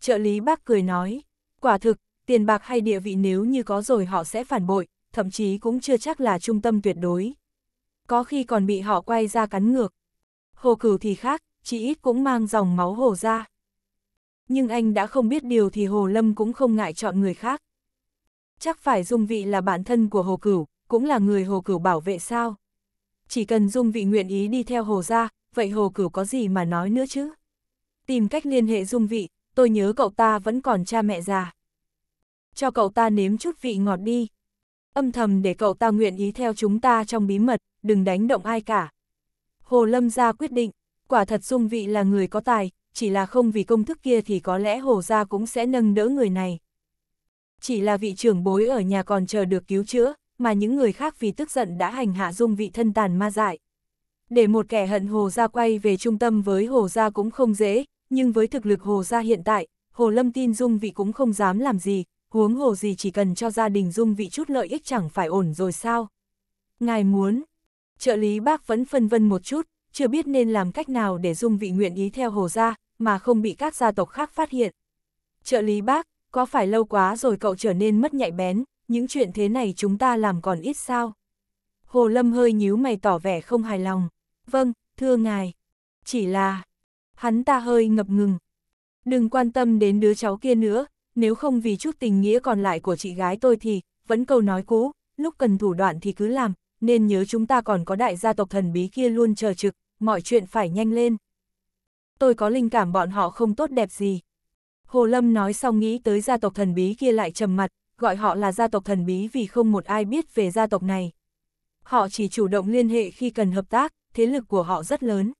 Trợ lý bác cười nói, quả thực, tiền bạc hay địa vị nếu như có rồi họ sẽ phản bội, thậm chí cũng chưa chắc là trung tâm tuyệt đối. Có khi còn bị họ quay ra cắn ngược. Hồ cửu thì khác, chỉ ít cũng mang dòng máu hồ ra. Nhưng anh đã không biết điều thì Hồ Lâm cũng không ngại chọn người khác. Chắc phải Dung Vị là bản thân của Hồ Cửu, cũng là người Hồ Cửu bảo vệ sao. Chỉ cần Dung Vị nguyện ý đi theo Hồ ra, vậy Hồ Cửu có gì mà nói nữa chứ? Tìm cách liên hệ Dung Vị, tôi nhớ cậu ta vẫn còn cha mẹ già. Cho cậu ta nếm chút vị ngọt đi âm thầm để cậu ta nguyện ý theo chúng ta trong bí mật, đừng đánh động ai cả. Hồ Lâm ra quyết định, quả thật Dung Vị là người có tài, chỉ là không vì công thức kia thì có lẽ Hồ gia cũng sẽ nâng đỡ người này. Chỉ là vị trưởng bối ở nhà còn chờ được cứu chữa, mà những người khác vì tức giận đã hành hạ Dung Vị thân tàn ma dại. Để một kẻ hận Hồ gia quay về trung tâm với Hồ gia cũng không dễ, nhưng với thực lực Hồ gia hiện tại, Hồ Lâm tin Dung Vị cũng không dám làm gì, huống hồ gì chỉ cần cho gia đình dung vị chút lợi ích chẳng phải ổn rồi sao. Ngài muốn, trợ lý bác vẫn phân vân một chút, chưa biết nên làm cách nào để dung vị nguyện ý theo hồ gia, mà không bị các gia tộc khác phát hiện. Trợ lý bác, có phải lâu quá rồi cậu trở nên mất nhạy bén, những chuyện thế này chúng ta làm còn ít sao? Hồ Lâm hơi nhíu mày tỏ vẻ không hài lòng. Vâng, thưa ngài. Chỉ là... Hắn ta hơi ngập ngừng. Đừng quan tâm đến đứa cháu kia nữa, nếu không vì chút tình nghĩa còn lại của chị gái tôi thì, vẫn câu nói cũ, lúc cần thủ đoạn thì cứ làm, nên nhớ chúng ta còn có đại gia tộc thần bí kia luôn chờ trực, mọi chuyện phải nhanh lên. Tôi có linh cảm bọn họ không tốt đẹp gì. Hồ Lâm nói xong nghĩ tới gia tộc thần bí kia lại trầm mặt, gọi họ là gia tộc thần bí vì không một ai biết về gia tộc này. Họ chỉ chủ động liên hệ khi cần hợp tác, thế lực của họ rất lớn.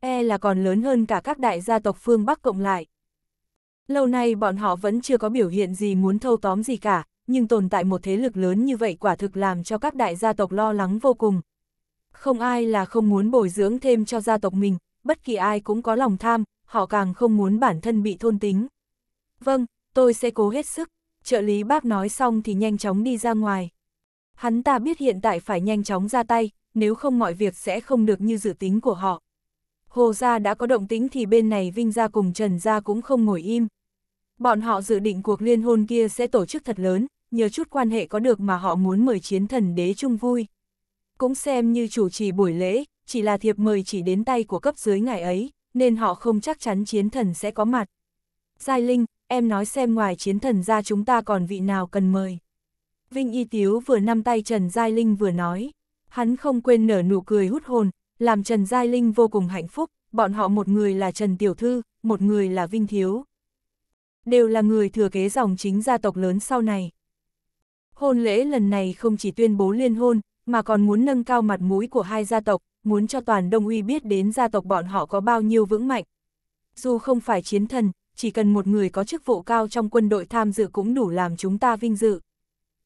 E là còn lớn hơn cả các đại gia tộc phương Bắc cộng lại. Lâu nay bọn họ vẫn chưa có biểu hiện gì muốn thâu tóm gì cả, nhưng tồn tại một thế lực lớn như vậy quả thực làm cho các đại gia tộc lo lắng vô cùng. Không ai là không muốn bồi dưỡng thêm cho gia tộc mình, bất kỳ ai cũng có lòng tham, họ càng không muốn bản thân bị thôn tính. Vâng, tôi sẽ cố hết sức, trợ lý bác nói xong thì nhanh chóng đi ra ngoài. Hắn ta biết hiện tại phải nhanh chóng ra tay, nếu không mọi việc sẽ không được như dự tính của họ. Hồ gia đã có động tính thì bên này Vinh gia cùng Trần gia cũng không ngồi im. Bọn họ dự định cuộc liên hôn kia sẽ tổ chức thật lớn, nhờ chút quan hệ có được mà họ muốn mời chiến thần đế chung vui. Cũng xem như chủ trì buổi lễ, chỉ là thiệp mời chỉ đến tay của cấp dưới ngài ấy, nên họ không chắc chắn chiến thần sẽ có mặt. Giai Linh, em nói xem ngoài chiến thần ra chúng ta còn vị nào cần mời. Vinh Y Tiếu vừa nắm tay Trần Giai Linh vừa nói, hắn không quên nở nụ cười hút hồn, làm Trần Giai Linh vô cùng hạnh phúc, bọn họ một người là Trần Tiểu Thư, một người là Vinh Thiếu đều là người thừa kế dòng chính gia tộc lớn sau này. Hôn lễ lần này không chỉ tuyên bố liên hôn, mà còn muốn nâng cao mặt mũi của hai gia tộc, muốn cho toàn Đông Uy biết đến gia tộc bọn họ có bao nhiêu vững mạnh. Dù không phải chiến thần, chỉ cần một người có chức vụ cao trong quân đội tham dự cũng đủ làm chúng ta vinh dự.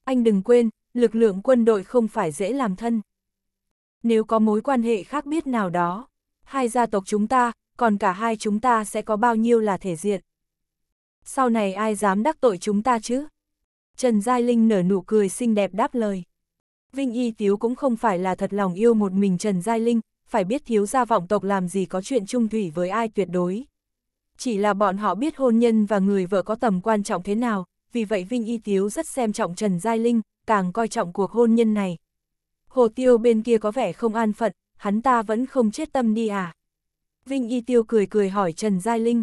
Anh đừng quên, lực lượng quân đội không phải dễ làm thân. Nếu có mối quan hệ khác biết nào đó, hai gia tộc chúng ta, còn cả hai chúng ta sẽ có bao nhiêu là thể diện sau này ai dám đắc tội chúng ta chứ? Trần Giai Linh nở nụ cười xinh đẹp đáp lời. Vinh Y Tiếu cũng không phải là thật lòng yêu một mình Trần Giai Linh, phải biết thiếu gia vọng tộc làm gì có chuyện chung thủy với ai tuyệt đối. Chỉ là bọn họ biết hôn nhân và người vợ có tầm quan trọng thế nào, vì vậy Vinh Y Tiếu rất xem trọng Trần Giai Linh, càng coi trọng cuộc hôn nhân này. Hồ Tiêu bên kia có vẻ không an phận, hắn ta vẫn không chết tâm đi à? Vinh Y Tiêu cười cười hỏi Trần Giai Linh.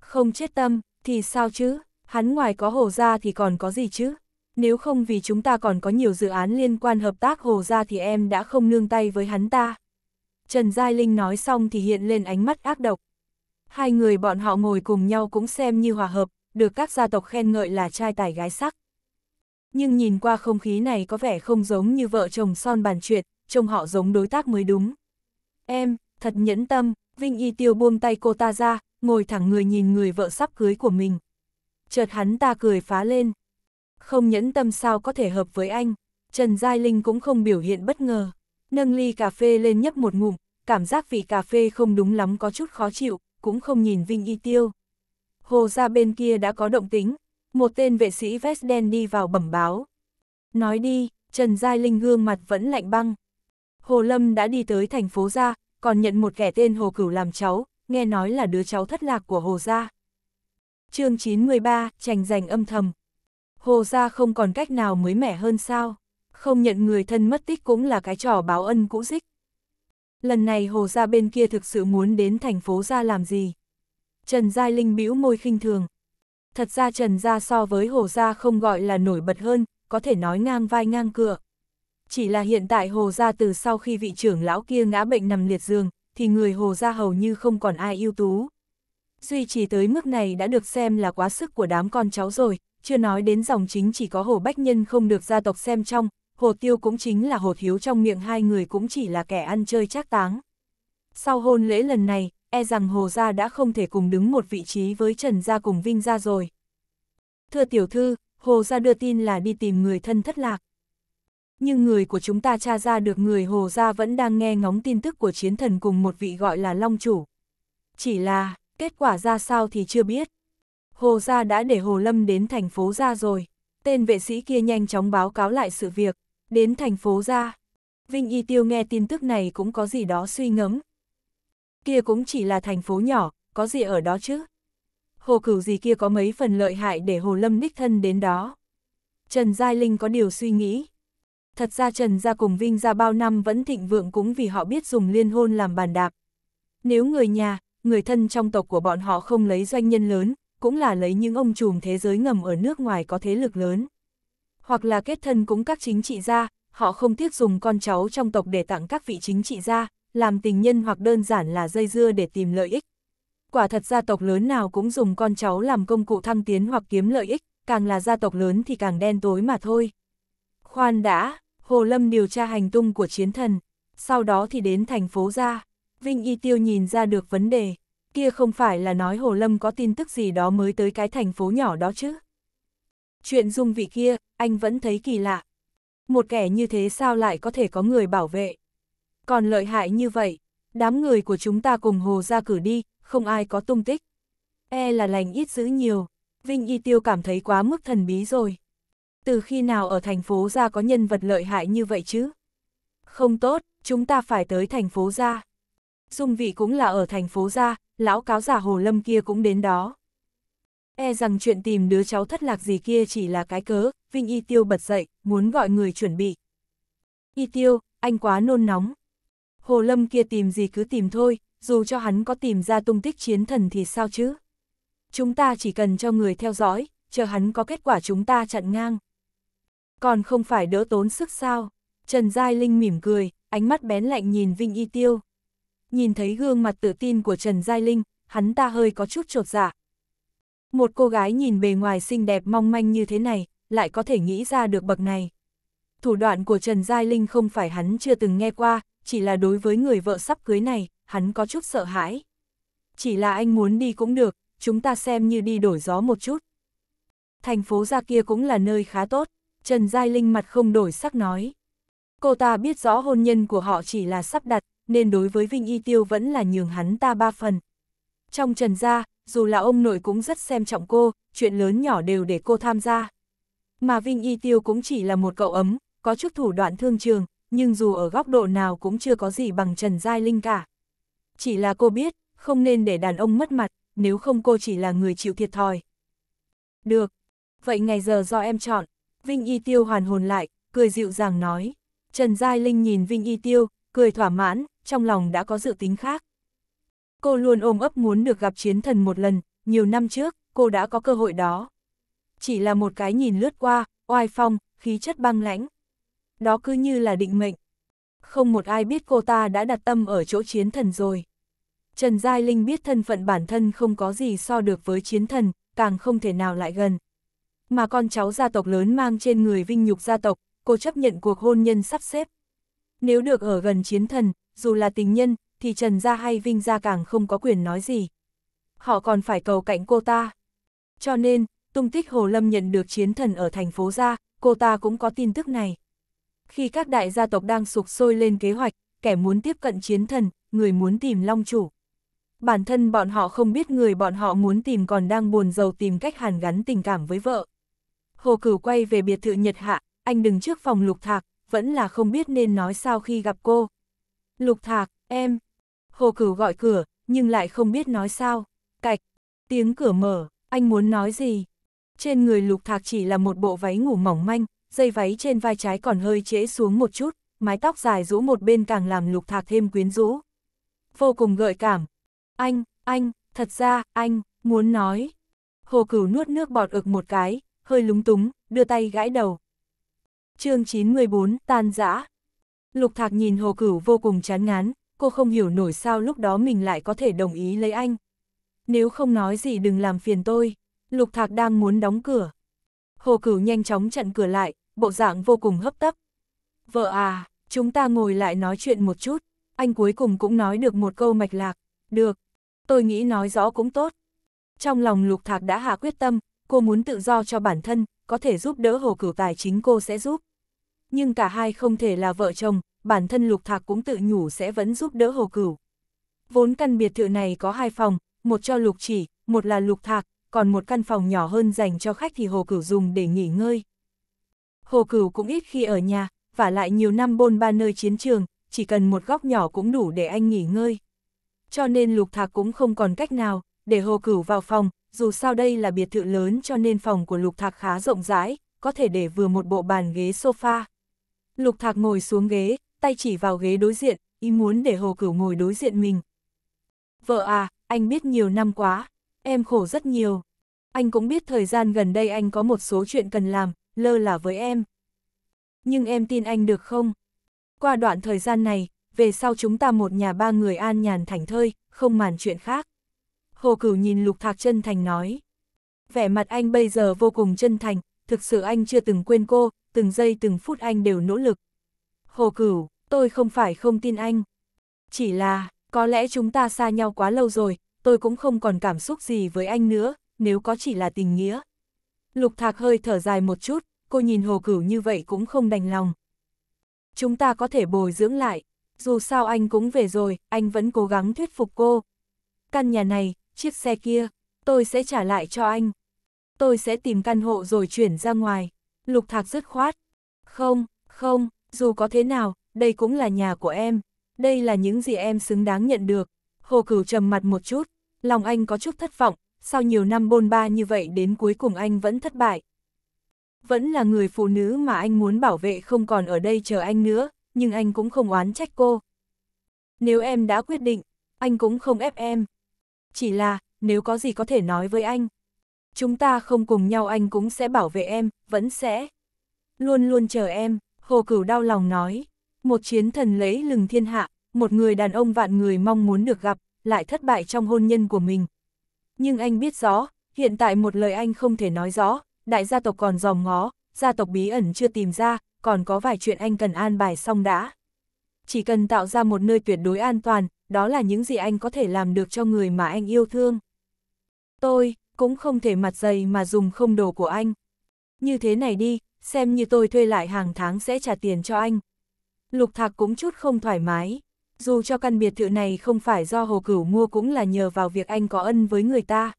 Không chết tâm, thì sao chứ, hắn ngoài có hồ ra thì còn có gì chứ? Nếu không vì chúng ta còn có nhiều dự án liên quan hợp tác hồ ra thì em đã không nương tay với hắn ta. Trần Giai Linh nói xong thì hiện lên ánh mắt ác độc. Hai người bọn họ ngồi cùng nhau cũng xem như hòa hợp, được các gia tộc khen ngợi là trai tài gái sắc. Nhưng nhìn qua không khí này có vẻ không giống như vợ chồng son bàn chuyện, trông họ giống đối tác mới đúng. Em, thật nhẫn tâm, Vinh Y Tiêu buông tay cô ta ra, ngồi thẳng người nhìn người vợ sắp cưới của mình. Chợt hắn ta cười phá lên. Không nhẫn tâm sao có thể hợp với anh, Trần Giai Linh cũng không biểu hiện bất ngờ. Nâng ly cà phê lên nhấp một ngụm, cảm giác vị cà phê không đúng lắm có chút khó chịu, cũng không nhìn Vinh Y Tiêu. Hồ ra bên kia đã có động tính, một tên vệ sĩ vest đen đi vào bẩm báo. Nói đi, Trần Giai Linh gương mặt vẫn lạnh băng. Hồ Lâm đã đi tới thành phố ra, còn nhận một kẻ tên Hồ Cửu làm cháu, nghe nói là đứa cháu thất lạc của Hồ Gia. chương 93, trành giành âm thầm. Hồ Gia không còn cách nào mới mẻ hơn sao, không nhận người thân mất tích cũng là cái trò báo ân cũ dích. Lần này Hồ Gia bên kia thực sự muốn đến thành phố Gia làm gì? Trần Gia Linh bĩu môi khinh thường. Thật ra Trần Gia so với Hồ Gia không gọi là nổi bật hơn, có thể nói ngang vai ngang cửa. Chỉ là hiện tại Hồ Gia từ sau khi vị trưởng lão kia ngã bệnh nằm liệt giường, thì người Hồ gia hầu như không còn ai ưu tú. Duy trì tới mức này đã được xem là quá sức của đám con cháu rồi, chưa nói đến dòng chính chỉ có Hồ Bách Nhân không được gia tộc xem trong, Hồ Tiêu cũng chính là Hồ Thiếu trong miệng hai người cũng chỉ là kẻ ăn chơi trác táng. Sau hôn lễ lần này, e rằng Hồ Gia đã không thể cùng đứng một vị trí với Trần Gia cùng Vinh Gia rồi. Thưa tiểu thư, Hồ Gia đưa tin là đi tìm người thân thất lạc nhưng người của chúng ta tra ra được người Hồ Gia vẫn đang nghe ngóng tin tức của chiến thần cùng một vị gọi là Long Chủ. Chỉ là, kết quả ra sao thì chưa biết. Hồ Gia đã để Hồ Lâm đến thành phố gia rồi. Tên vệ sĩ kia nhanh chóng báo cáo lại sự việc, đến thành phố gia Vinh Y Tiêu nghe tin tức này cũng có gì đó suy ngẫm. Kia cũng chỉ là thành phố nhỏ, có gì ở đó chứ? Hồ cửu gì kia có mấy phần lợi hại để Hồ Lâm đích thân đến đó. Trần Giai Linh có điều suy nghĩ, thật ra Trần Gia cùng Vinh Gia bao năm vẫn thịnh vượng cũng vì họ biết dùng liên hôn làm bàn đạp. Nếu người nhà, người thân trong tộc của bọn họ không lấy doanh nhân lớn, cũng là lấy những ông trùm thế giới ngầm ở nước ngoài có thế lực lớn. Hoặc là kết thân cũng các chính trị gia, họ không tiếc dùng con cháu trong tộc để tặng các vị chính trị gia, làm tình nhân hoặc đơn giản là dây dưa để tìm lợi ích. Quả thật gia tộc lớn nào cũng dùng con cháu làm công cụ thăng tiến hoặc kiếm lợi ích, càng là gia tộc lớn thì càng đen tối mà thôi. Khoan đã, Hồ Lâm điều tra hành tung của chiến thần, sau đó thì đến thành phố ra. Vinh Y Tiêu nhìn ra được vấn đề, kia không phải là nói Hồ Lâm có tin tức gì đó mới tới cái thành phố nhỏ đó chứ. Chuyện dung vị kia, anh vẫn thấy kỳ lạ. Một kẻ như thế sao lại có thể có người bảo vệ? Còn lợi hại như vậy, đám người của chúng ta cùng Hồ ra cử đi, không ai có tung tích. E là lành ít giữ nhiều, Vinh Y Tiêu cảm thấy quá mức thần bí rồi từ khi nào ở thành phố ra có nhân vật lợi hại như vậy chứ? Không tốt, chúng ta phải tới thành phố ra. Dung vị cũng là ở thành phố ra, lão cáo giả Hồ Lâm kia cũng đến đó. E rằng chuyện tìm đứa cháu thất lạc gì kia chỉ là cái cớ, Vinh Y Tiêu bật dậy, muốn gọi người chuẩn bị. Y Tiêu, anh quá nôn nóng. Hồ Lâm kia tìm gì cứ tìm thôi, dù cho hắn có tìm ra tung tích chiến thần thì sao chứ? Chúng ta chỉ cần cho người theo dõi, chờ hắn có kết quả chúng ta chặn ngang còn không phải đỡ tốn sức sao. Trần Giai Linh mỉm cười, ánh mắt bén lạnh nhìn Vinh Y Tiêu. Nhìn thấy gương mặt tự tin của Trần Giai Linh, hắn ta hơi có chút trột dạ. Một cô gái nhìn bề ngoài xinh đẹp mong manh như thế này, lại có thể nghĩ ra được bậc này. Thủ đoạn của Trần Giai Linh không phải hắn chưa từng nghe qua, chỉ là đối với người vợ sắp cưới này, hắn có chút sợ hãi. Chỉ là anh muốn đi cũng được, chúng ta xem như đi đổi gió một chút. Thành phố ra kia cũng là nơi khá tốt, Trần Giai Linh mặt không đổi sắc nói. Cô ta biết rõ hôn nhân của họ chỉ là sắp đặt, nên đối với Vinh Y Tiêu vẫn là nhường hắn ta ba phần. Trong Trần Gia, dù là ông nội cũng rất xem trọng cô, chuyện lớn nhỏ đều để cô tham gia. Mà Vinh Y Tiêu cũng chỉ là một cậu ấm, có chút thủ đoạn thương trường, nhưng dù ở góc độ nào cũng chưa có gì bằng Trần Giai Linh cả. Chỉ là cô biết, không nên để đàn ông mất mặt, nếu không cô chỉ là người chịu thiệt thòi. Được, vậy ngày giờ do em chọn. Vinh Y Tiêu hoàn hồn lại, cười dịu dàng nói. Trần Giai Linh nhìn Vinh Y Tiêu, cười thỏa mãn, trong lòng đã có dự tính khác. Cô luôn ôm ấp muốn được gặp chiến thần một lần, nhiều năm trước, cô đã có cơ hội đó. Chỉ là một cái nhìn lướt qua, oai phong, khí chất băng lãnh. Đó cứ như là định mệnh. Không một ai biết cô ta đã đặt tâm ở chỗ chiến thần rồi. Trần Giai Linh biết thân phận bản thân không có gì so được với chiến thần, càng không thể nào lại gần, mà con cháu gia tộc lớn mang trên người vinh nhục gia tộc, cô chấp nhận cuộc hôn nhân sắp xếp. Nếu được ở gần chiến thần, dù là tình nhân, thì Trần Gia hay Vinh Gia càng không có quyền nói gì. Họ còn phải cầu cạnh cô ta. Cho nên, tung tích Hồ Lâm nhận được chiến thần ở thành phố Gia, cô ta cũng có tin tức này. Khi các đại gia tộc đang sục sôi lên kế hoạch, kẻ muốn tiếp cận chiến thần, người muốn tìm long chủ. Bản thân bọn họ không biết người bọn họ muốn tìm còn đang buồn giàu tìm cách hàn gắn tình cảm với vợ. Hồ Cửu quay về biệt thự Nhật Hạ, anh đứng trước phòng Lục Thạc, vẫn là không biết nên nói sao khi gặp cô. Lục Thạc, em. Hồ Cửu gọi cửa, nhưng lại không biết nói sao. Cạch, tiếng cửa mở, anh muốn nói gì? Trên người Lục Thạc chỉ là một bộ váy ngủ mỏng manh, dây váy trên vai trái còn hơi trễ xuống một chút, mái tóc dài rũ một bên càng làm Lục Thạc thêm quyến rũ. Vô cùng gợi cảm. Anh, anh, thật ra, anh, muốn nói. Hồ Cửu nuốt nước bọt ực một cái, hơi lúng túng, đưa tay gãi đầu. chương 914, tan giã. Lục Thạc nhìn Hồ Cửu vô cùng chán ngán, cô không hiểu nổi sao lúc đó mình lại có thể đồng ý lấy anh. Nếu không nói gì đừng làm phiền tôi, Lục Thạc đang muốn đóng cửa. Hồ Cửu nhanh chóng chặn cửa lại, bộ dạng vô cùng hấp tấp. Vợ à, chúng ta ngồi lại nói chuyện một chút, anh cuối cùng cũng nói được một câu mạch lạc, được, tôi nghĩ nói rõ cũng tốt. Trong lòng Lục Thạc đã hạ quyết tâm, cô muốn tự do cho bản thân, có thể giúp đỡ hồ cửu tài chính cô sẽ giúp. Nhưng cả hai không thể là vợ chồng, bản thân lục thạc cũng tự nhủ sẽ vẫn giúp đỡ hồ cửu. Vốn căn biệt thự này có hai phòng, một cho lục chỉ, một là lục thạc, còn một căn phòng nhỏ hơn dành cho khách thì hồ cửu dùng để nghỉ ngơi. Hồ cửu cũng ít khi ở nhà, và lại nhiều năm bôn ba nơi chiến trường, chỉ cần một góc nhỏ cũng đủ để anh nghỉ ngơi. Cho nên lục thạc cũng không còn cách nào, để hồ cửu vào phòng, dù sao đây là biệt thự lớn cho nên phòng của Lục Thạc khá rộng rãi, có thể để vừa một bộ bàn ghế sofa. Lục Thạc ngồi xuống ghế, tay chỉ vào ghế đối diện, ý muốn để Hồ Cửu ngồi đối diện mình. Vợ à, anh biết nhiều năm quá, em khổ rất nhiều. Anh cũng biết thời gian gần đây anh có một số chuyện cần làm, lơ là với em. Nhưng em tin anh được không? Qua đoạn thời gian này, về sau chúng ta một nhà ba người an nhàn thảnh thơi, không màn chuyện khác. Hồ Cửu nhìn Lục Thạc chân thành nói. Vẻ mặt anh bây giờ vô cùng chân thành, thực sự anh chưa từng quên cô, từng giây từng phút anh đều nỗ lực. Hồ Cửu, tôi không phải không tin anh. Chỉ là, có lẽ chúng ta xa nhau quá lâu rồi, tôi cũng không còn cảm xúc gì với anh nữa, nếu có chỉ là tình nghĩa. Lục Thạc hơi thở dài một chút, cô nhìn Hồ Cửu như vậy cũng không đành lòng. Chúng ta có thể bồi dưỡng lại, dù sao anh cũng về rồi, anh vẫn cố gắng thuyết phục cô. Căn nhà này, chiếc xe kia, tôi sẽ trả lại cho anh. Tôi sẽ tìm căn hộ rồi chuyển ra ngoài. Lục Thạc dứt khoát. Không, không, dù có thế nào, đây cũng là nhà của em. Đây là những gì em xứng đáng nhận được. Hồ Cửu trầm mặt một chút, lòng anh có chút thất vọng, sau nhiều năm bôn ba như vậy đến cuối cùng anh vẫn thất bại. Vẫn là người phụ nữ mà anh muốn bảo vệ không còn ở đây chờ anh nữa, nhưng anh cũng không oán trách cô. Nếu em đã quyết định, anh cũng không ép em chỉ là, nếu có gì có thể nói với anh. Chúng ta không cùng nhau anh cũng sẽ bảo vệ em, vẫn sẽ. Luôn luôn chờ em, Hồ Cửu đau lòng nói. Một chiến thần lấy lừng thiên hạ, một người đàn ông vạn người mong muốn được gặp, lại thất bại trong hôn nhân của mình. Nhưng anh biết rõ, hiện tại một lời anh không thể nói rõ, đại gia tộc còn dòm ngó, gia tộc bí ẩn chưa tìm ra, còn có vài chuyện anh cần an bài xong đã. Chỉ cần tạo ra một nơi tuyệt đối an toàn, đó là những gì anh có thể làm được cho người mà anh yêu thương. Tôi, cũng không thể mặt dày mà dùng không đồ của anh. Như thế này đi, xem như tôi thuê lại hàng tháng sẽ trả tiền cho anh. Lục Thạc cũng chút không thoải mái. Dù cho căn biệt thự này không phải do Hồ Cửu mua cũng là nhờ vào việc anh có ân với người ta.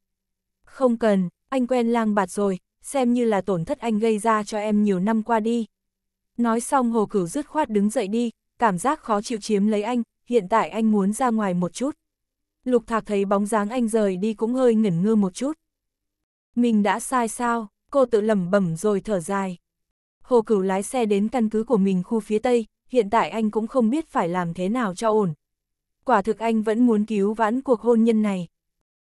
Không cần, anh quen lang bạt rồi, xem như là tổn thất anh gây ra cho em nhiều năm qua đi. Nói xong Hồ Cửu dứt khoát đứng dậy đi, cảm giác khó chịu chiếm lấy anh, hiện tại anh muốn ra ngoài một chút. Lục Thạc thấy bóng dáng anh rời đi cũng hơi ngẩn ngơ một chút. Mình đã sai sao, cô tự lẩm bẩm rồi thở dài. Hồ Cửu lái xe đến căn cứ của mình khu phía Tây, hiện tại anh cũng không biết phải làm thế nào cho ổn. Quả thực anh vẫn muốn cứu vãn cuộc hôn nhân này.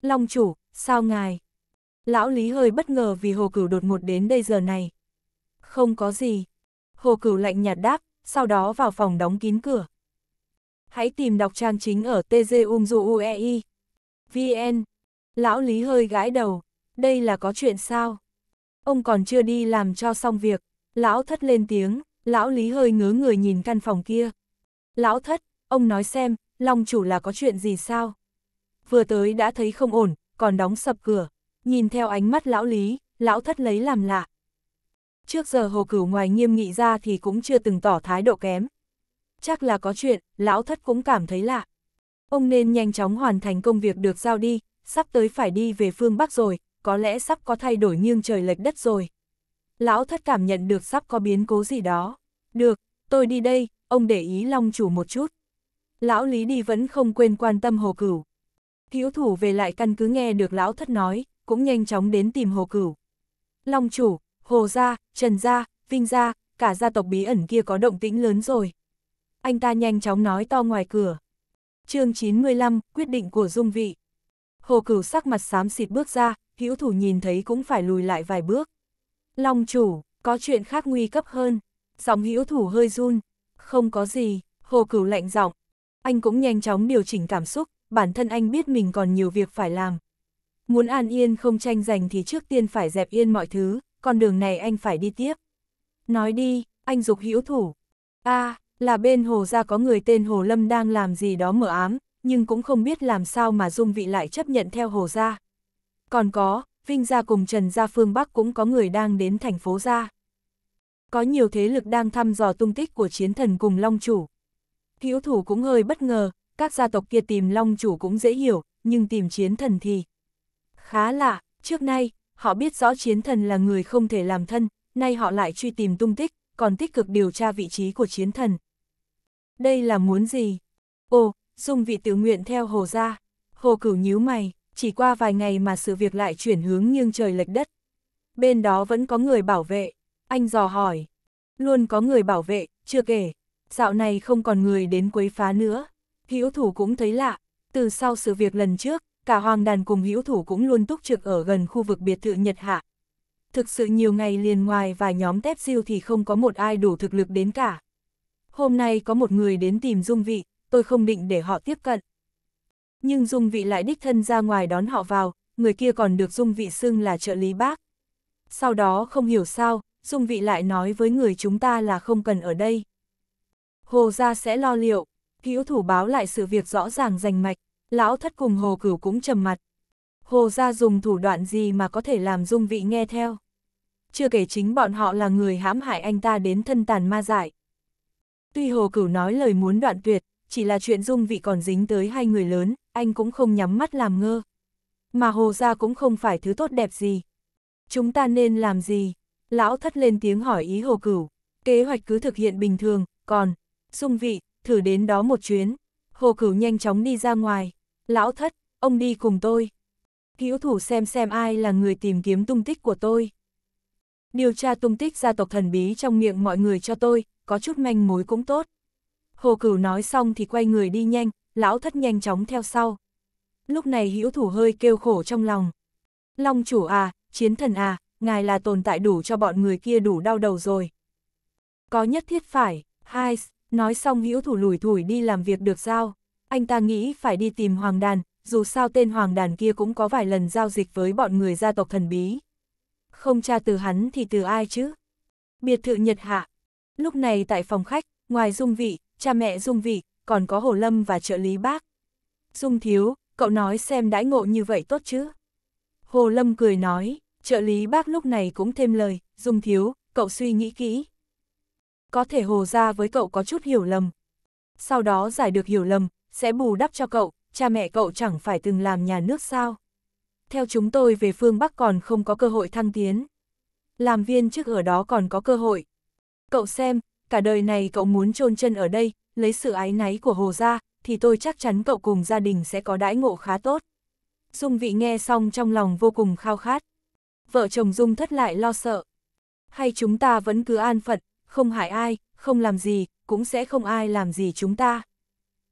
Long chủ, sao ngài? Lão Lý hơi bất ngờ vì Hồ Cửu đột ngột đến đây giờ này. Không có gì. Hồ Cửu lạnh nhạt đáp, sau đó vào phòng đóng kín cửa hãy tìm đọc trang chính ở tzumzuei. VN. Lão Lý hơi gãi đầu, đây là có chuyện sao? Ông còn chưa đi làm cho xong việc, lão thất lên tiếng, lão Lý hơi ngớ người nhìn căn phòng kia. Lão thất, ông nói xem, Long chủ là có chuyện gì sao? Vừa tới đã thấy không ổn, còn đóng sập cửa, nhìn theo ánh mắt lão Lý, lão thất lấy làm lạ. Trước giờ hồ cửu ngoài nghiêm nghị ra thì cũng chưa từng tỏ thái độ kém, chắc là có chuyện, lão thất cũng cảm thấy lạ. Ông nên nhanh chóng hoàn thành công việc được giao đi, sắp tới phải đi về phương Bắc rồi, có lẽ sắp có thay đổi nghiêng trời lệch đất rồi. Lão thất cảm nhận được sắp có biến cố gì đó. Được, tôi đi đây, ông để ý long chủ một chút. Lão Lý đi vẫn không quên quan tâm hồ cửu. Thiếu thủ về lại căn cứ nghe được lão thất nói, cũng nhanh chóng đến tìm hồ cửu. Long chủ, hồ gia, trần gia, vinh gia, cả gia tộc bí ẩn kia có động tĩnh lớn rồi anh ta nhanh chóng nói to ngoài cửa. chương 95, quyết định của dung vị. Hồ cửu sắc mặt xám xịt bước ra, hữu thủ nhìn thấy cũng phải lùi lại vài bước. Long chủ, có chuyện khác nguy cấp hơn. Giọng hữu thủ hơi run. Không có gì, hồ cửu lạnh giọng. Anh cũng nhanh chóng điều chỉnh cảm xúc, bản thân anh biết mình còn nhiều việc phải làm. Muốn an yên không tranh giành thì trước tiên phải dẹp yên mọi thứ, con đường này anh phải đi tiếp. Nói đi, anh dục hữu thủ. a à, là bên hồ ra có người tên Hồ Lâm đang làm gì đó mở ám, nhưng cũng không biết làm sao mà Dung Vị lại chấp nhận theo hồ ra. Còn có, Vinh gia cùng Trần gia phương Bắc cũng có người đang đến thành phố ra. Có nhiều thế lực đang thăm dò tung tích của chiến thần cùng Long Chủ. Hữu thủ cũng hơi bất ngờ, các gia tộc kia tìm Long Chủ cũng dễ hiểu, nhưng tìm chiến thần thì... Khá lạ, trước nay, họ biết rõ chiến thần là người không thể làm thân, nay họ lại truy tìm tung tích, còn tích cực điều tra vị trí của chiến thần. Đây là muốn gì? Ồ, dung vị tự nguyện theo hồ ra. Hồ cửu nhíu mày, chỉ qua vài ngày mà sự việc lại chuyển hướng nghiêng trời lệch đất. Bên đó vẫn có người bảo vệ. Anh dò hỏi. Luôn có người bảo vệ, chưa kể. Dạo này không còn người đến quấy phá nữa. Hữu thủ cũng thấy lạ. Từ sau sự việc lần trước, cả hoàng đàn cùng hữu thủ cũng luôn túc trực ở gần khu vực biệt thự Nhật Hạ. Thực sự nhiều ngày liền ngoài vài nhóm tép siêu thì không có một ai đủ thực lực đến cả hôm nay có một người đến tìm Dung Vị, tôi không định để họ tiếp cận. Nhưng Dung Vị lại đích thân ra ngoài đón họ vào, người kia còn được Dung Vị xưng là trợ lý bác. Sau đó không hiểu sao, Dung Vị lại nói với người chúng ta là không cần ở đây. Hồ gia sẽ lo liệu, hữu thủ báo lại sự việc rõ ràng rành mạch, lão thất cùng hồ cửu cũng trầm mặt. Hồ gia dùng thủ đoạn gì mà có thể làm Dung Vị nghe theo. Chưa kể chính bọn họ là người hãm hại anh ta đến thân tàn ma giải. Tuy Hồ Cửu nói lời muốn đoạn tuyệt, chỉ là chuyện dung vị còn dính tới hai người lớn, anh cũng không nhắm mắt làm ngơ. Mà Hồ gia cũng không phải thứ tốt đẹp gì. Chúng ta nên làm gì? Lão thất lên tiếng hỏi ý Hồ Cửu. Kế hoạch cứ thực hiện bình thường, còn, dung vị, thử đến đó một chuyến. Hồ Cửu nhanh chóng đi ra ngoài. Lão thất, ông đi cùng tôi. Hữu thủ xem xem ai là người tìm kiếm tung tích của tôi. Điều tra tung tích gia tộc thần bí trong miệng mọi người cho tôi, có chút manh mối cũng tốt. Hồ Cửu nói xong thì quay người đi nhanh, lão thất nhanh chóng theo sau. Lúc này hữu thủ hơi kêu khổ trong lòng. Long chủ à, chiến thần à, ngài là tồn tại đủ cho bọn người kia đủ đau đầu rồi. Có nhất thiết phải, hai, nói xong hữu thủ lùi thủi đi làm việc được giao. Anh ta nghĩ phải đi tìm Hoàng Đàn, dù sao tên Hoàng Đàn kia cũng có vài lần giao dịch với bọn người gia tộc thần bí. Không tra từ hắn thì từ ai chứ? Biệt thự Nhật Hạ, Lúc này tại phòng khách, ngoài Dung Vị, cha mẹ Dung Vị, còn có Hồ Lâm và trợ lý bác. Dung Thiếu, cậu nói xem đãi ngộ như vậy tốt chứ? Hồ Lâm cười nói, trợ lý bác lúc này cũng thêm lời, Dung Thiếu, cậu suy nghĩ kỹ. Có thể Hồ ra với cậu có chút hiểu lầm. Sau đó giải được hiểu lầm, sẽ bù đắp cho cậu, cha mẹ cậu chẳng phải từng làm nhà nước sao. Theo chúng tôi về phương Bắc còn không có cơ hội thăng tiến. Làm viên chức ở đó còn có cơ hội, Cậu xem, cả đời này cậu muốn chôn chân ở đây, lấy sự ái náy của Hồ gia, thì tôi chắc chắn cậu cùng gia đình sẽ có đãi ngộ khá tốt. Dung vị nghe xong trong lòng vô cùng khao khát. Vợ chồng Dung thất lại lo sợ. Hay chúng ta vẫn cứ an phận, không hại ai, không làm gì, cũng sẽ không ai làm gì chúng ta.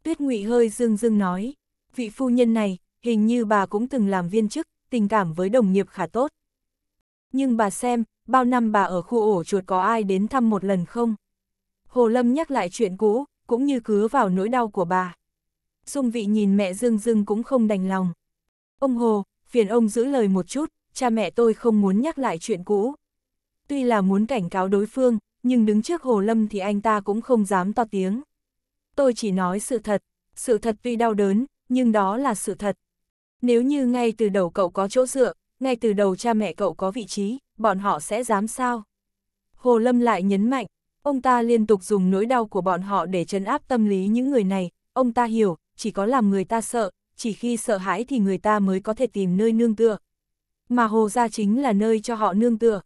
Tuyết Ngụy hơi dương dương nói, vị phu nhân này, hình như bà cũng từng làm viên chức, tình cảm với đồng nghiệp khá tốt. Nhưng bà xem, bao năm bà ở khu ổ chuột có ai đến thăm một lần không? Hồ Lâm nhắc lại chuyện cũ, cũng như cứ vào nỗi đau của bà. Dung vị nhìn mẹ Dương Dương cũng không đành lòng. Ông Hồ, phiền ông giữ lời một chút, cha mẹ tôi không muốn nhắc lại chuyện cũ. Tuy là muốn cảnh cáo đối phương, nhưng đứng trước Hồ Lâm thì anh ta cũng không dám to tiếng. Tôi chỉ nói sự thật, sự thật tuy đau đớn, nhưng đó là sự thật. Nếu như ngay từ đầu cậu có chỗ dựa, ngay từ đầu cha mẹ cậu có vị trí, bọn họ sẽ dám sao? Hồ Lâm lại nhấn mạnh, ông ta liên tục dùng nỗi đau của bọn họ để trấn áp tâm lý những người này, ông ta hiểu, chỉ có làm người ta sợ, chỉ khi sợ hãi thì người ta mới có thể tìm nơi nương tựa. Mà hồ gia chính là nơi cho họ nương tựa.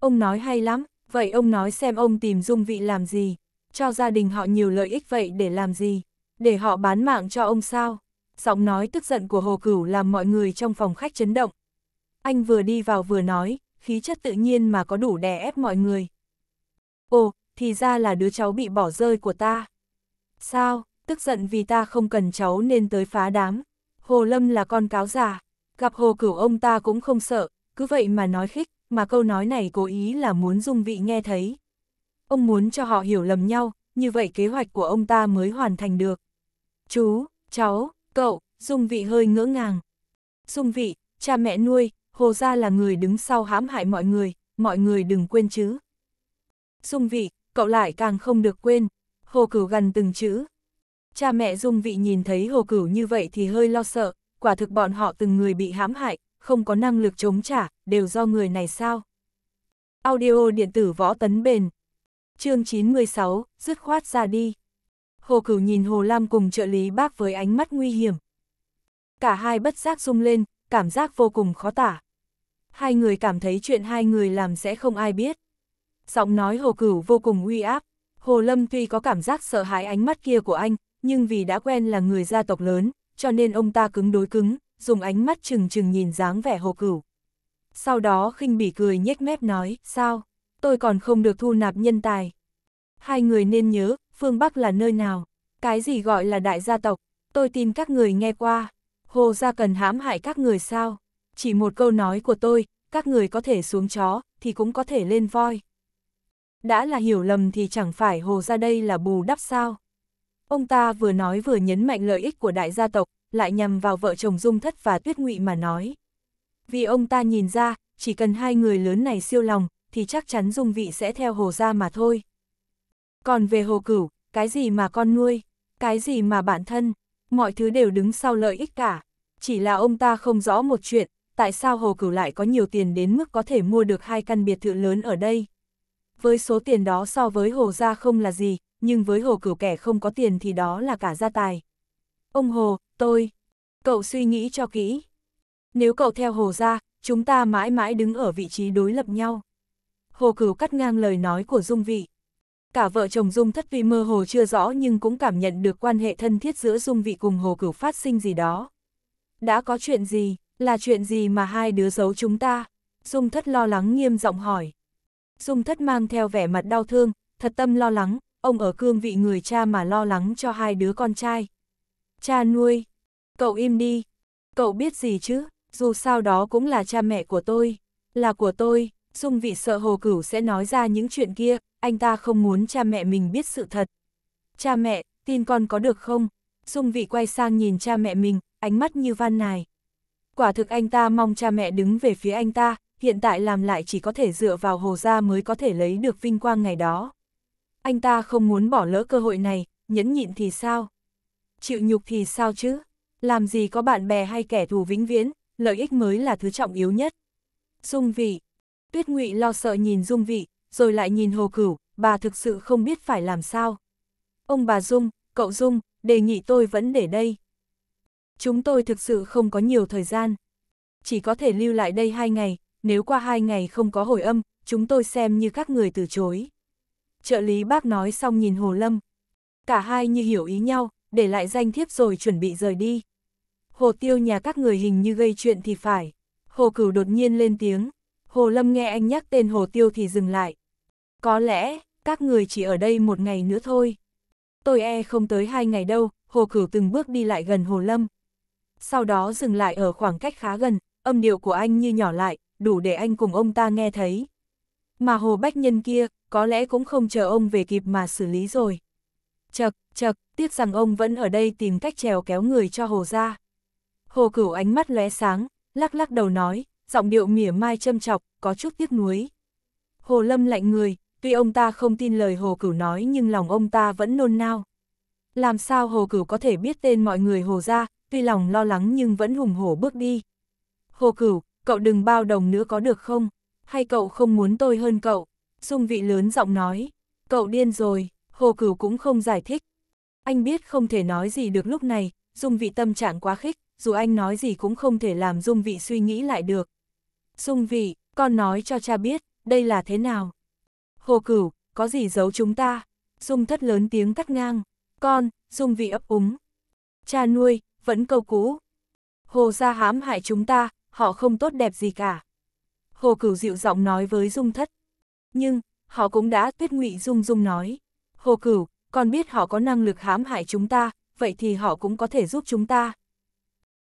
Ông nói hay lắm, vậy ông nói xem ông tìm dung vị làm gì, cho gia đình họ nhiều lợi ích vậy để làm gì, để họ bán mạng cho ông sao? Giọng nói tức giận của hồ cửu làm mọi người trong phòng khách chấn động. Anh vừa đi vào vừa nói, khí chất tự nhiên mà có đủ đè ép mọi người. Ồ, thì ra là đứa cháu bị bỏ rơi của ta. Sao, tức giận vì ta không cần cháu nên tới phá đám. Hồ Lâm là con cáo già, gặp hồ cửu ông ta cũng không sợ, cứ vậy mà nói khích, mà câu nói này cố ý là muốn dung vị nghe thấy. Ông muốn cho họ hiểu lầm nhau, như vậy kế hoạch của ông ta mới hoàn thành được. Chú, cháu, cậu, dung vị hơi ngỡ ngàng. Dung vị, cha mẹ nuôi, Hồ Gia là người đứng sau hãm hại mọi người, mọi người đừng quên chứ. Dung vị, cậu lại càng không được quên. Hồ Cửu gần từng chữ. Cha mẹ Dung vị nhìn thấy Hồ Cửu như vậy thì hơi lo sợ, quả thực bọn họ từng người bị hãm hại, không có năng lực chống trả, đều do người này sao. Audio điện tử võ tấn bền. Chương 96, dứt khoát ra đi. Hồ Cửu nhìn Hồ Lam cùng trợ lý bác với ánh mắt nguy hiểm. Cả hai bất giác rung lên, cảm giác vô cùng khó tả hai người cảm thấy chuyện hai người làm sẽ không ai biết. Giọng nói hồ cửu vô cùng uy áp, hồ lâm tuy có cảm giác sợ hãi ánh mắt kia của anh, nhưng vì đã quen là người gia tộc lớn, cho nên ông ta cứng đối cứng, dùng ánh mắt chừng chừng nhìn dáng vẻ hồ cửu. Sau đó khinh bỉ cười nhếch mép nói, sao, tôi còn không được thu nạp nhân tài. Hai người nên nhớ, phương Bắc là nơi nào, cái gì gọi là đại gia tộc, tôi tin các người nghe qua, hồ gia cần hãm hại các người sao chỉ một câu nói của tôi, các người có thể xuống chó, thì cũng có thể lên voi. Đã là hiểu lầm thì chẳng phải hồ ra đây là bù đắp sao. Ông ta vừa nói vừa nhấn mạnh lợi ích của đại gia tộc, lại nhằm vào vợ chồng Dung Thất và Tuyết Ngụy mà nói. Vì ông ta nhìn ra, chỉ cần hai người lớn này siêu lòng, thì chắc chắn Dung Vị sẽ theo hồ ra mà thôi. Còn về hồ cửu, cái gì mà con nuôi, cái gì mà bản thân, mọi thứ đều đứng sau lợi ích cả. Chỉ là ông ta không rõ một chuyện, tại sao Hồ Cửu lại có nhiều tiền đến mức có thể mua được hai căn biệt thự lớn ở đây. Với số tiền đó so với Hồ Gia không là gì, nhưng với Hồ Cửu kẻ không có tiền thì đó là cả gia tài. Ông Hồ, tôi, cậu suy nghĩ cho kỹ. Nếu cậu theo Hồ Gia, chúng ta mãi mãi đứng ở vị trí đối lập nhau. Hồ Cửu cắt ngang lời nói của Dung Vị. Cả vợ chồng Dung Thất vì mơ hồ chưa rõ nhưng cũng cảm nhận được quan hệ thân thiết giữa Dung Vị cùng Hồ Cửu phát sinh gì đó. Đã có chuyện gì? Là chuyện gì mà hai đứa giấu chúng ta? Dung thất lo lắng nghiêm giọng hỏi. Dung thất mang theo vẻ mặt đau thương, thật tâm lo lắng, ông ở cương vị người cha mà lo lắng cho hai đứa con trai. Cha nuôi, cậu im đi, cậu biết gì chứ, dù sao đó cũng là cha mẹ của tôi, là của tôi, Dung vị sợ hồ cửu sẽ nói ra những chuyện kia, anh ta không muốn cha mẹ mình biết sự thật. Cha mẹ, tin con có được không? Dung vị quay sang nhìn cha mẹ mình, ánh mắt như van nài, quả thực anh ta mong cha mẹ đứng về phía anh ta, hiện tại làm lại chỉ có thể dựa vào hồ gia mới có thể lấy được vinh quang ngày đó. Anh ta không muốn bỏ lỡ cơ hội này, nhẫn nhịn thì sao? Chịu nhục thì sao chứ? Làm gì có bạn bè hay kẻ thù vĩnh viễn, lợi ích mới là thứ trọng yếu nhất. Dung vị Tuyết ngụy lo sợ nhìn Dung vị, rồi lại nhìn Hồ Cửu, bà thực sự không biết phải làm sao. Ông bà Dung, cậu Dung, đề nghị tôi vẫn để đây. Chúng tôi thực sự không có nhiều thời gian. Chỉ có thể lưu lại đây hai ngày, nếu qua hai ngày không có hồi âm, chúng tôi xem như các người từ chối. Trợ lý bác nói xong nhìn Hồ Lâm. Cả hai như hiểu ý nhau, để lại danh thiếp rồi chuẩn bị rời đi. Hồ tiêu nhà các người hình như gây chuyện thì phải. Hồ cửu đột nhiên lên tiếng. Hồ Lâm nghe anh nhắc tên Hồ tiêu thì dừng lại. Có lẽ, các người chỉ ở đây một ngày nữa thôi. Tôi e không tới hai ngày đâu, Hồ cửu từng bước đi lại gần Hồ Lâm sau đó dừng lại ở khoảng cách khá gần, âm điệu của anh như nhỏ lại, đủ để anh cùng ông ta nghe thấy. Mà Hồ Bách Nhân kia, có lẽ cũng không chờ ông về kịp mà xử lý rồi. Chật, chật, tiếc rằng ông vẫn ở đây tìm cách trèo kéo người cho Hồ ra. Hồ cửu ánh mắt lóe sáng, lắc lắc đầu nói, giọng điệu mỉa mai châm chọc, có chút tiếc nuối. Hồ lâm lạnh người, tuy ông ta không tin lời Hồ cửu nói nhưng lòng ông ta vẫn nôn nao. Làm sao Hồ cửu có thể biết tên mọi người Hồ ra, tuy lòng lo lắng nhưng vẫn hùng hổ bước đi. Hồ cửu, cậu đừng bao đồng nữa có được không? Hay cậu không muốn tôi hơn cậu? Dung vị lớn giọng nói, cậu điên rồi, hồ cửu cũng không giải thích. Anh biết không thể nói gì được lúc này, dung vị tâm trạng quá khích, dù anh nói gì cũng không thể làm dung vị suy nghĩ lại được. Dung vị, con nói cho cha biết, đây là thế nào? Hồ cửu, có gì giấu chúng ta? Dung thất lớn tiếng cắt ngang, con, dung vị ấp úng. Cha nuôi, vẫn câu cũ. Hồ gia hãm hại chúng ta, họ không tốt đẹp gì cả. Hồ cửu dịu giọng nói với Dung thất. Nhưng, họ cũng đã tuyết ngụy Dung Dung nói. Hồ cửu, còn biết họ có năng lực hãm hại chúng ta, vậy thì họ cũng có thể giúp chúng ta.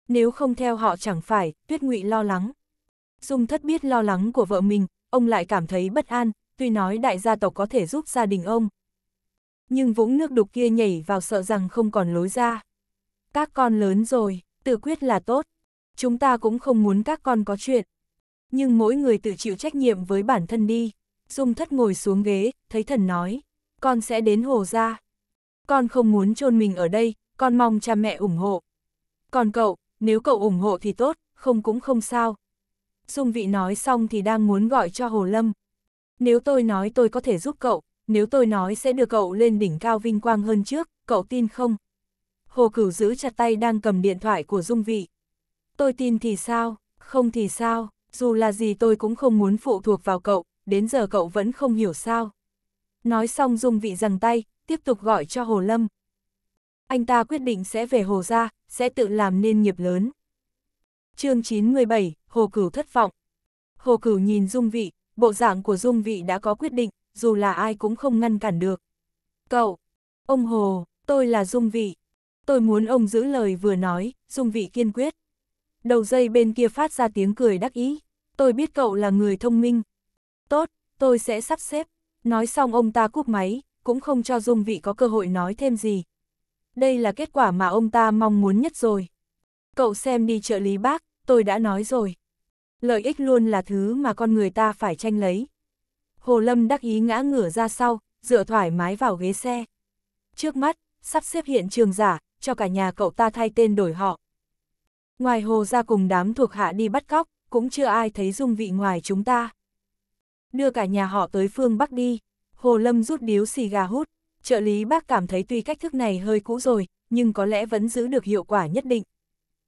Nếu không theo họ chẳng phải, tuyết ngụy lo lắng. Dung thất biết lo lắng của vợ mình, ông lại cảm thấy bất an, tuy nói đại gia tộc có thể giúp gia đình ông. Nhưng vũng nước đục kia nhảy vào sợ rằng không còn lối ra. Các con lớn rồi, tự quyết là tốt. Chúng ta cũng không muốn các con có chuyện. Nhưng mỗi người tự chịu trách nhiệm với bản thân đi. Dung thất ngồi xuống ghế, thấy thần nói. Con sẽ đến hồ ra. Con không muốn chôn mình ở đây, con mong cha mẹ ủng hộ. Còn cậu, nếu cậu ủng hộ thì tốt, không cũng không sao. Dung vị nói xong thì đang muốn gọi cho Hồ Lâm. Nếu tôi nói tôi có thể giúp cậu, nếu tôi nói sẽ đưa cậu lên đỉnh cao vinh quang hơn trước, cậu tin không? Hồ Cửu giữ chặt tay đang cầm điện thoại của Dung Vị. Tôi tin thì sao, không thì sao, dù là gì tôi cũng không muốn phụ thuộc vào cậu, đến giờ cậu vẫn không hiểu sao. Nói xong Dung Vị giằng tay, tiếp tục gọi cho Hồ Lâm. Anh ta quyết định sẽ về Hồ ra, sẽ tự làm nên nghiệp lớn. chương 97, Hồ Cửu thất vọng. Hồ Cửu nhìn Dung Vị, bộ dạng của Dung Vị đã có quyết định, dù là ai cũng không ngăn cản được. Cậu, ông Hồ, tôi là Dung Vị, Tôi muốn ông giữ lời vừa nói, dung vị kiên quyết. Đầu dây bên kia phát ra tiếng cười đắc ý. Tôi biết cậu là người thông minh. Tốt, tôi sẽ sắp xếp. Nói xong ông ta cúp máy, cũng không cho dung vị có cơ hội nói thêm gì. Đây là kết quả mà ông ta mong muốn nhất rồi. Cậu xem đi trợ lý bác, tôi đã nói rồi. Lợi ích luôn là thứ mà con người ta phải tranh lấy. Hồ Lâm đắc ý ngã ngửa ra sau, dựa thoải mái vào ghế xe. Trước mắt, sắp xếp hiện trường giả, cho cả nhà cậu ta thay tên đổi họ. Ngoài hồ ra cùng đám thuộc hạ đi bắt cóc, cũng chưa ai thấy dung vị ngoài chúng ta. Đưa cả nhà họ tới phương Bắc đi, Hồ Lâm rút điếu xì gà hút, trợ lý bác cảm thấy tuy cách thức này hơi cũ rồi, nhưng có lẽ vẫn giữ được hiệu quả nhất định.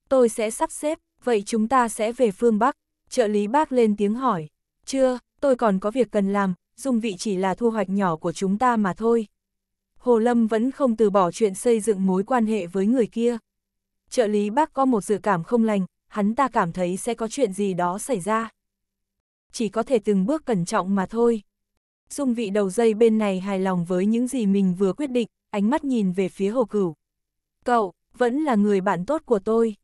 Tôi sẽ sắp xếp, vậy chúng ta sẽ về phương Bắc, trợ lý bác lên tiếng hỏi. Chưa, tôi còn có việc cần làm, dung vị chỉ là thu hoạch nhỏ của chúng ta mà thôi. Hồ Lâm vẫn không từ bỏ chuyện xây dựng mối quan hệ với người kia. Trợ lý bác có một dự cảm không lành, hắn ta cảm thấy sẽ có chuyện gì đó xảy ra. Chỉ có thể từng bước cẩn trọng mà thôi. Dung vị đầu dây bên này hài lòng với những gì mình vừa quyết định, ánh mắt nhìn về phía hồ cửu. Cậu, vẫn là người bạn tốt của tôi.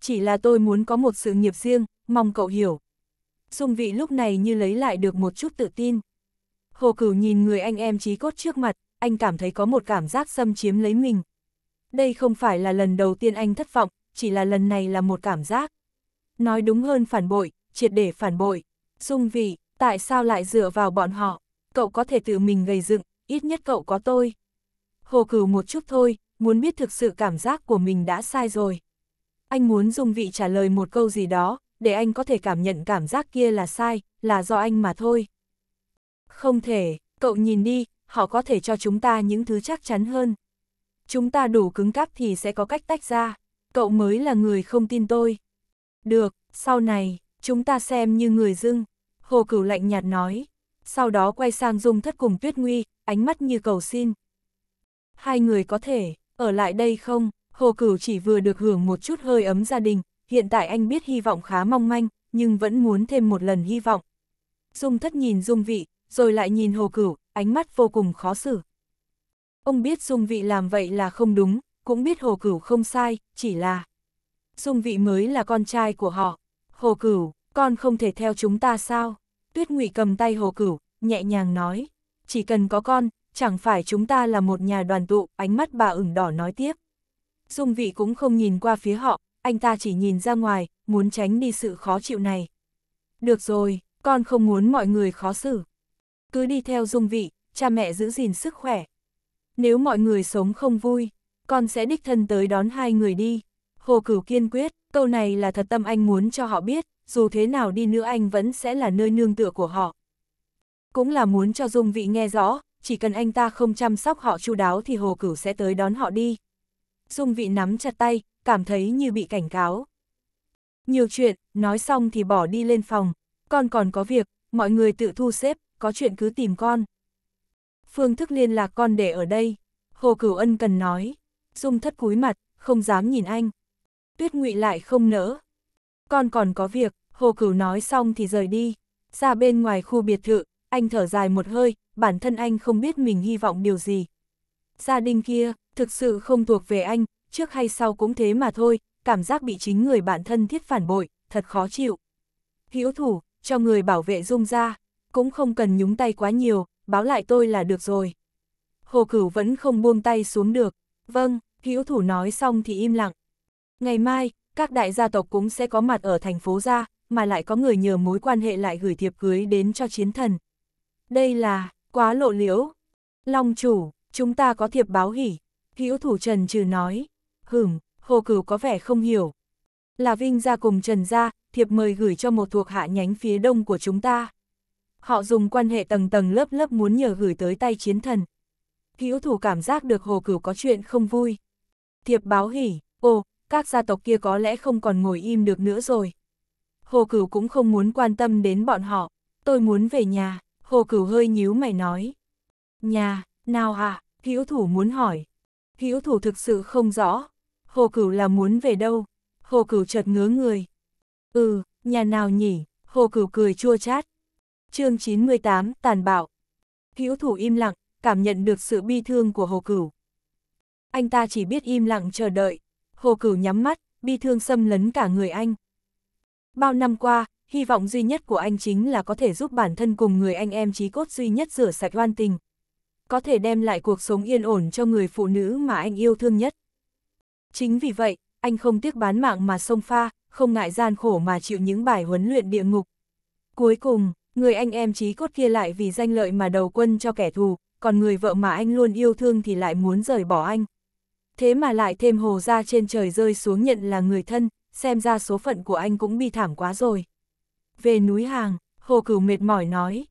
Chỉ là tôi muốn có một sự nghiệp riêng, mong cậu hiểu. Dung vị lúc này như lấy lại được một chút tự tin. Hồ cửu nhìn người anh em trí cốt trước mặt, anh cảm thấy có một cảm giác xâm chiếm lấy mình. Đây không phải là lần đầu tiên anh thất vọng, chỉ là lần này là một cảm giác. Nói đúng hơn phản bội, triệt để phản bội. Dung vị, tại sao lại dựa vào bọn họ? Cậu có thể tự mình gây dựng, ít nhất cậu có tôi. Hồ cửu một chút thôi, muốn biết thực sự cảm giác của mình đã sai rồi. Anh muốn Dung vị trả lời một câu gì đó, để anh có thể cảm nhận cảm giác kia là sai, là do anh mà thôi. Không thể, cậu nhìn đi, họ có thể cho chúng ta những thứ chắc chắn hơn. Chúng ta đủ cứng cáp thì sẽ có cách tách ra, cậu mới là người không tin tôi. Được, sau này, chúng ta xem như người dưng, Hồ Cửu lạnh nhạt nói, sau đó quay sang Dung Thất cùng Tuyết Nguy, ánh mắt như cầu xin. Hai người có thể, ở lại đây không, Hồ Cửu chỉ vừa được hưởng một chút hơi ấm gia đình, hiện tại anh biết hy vọng khá mong manh, nhưng vẫn muốn thêm một lần hy vọng. Dung Thất nhìn Dung Vị, rồi lại nhìn hồ cửu, ánh mắt vô cùng khó xử. Ông biết dung vị làm vậy là không đúng, cũng biết hồ cửu không sai, chỉ là dung vị mới là con trai của họ. Hồ cửu, con không thể theo chúng ta sao? Tuyết ngụy cầm tay hồ cửu, nhẹ nhàng nói. Chỉ cần có con, chẳng phải chúng ta là một nhà đoàn tụ, ánh mắt bà ửng đỏ nói tiếp. Dung vị cũng không nhìn qua phía họ, anh ta chỉ nhìn ra ngoài, muốn tránh đi sự khó chịu này. Được rồi, con không muốn mọi người khó xử cứ đi theo dung vị, cha mẹ giữ gìn sức khỏe. Nếu mọi người sống không vui, con sẽ đích thân tới đón hai người đi. Hồ Cửu kiên quyết, câu này là thật tâm anh muốn cho họ biết, dù thế nào đi nữa anh vẫn sẽ là nơi nương tựa của họ. Cũng là muốn cho dung vị nghe rõ, chỉ cần anh ta không chăm sóc họ chu đáo thì Hồ Cửu sẽ tới đón họ đi. Dung vị nắm chặt tay, cảm thấy như bị cảnh cáo. Nhiều chuyện, nói xong thì bỏ đi lên phòng, con còn có việc, mọi người tự thu xếp, có chuyện cứ tìm con. Phương thức liên lạc con để ở đây, Hồ Cửu Ân cần nói, Dung thất cúi mặt, không dám nhìn anh. Tuyết Ngụy lại không nỡ. Con còn có việc, Hồ Cửu nói xong thì rời đi. Ra bên ngoài khu biệt thự, anh thở dài một hơi, bản thân anh không biết mình hy vọng điều gì. Gia đình kia, thực sự không thuộc về anh, trước hay sau cũng thế mà thôi, cảm giác bị chính người bạn thân thiết phản bội, thật khó chịu. Hiếu thủ, cho người bảo vệ Dung ra, cũng không cần nhúng tay quá nhiều, báo lại tôi là được rồi. Hồ Cửu vẫn không buông tay xuống được. Vâng, hữu thủ nói xong thì im lặng. Ngày mai, các đại gia tộc cũng sẽ có mặt ở thành phố ra, mà lại có người nhờ mối quan hệ lại gửi thiệp cưới đến cho chiến thần. Đây là, quá lộ liễu. Long chủ, chúng ta có thiệp báo hỉ. Hữu thủ Trần trừ nói. Hửm, Hồ Cửu có vẻ không hiểu. Là Vinh ra cùng Trần ra, thiệp mời gửi cho một thuộc hạ nhánh phía đông của chúng ta. Họ dùng quan hệ tầng tầng lớp lớp muốn nhờ gửi tới tay chiến thần. Hữu thủ cảm giác được hồ cửu có chuyện không vui. Thiệp báo hỉ, ồ, các gia tộc kia có lẽ không còn ngồi im được nữa rồi. Hồ cửu cũng không muốn quan tâm đến bọn họ. Tôi muốn về nhà, hồ cửu hơi nhíu mày nói. Nhà, nào hả? À? Hữu thủ muốn hỏi. Hữu thủ thực sự không rõ. Hồ cửu là muốn về đâu? Hồ cửu chợt ngứa người. Ừ, nhà nào nhỉ? Hồ cửu cười chua chát chương 98, tàn bạo. Hữu thủ im lặng, cảm nhận được sự bi thương của Hồ Cửu. Anh ta chỉ biết im lặng chờ đợi, Hồ Cửu nhắm mắt, bi thương xâm lấn cả người anh. Bao năm qua, hy vọng duy nhất của anh chính là có thể giúp bản thân cùng người anh em trí cốt duy nhất rửa sạch oan tình. Có thể đem lại cuộc sống yên ổn cho người phụ nữ mà anh yêu thương nhất. Chính vì vậy, anh không tiếc bán mạng mà sông pha, không ngại gian khổ mà chịu những bài huấn luyện địa ngục. Cuối cùng, Người anh em trí cốt kia lại vì danh lợi mà đầu quân cho kẻ thù, còn người vợ mà anh luôn yêu thương thì lại muốn rời bỏ anh. Thế mà lại thêm hồ ra trên trời rơi xuống nhận là người thân, xem ra số phận của anh cũng bi thảm quá rồi. Về núi hàng, hồ cửu mệt mỏi nói.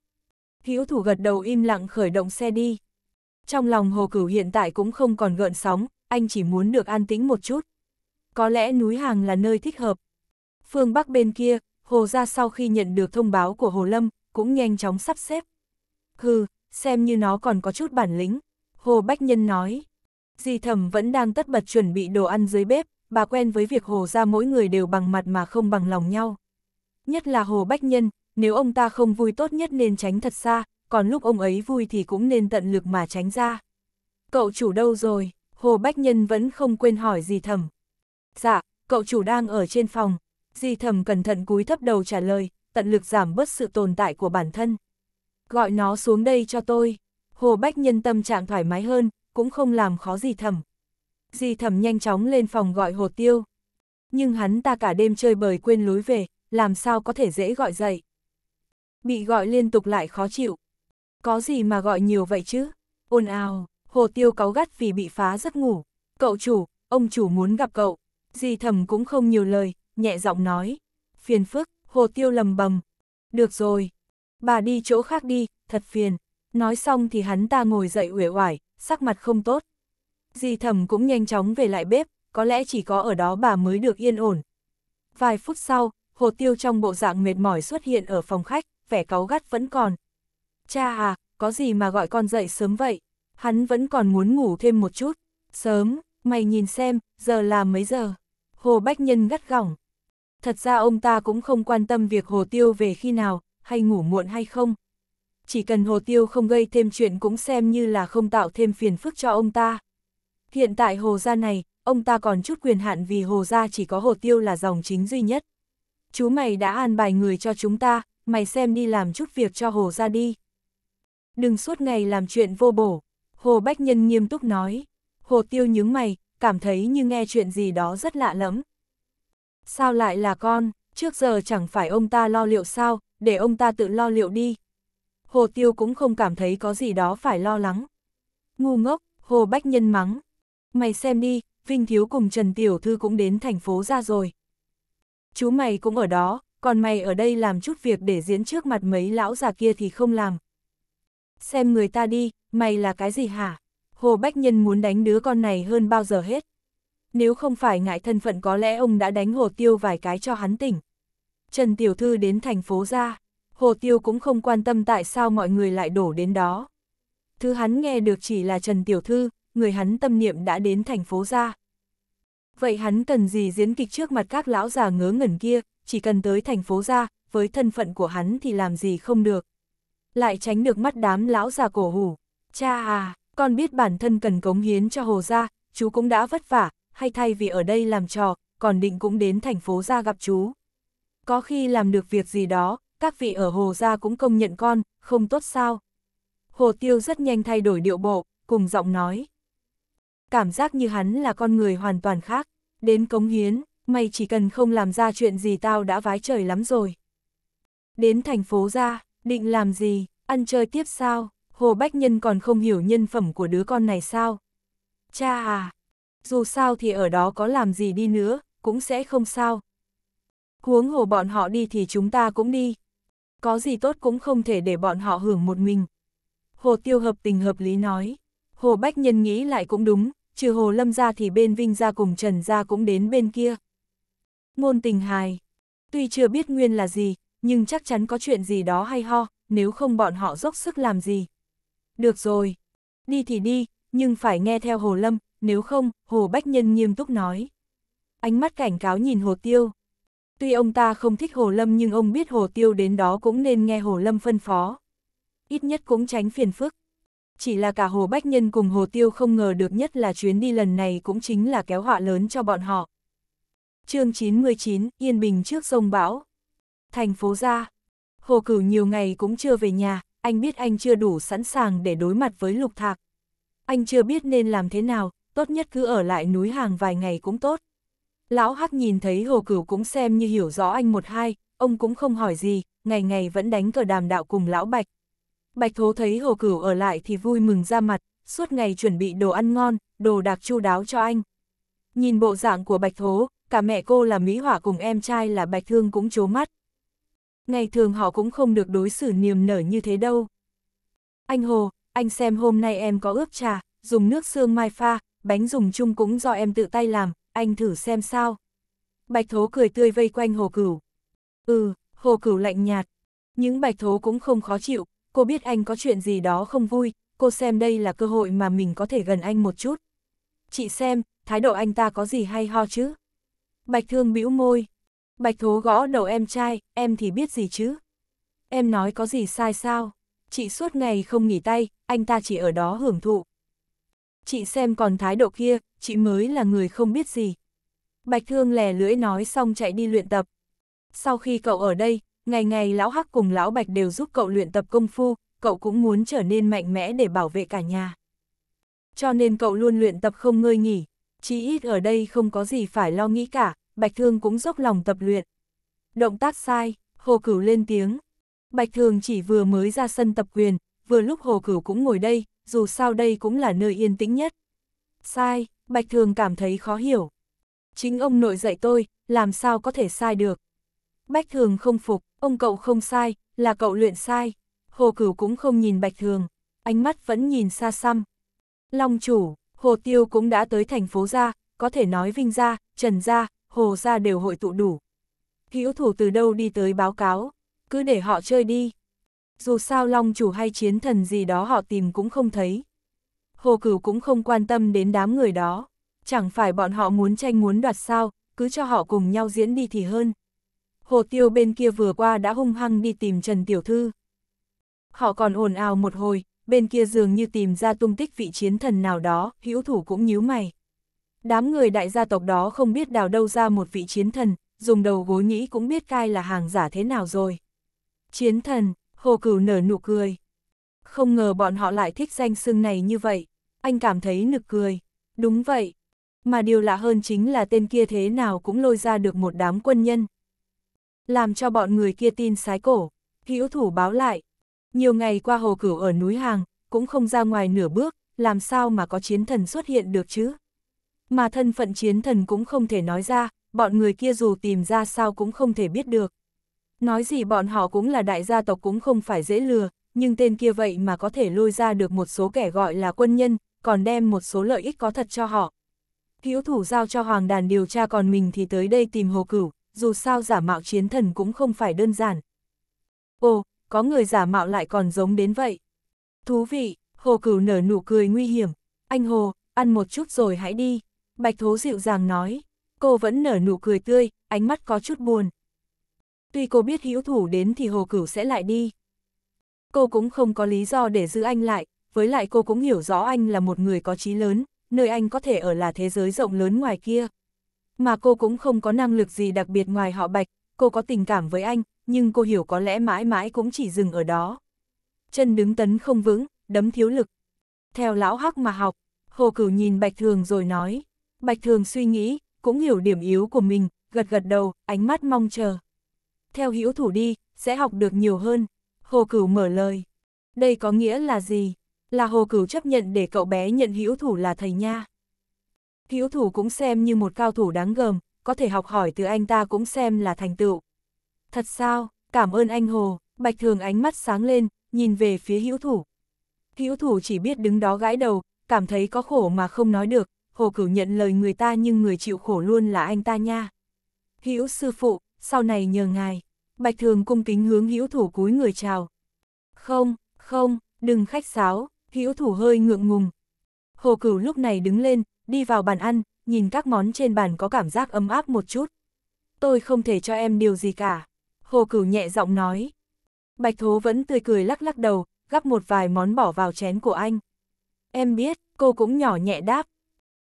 Hữu thủ gật đầu im lặng khởi động xe đi. Trong lòng hồ cửu hiện tại cũng không còn gợn sóng, anh chỉ muốn được an tĩnh một chút. Có lẽ núi hàng là nơi thích hợp. Phương Bắc bên kia, Hồ ra sau khi nhận được thông báo của Hồ Lâm, cũng nhanh chóng sắp xếp. Hừ, xem như nó còn có chút bản lĩnh, Hồ Bách Nhân nói. Dì thẩm vẫn đang tất bật chuẩn bị đồ ăn dưới bếp, bà quen với việc Hồ ra mỗi người đều bằng mặt mà không bằng lòng nhau. Nhất là Hồ Bách Nhân, nếu ông ta không vui tốt nhất nên tránh thật xa, còn lúc ông ấy vui thì cũng nên tận lực mà tránh ra. Cậu chủ đâu rồi? Hồ Bách Nhân vẫn không quên hỏi dì thẩm. Dạ, cậu chủ đang ở trên phòng. Dì thẩm cẩn thận cúi thấp đầu trả lời, tận lực giảm bớt sự tồn tại của bản thân. Gọi nó xuống đây cho tôi. Hồ Bách Nhân tâm trạng thoải mái hơn, cũng không làm khó gì thầm. Di thầm nhanh chóng lên phòng gọi hồ tiêu. Nhưng hắn ta cả đêm chơi bời quên lối về, làm sao có thể dễ gọi dậy. Bị gọi liên tục lại khó chịu. Có gì mà gọi nhiều vậy chứ? Ôn ào, hồ tiêu cáu gắt vì bị phá giấc ngủ. Cậu chủ, ông chủ muốn gặp cậu. Di thầm cũng không nhiều lời, nhẹ giọng nói. Phiền phức, Hồ Tiêu lầm bầm. Được rồi. Bà đi chỗ khác đi, thật phiền. Nói xong thì hắn ta ngồi dậy uể oải, sắc mặt không tốt. Di thầm cũng nhanh chóng về lại bếp, có lẽ chỉ có ở đó bà mới được yên ổn. Vài phút sau, Hồ Tiêu trong bộ dạng mệt mỏi xuất hiện ở phòng khách, vẻ cáu gắt vẫn còn. Cha à, có gì mà gọi con dậy sớm vậy? Hắn vẫn còn muốn ngủ thêm một chút. Sớm, mày nhìn xem, giờ là mấy giờ? Hồ Bách Nhân gắt gỏng thật ra ông ta cũng không quan tâm việc Hồ Tiêu về khi nào, hay ngủ muộn hay không. Chỉ cần Hồ Tiêu không gây thêm chuyện cũng xem như là không tạo thêm phiền phức cho ông ta. Hiện tại Hồ Gia này, ông ta còn chút quyền hạn vì Hồ Gia chỉ có Hồ Tiêu là dòng chính duy nhất. Chú mày đã an bài người cho chúng ta, mày xem đi làm chút việc cho Hồ Gia đi. Đừng suốt ngày làm chuyện vô bổ, Hồ Bách Nhân nghiêm túc nói. Hồ Tiêu nhướng mày, cảm thấy như nghe chuyện gì đó rất lạ lẫm. Sao lại là con, trước giờ chẳng phải ông ta lo liệu sao, để ông ta tự lo liệu đi. Hồ Tiêu cũng không cảm thấy có gì đó phải lo lắng. Ngu ngốc, Hồ Bách Nhân mắng. Mày xem đi, Vinh Thiếu cùng Trần Tiểu Thư cũng đến thành phố ra rồi. Chú mày cũng ở đó, còn mày ở đây làm chút việc để diễn trước mặt mấy lão già kia thì không làm. Xem người ta đi, mày là cái gì hả? Hồ Bách Nhân muốn đánh đứa con này hơn bao giờ hết nếu không phải ngại thân phận có lẽ ông đã đánh hồ tiêu vài cái cho hắn tỉnh. Trần Tiểu Thư đến thành phố ra, hồ tiêu cũng không quan tâm tại sao mọi người lại đổ đến đó. Thứ hắn nghe được chỉ là Trần Tiểu Thư, người hắn tâm niệm đã đến thành phố ra. Vậy hắn cần gì diễn kịch trước mặt các lão già ngớ ngẩn kia, chỉ cần tới thành phố ra, với thân phận của hắn thì làm gì không được. Lại tránh được mắt đám lão già cổ hủ. Cha à, con biết bản thân cần cống hiến cho hồ gia, chú cũng đã vất vả, hay thay vì ở đây làm trò, còn định cũng đến thành phố ra gặp chú. Có khi làm được việc gì đó, các vị ở Hồ Gia cũng công nhận con, không tốt sao. Hồ Tiêu rất nhanh thay đổi điệu bộ, cùng giọng nói. Cảm giác như hắn là con người hoàn toàn khác, đến cống hiến, mày chỉ cần không làm ra chuyện gì tao đã vái trời lắm rồi. Đến thành phố ra, định làm gì, ăn chơi tiếp sao, Hồ Bách Nhân còn không hiểu nhân phẩm của đứa con này sao. Cha à, dù sao thì ở đó có làm gì đi nữa, cũng sẽ không sao. Huống hồ bọn họ đi thì chúng ta cũng đi. Có gì tốt cũng không thể để bọn họ hưởng một mình. Hồ Tiêu hợp tình hợp lý nói. Hồ Bách Nhân nghĩ lại cũng đúng, trừ Hồ Lâm ra thì bên Vinh ra cùng Trần ra cũng đến bên kia. Ngôn tình hài. Tuy chưa biết nguyên là gì, nhưng chắc chắn có chuyện gì đó hay ho, nếu không bọn họ dốc sức làm gì. Được rồi. Đi thì đi, nhưng phải nghe theo Hồ Lâm, nếu không, Hồ Bách Nhân nghiêm túc nói. Ánh mắt cảnh cáo nhìn Hồ Tiêu. Tuy ông ta không thích Hồ Lâm nhưng ông biết Hồ Tiêu đến đó cũng nên nghe Hồ Lâm phân phó. Ít nhất cũng tránh phiền phức. Chỉ là cả Hồ Bách Nhân cùng Hồ Tiêu không ngờ được nhất là chuyến đi lần này cũng chính là kéo họa lớn cho bọn họ. chương 99, Yên Bình trước sông bão. Thành phố ra. Hồ Cửu nhiều ngày cũng chưa về nhà, anh biết anh chưa đủ sẵn sàng để đối mặt với lục thạc. Anh chưa biết nên làm thế nào, tốt nhất cứ ở lại núi hàng vài ngày cũng tốt. Lão Hắc nhìn thấy Hồ Cửu cũng xem như hiểu rõ anh một hai, ông cũng không hỏi gì, ngày ngày vẫn đánh cờ đàm đạo cùng Lão Bạch. Bạch Thố thấy Hồ Cửu ở lại thì vui mừng ra mặt, suốt ngày chuẩn bị đồ ăn ngon, đồ đạc chu đáo cho anh. Nhìn bộ dạng của Bạch Thố, cả mẹ cô là Mỹ Hỏa cùng em trai là Bạch Thương cũng chố mắt. Ngày thường họ cũng không được đối xử niềm nở như thế đâu. Anh Hồ, anh xem hôm nay em có ướp trà, dùng nước xương mai pha, bánh dùng chung cũng do em tự tay làm, anh thử xem sao. Bạch thố cười tươi vây quanh hồ cửu. Ừ, hồ cửu lạnh nhạt. Những bạch thố cũng không khó chịu, cô biết anh có chuyện gì đó không vui, cô xem đây là cơ hội mà mình có thể gần anh một chút. Chị xem, thái độ anh ta có gì hay ho chứ? Bạch thương bĩu môi. Bạch thố gõ đầu em trai, em thì biết gì chứ? Em nói có gì sai sao? Chị suốt ngày không nghỉ tay, anh ta chỉ ở đó hưởng thụ, chị xem còn thái độ kia, chị mới là người không biết gì. Bạch Thương lè lưỡi nói xong chạy đi luyện tập. Sau khi cậu ở đây, ngày ngày lão Hắc cùng lão Bạch đều giúp cậu luyện tập công phu, cậu cũng muốn trở nên mạnh mẽ để bảo vệ cả nhà. Cho nên cậu luôn luyện tập không ngơi nghỉ, chí ít ở đây không có gì phải lo nghĩ cả, Bạch Thương cũng dốc lòng tập luyện. Động tác sai, Hồ Cửu lên tiếng. Bạch thương chỉ vừa mới ra sân tập quyền, vừa lúc Hồ Cửu cũng ngồi đây, dù sao đây cũng là nơi yên tĩnh nhất. Sai, Bạch Thường cảm thấy khó hiểu. Chính ông nội dạy tôi, làm sao có thể sai được. Bạch Thường không phục, ông cậu không sai, là cậu luyện sai. Hồ Cửu cũng không nhìn Bạch Thường, ánh mắt vẫn nhìn xa xăm. Long chủ, Hồ Tiêu cũng đã tới thành phố ra, có thể nói Vinh ra, Trần ra, Hồ ra đều hội tụ đủ. Hữu thủ từ đâu đi tới báo cáo, cứ để họ chơi đi, dù sao long chủ hay chiến thần gì đó họ tìm cũng không thấy. Hồ Cửu cũng không quan tâm đến đám người đó. Chẳng phải bọn họ muốn tranh muốn đoạt sao, cứ cho họ cùng nhau diễn đi thì hơn. Hồ Tiêu bên kia vừa qua đã hung hăng đi tìm Trần Tiểu Thư. Họ còn ồn ào một hồi, bên kia dường như tìm ra tung tích vị chiến thần nào đó, hữu thủ cũng nhíu mày. Đám người đại gia tộc đó không biết đào đâu ra một vị chiến thần, dùng đầu gối nghĩ cũng biết cai là hàng giả thế nào rồi. Chiến thần, Hồ Cửu nở nụ cười. Không ngờ bọn họ lại thích danh xưng này như vậy, anh cảm thấy nực cười. Đúng vậy. Mà điều lạ hơn chính là tên kia thế nào cũng lôi ra được một đám quân nhân. Làm cho bọn người kia tin sái cổ, hữu thủ báo lại. Nhiều ngày qua hồ cửu ở núi hàng, cũng không ra ngoài nửa bước, làm sao mà có chiến thần xuất hiện được chứ? Mà thân phận chiến thần cũng không thể nói ra, bọn người kia dù tìm ra sao cũng không thể biết được. Nói gì bọn họ cũng là đại gia tộc cũng không phải dễ lừa, nhưng tên kia vậy mà có thể lôi ra được một số kẻ gọi là quân nhân, còn đem một số lợi ích có thật cho họ. Hữu thủ giao cho Hoàng Đàn điều tra còn mình thì tới đây tìm Hồ Cửu, dù sao giả mạo chiến thần cũng không phải đơn giản. Ồ, có người giả mạo lại còn giống đến vậy. Thú vị, Hồ Cửu nở nụ cười nguy hiểm. Anh Hồ, ăn một chút rồi hãy đi. Bạch Thố dịu dàng nói. Cô vẫn nở nụ cười tươi, ánh mắt có chút buồn tuy cô biết hữu thủ đến thì Hồ Cửu sẽ lại đi. Cô cũng không có lý do để giữ anh lại, với lại cô cũng hiểu rõ anh là một người có trí lớn, nơi anh có thể ở là thế giới rộng lớn ngoài kia. Mà cô cũng không có năng lực gì đặc biệt ngoài họ Bạch, cô có tình cảm với anh, nhưng cô hiểu có lẽ mãi mãi cũng chỉ dừng ở đó. Chân đứng tấn không vững, đấm thiếu lực. Theo lão hắc mà học, Hồ Cửu nhìn Bạch Thường rồi nói. Bạch Thường suy nghĩ, cũng hiểu điểm yếu của mình, gật gật đầu, ánh mắt mong chờ theo hữu thủ đi, sẽ học được nhiều hơn. Hồ Cửu mở lời. Đây có nghĩa là gì? Là Hồ Cửu chấp nhận để cậu bé nhận hữu thủ là thầy nha. Hữu thủ cũng xem như một cao thủ đáng gờm, có thể học hỏi từ anh ta cũng xem là thành tựu. Thật sao, cảm ơn anh Hồ, Bạch Thường ánh mắt sáng lên, nhìn về phía hữu thủ. Hữu thủ chỉ biết đứng đó gãi đầu, cảm thấy có khổ mà không nói được, Hồ Cửu nhận lời người ta nhưng người chịu khổ luôn là anh ta nha. Hữu sư phụ, sau này nhờ ngài. Bạch thường cung kính hướng hữu thủ cúi người chào. Không, không, đừng khách sáo, hữu thủ hơi ngượng ngùng. Hồ cửu lúc này đứng lên, đi vào bàn ăn, nhìn các món trên bàn có cảm giác ấm áp một chút. Tôi không thể cho em điều gì cả. Hồ cửu nhẹ giọng nói. Bạch thố vẫn tươi cười lắc lắc đầu, gắp một vài món bỏ vào chén của anh. Em biết, cô cũng nhỏ nhẹ đáp.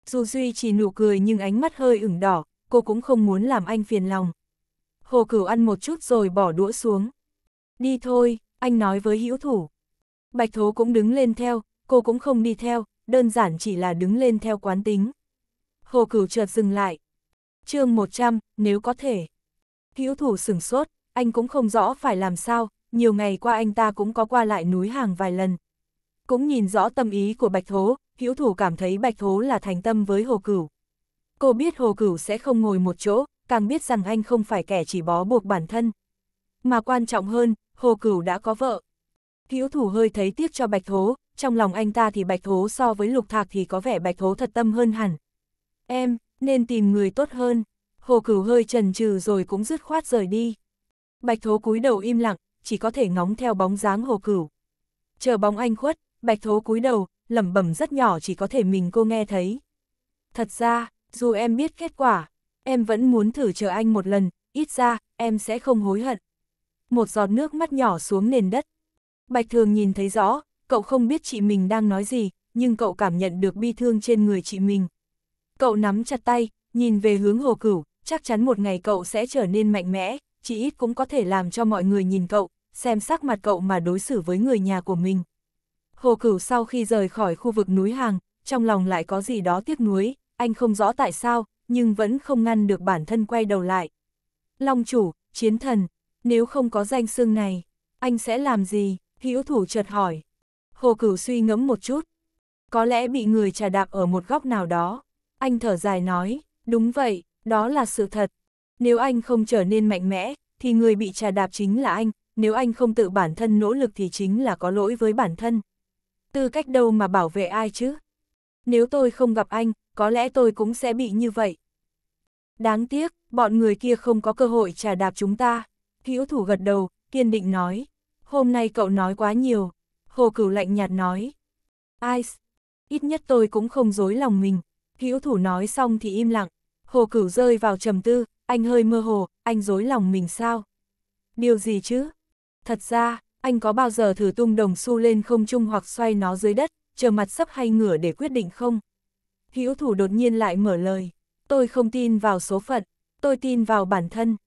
Dù Duy chỉ nụ cười nhưng ánh mắt hơi ửng đỏ, cô cũng không muốn làm anh phiền lòng. Hồ Cửu ăn một chút rồi bỏ đũa xuống. Đi thôi, anh nói với hữu thủ. Bạch Thố cũng đứng lên theo, cô cũng không đi theo, đơn giản chỉ là đứng lên theo quán tính. Hồ Cửu chợt dừng lại. chương 100, nếu có thể. Hữu thủ sửng sốt, anh cũng không rõ phải làm sao, nhiều ngày qua anh ta cũng có qua lại núi hàng vài lần. Cũng nhìn rõ tâm ý của Bạch Thố, hữu thủ cảm thấy Bạch Thố là thành tâm với Hồ Cửu. Cô biết Hồ Cửu sẽ không ngồi một chỗ, càng biết rằng anh không phải kẻ chỉ bó buộc bản thân. Mà quan trọng hơn, Hồ Cửu đã có vợ. Hữu thủ hơi thấy tiếc cho Bạch Thố, trong lòng anh ta thì Bạch Thố so với Lục Thạc thì có vẻ Bạch Thố thật tâm hơn hẳn. Em, nên tìm người tốt hơn. Hồ Cửu hơi trần trừ rồi cũng dứt khoát rời đi. Bạch Thố cúi đầu im lặng, chỉ có thể ngóng theo bóng dáng Hồ Cửu. Chờ bóng anh khuất, Bạch Thố cúi đầu, lẩm bẩm rất nhỏ chỉ có thể mình cô nghe thấy. Thật ra, dù em biết kết quả, em vẫn muốn thử chờ anh một lần, ít ra, em sẽ không hối hận. Một giọt nước mắt nhỏ xuống nền đất. Bạch Thường nhìn thấy rõ, cậu không biết chị mình đang nói gì, nhưng cậu cảm nhận được bi thương trên người chị mình. Cậu nắm chặt tay, nhìn về hướng hồ cửu, chắc chắn một ngày cậu sẽ trở nên mạnh mẽ, chỉ ít cũng có thể làm cho mọi người nhìn cậu, xem sắc mặt cậu mà đối xử với người nhà của mình. Hồ Cửu sau khi rời khỏi khu vực núi hàng, trong lòng lại có gì đó tiếc nuối, anh không rõ tại sao, nhưng vẫn không ngăn được bản thân quay đầu lại. Long chủ, chiến thần, nếu không có danh xương này, anh sẽ làm gì? Hữu thủ chợt hỏi. Hồ Cửu suy ngẫm một chút. Có lẽ bị người trà đạp ở một góc nào đó. Anh thở dài nói, đúng vậy, đó là sự thật. Nếu anh không trở nên mạnh mẽ, thì người bị trà đạp chính là anh, nếu anh không tự bản thân nỗ lực thì chính là có lỗi với bản thân. Tư cách đâu mà bảo vệ ai chứ? Nếu tôi không gặp anh, có lẽ tôi cũng sẽ bị như vậy. Đáng tiếc, bọn người kia không có cơ hội trả đạp chúng ta. Hữu thủ gật đầu, kiên định nói. Hôm nay cậu nói quá nhiều. Hồ cửu lạnh nhạt nói. Ice, ít nhất tôi cũng không dối lòng mình. Hữu thủ nói xong thì im lặng. Hồ cửu rơi vào trầm tư, anh hơi mơ hồ, anh dối lòng mình sao? Điều gì chứ? Thật ra, anh có bao giờ thử tung đồng xu lên không trung hoặc xoay nó dưới đất, chờ mặt sấp hay ngửa để quyết định không? hữu thủ đột nhiên lại mở lời, tôi không tin vào số phận, tôi tin vào bản thân.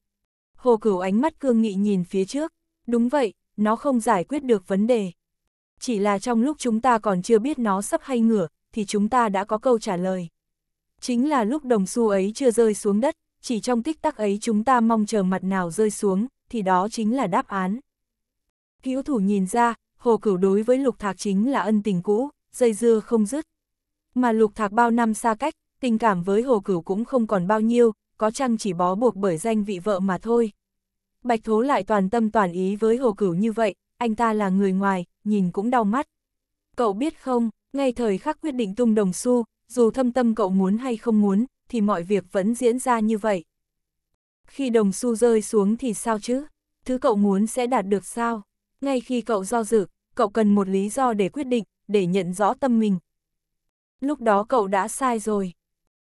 Hồ Cửu ánh mắt cương nghị nhìn phía trước, đúng vậy, nó không giải quyết được vấn đề. Chỉ là trong lúc chúng ta còn chưa biết nó sắp hay ngửa, thì chúng ta đã có câu trả lời. Chính là lúc đồng xu ấy chưa rơi xuống đất, chỉ trong tích tắc ấy chúng ta mong chờ mặt nào rơi xuống, thì đó chính là đáp án. Hữu thủ nhìn ra, hồ cửu đối với lục thạc chính là ân tình cũ, dây dưa không dứt. Mà lục thạc bao năm xa cách, tình cảm với hồ cửu cũng không còn bao nhiêu, có chăng chỉ bó buộc bởi danh vị vợ mà thôi. Bạch thố lại toàn tâm toàn ý với hồ cửu như vậy, anh ta là người ngoài, nhìn cũng đau mắt. Cậu biết không, ngay thời khắc quyết định tung đồng xu, dù thâm tâm cậu muốn hay không muốn, thì mọi việc vẫn diễn ra như vậy. Khi đồng xu rơi xuống thì sao chứ? Thứ cậu muốn sẽ đạt được sao? Ngay khi cậu do dự, cậu cần một lý do để quyết định, để nhận rõ tâm mình, lúc đó cậu đã sai rồi.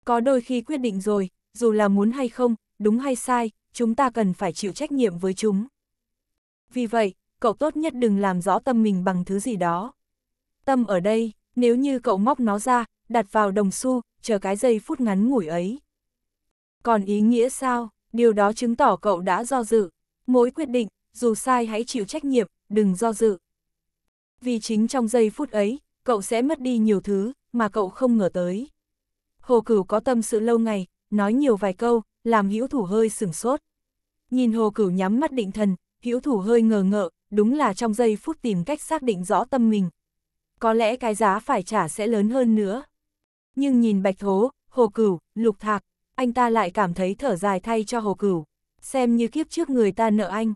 Có đôi khi quyết định rồi, dù là muốn hay không, đúng hay sai, chúng ta cần phải chịu trách nhiệm với chúng. Vì vậy, cậu tốt nhất đừng làm rõ tâm mình bằng thứ gì đó. Tâm ở đây, nếu như cậu móc nó ra, đặt vào đồng xu, chờ cái giây phút ngắn ngủi ấy. Còn ý nghĩa sao, điều đó chứng tỏ cậu đã do dự. Mỗi quyết định, dù sai hãy chịu trách nhiệm, đừng do dự. Vì chính trong giây phút ấy, cậu sẽ mất đi nhiều thứ, mà cậu không ngờ tới. Hồ Cửu có tâm sự lâu ngày, nói nhiều vài câu, làm hữu thủ hơi sửng sốt. Nhìn Hồ Cửu nhắm mắt định thần, hữu thủ hơi ngờ ngợ, đúng là trong giây phút tìm cách xác định rõ tâm mình. Có lẽ cái giá phải trả sẽ lớn hơn nữa. Nhưng nhìn Bạch Thố, Hồ Cửu, Lục Thạc, anh ta lại cảm thấy thở dài thay cho Hồ Cửu, xem như kiếp trước người ta nợ anh.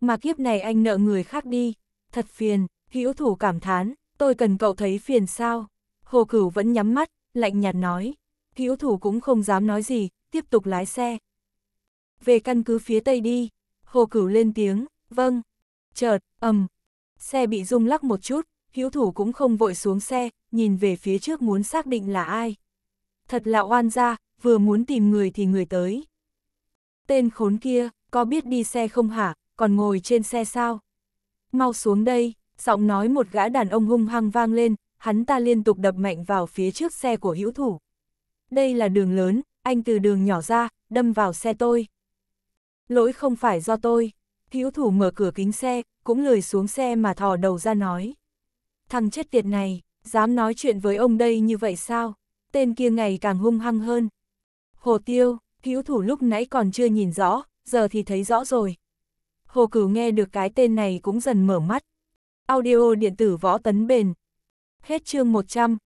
Mà kiếp này anh nợ người khác đi, thật phiền, hữu thủ cảm thán, tôi cần cậu thấy phiền sao? Hồ Cửu vẫn nhắm mắt, lạnh nhạt nói. Hữu thủ cũng không dám nói gì, tiếp tục lái xe. Về căn cứ phía tây đi, Hồ Cửu lên tiếng, vâng. Chợt, ầm, xe bị rung lắc một chút, hữu thủ cũng không vội xuống xe, nhìn về phía trước muốn xác định là ai. Thật là oan ra, vừa muốn tìm người thì người tới. Tên khốn kia, có biết đi xe không hả, còn ngồi trên xe sao? Mau xuống đây, giọng nói một gã đàn ông hung hăng vang lên, hắn ta liên tục đập mạnh vào phía trước xe của hữu thủ. Đây là đường lớn, anh từ đường nhỏ ra, đâm vào xe tôi. Lỗi không phải do tôi. Hữu thủ mở cửa kính xe, cũng lười xuống xe mà thò đầu ra nói. Thằng chết tiệt này, dám nói chuyện với ông đây như vậy sao? Tên kia ngày càng hung hăng hơn. Hồ tiêu, hữu thủ lúc nãy còn chưa nhìn rõ, giờ thì thấy rõ rồi. Hồ cửu nghe được cái tên này cũng dần mở mắt. Audio điện tử võ tấn bền, Hết chương 100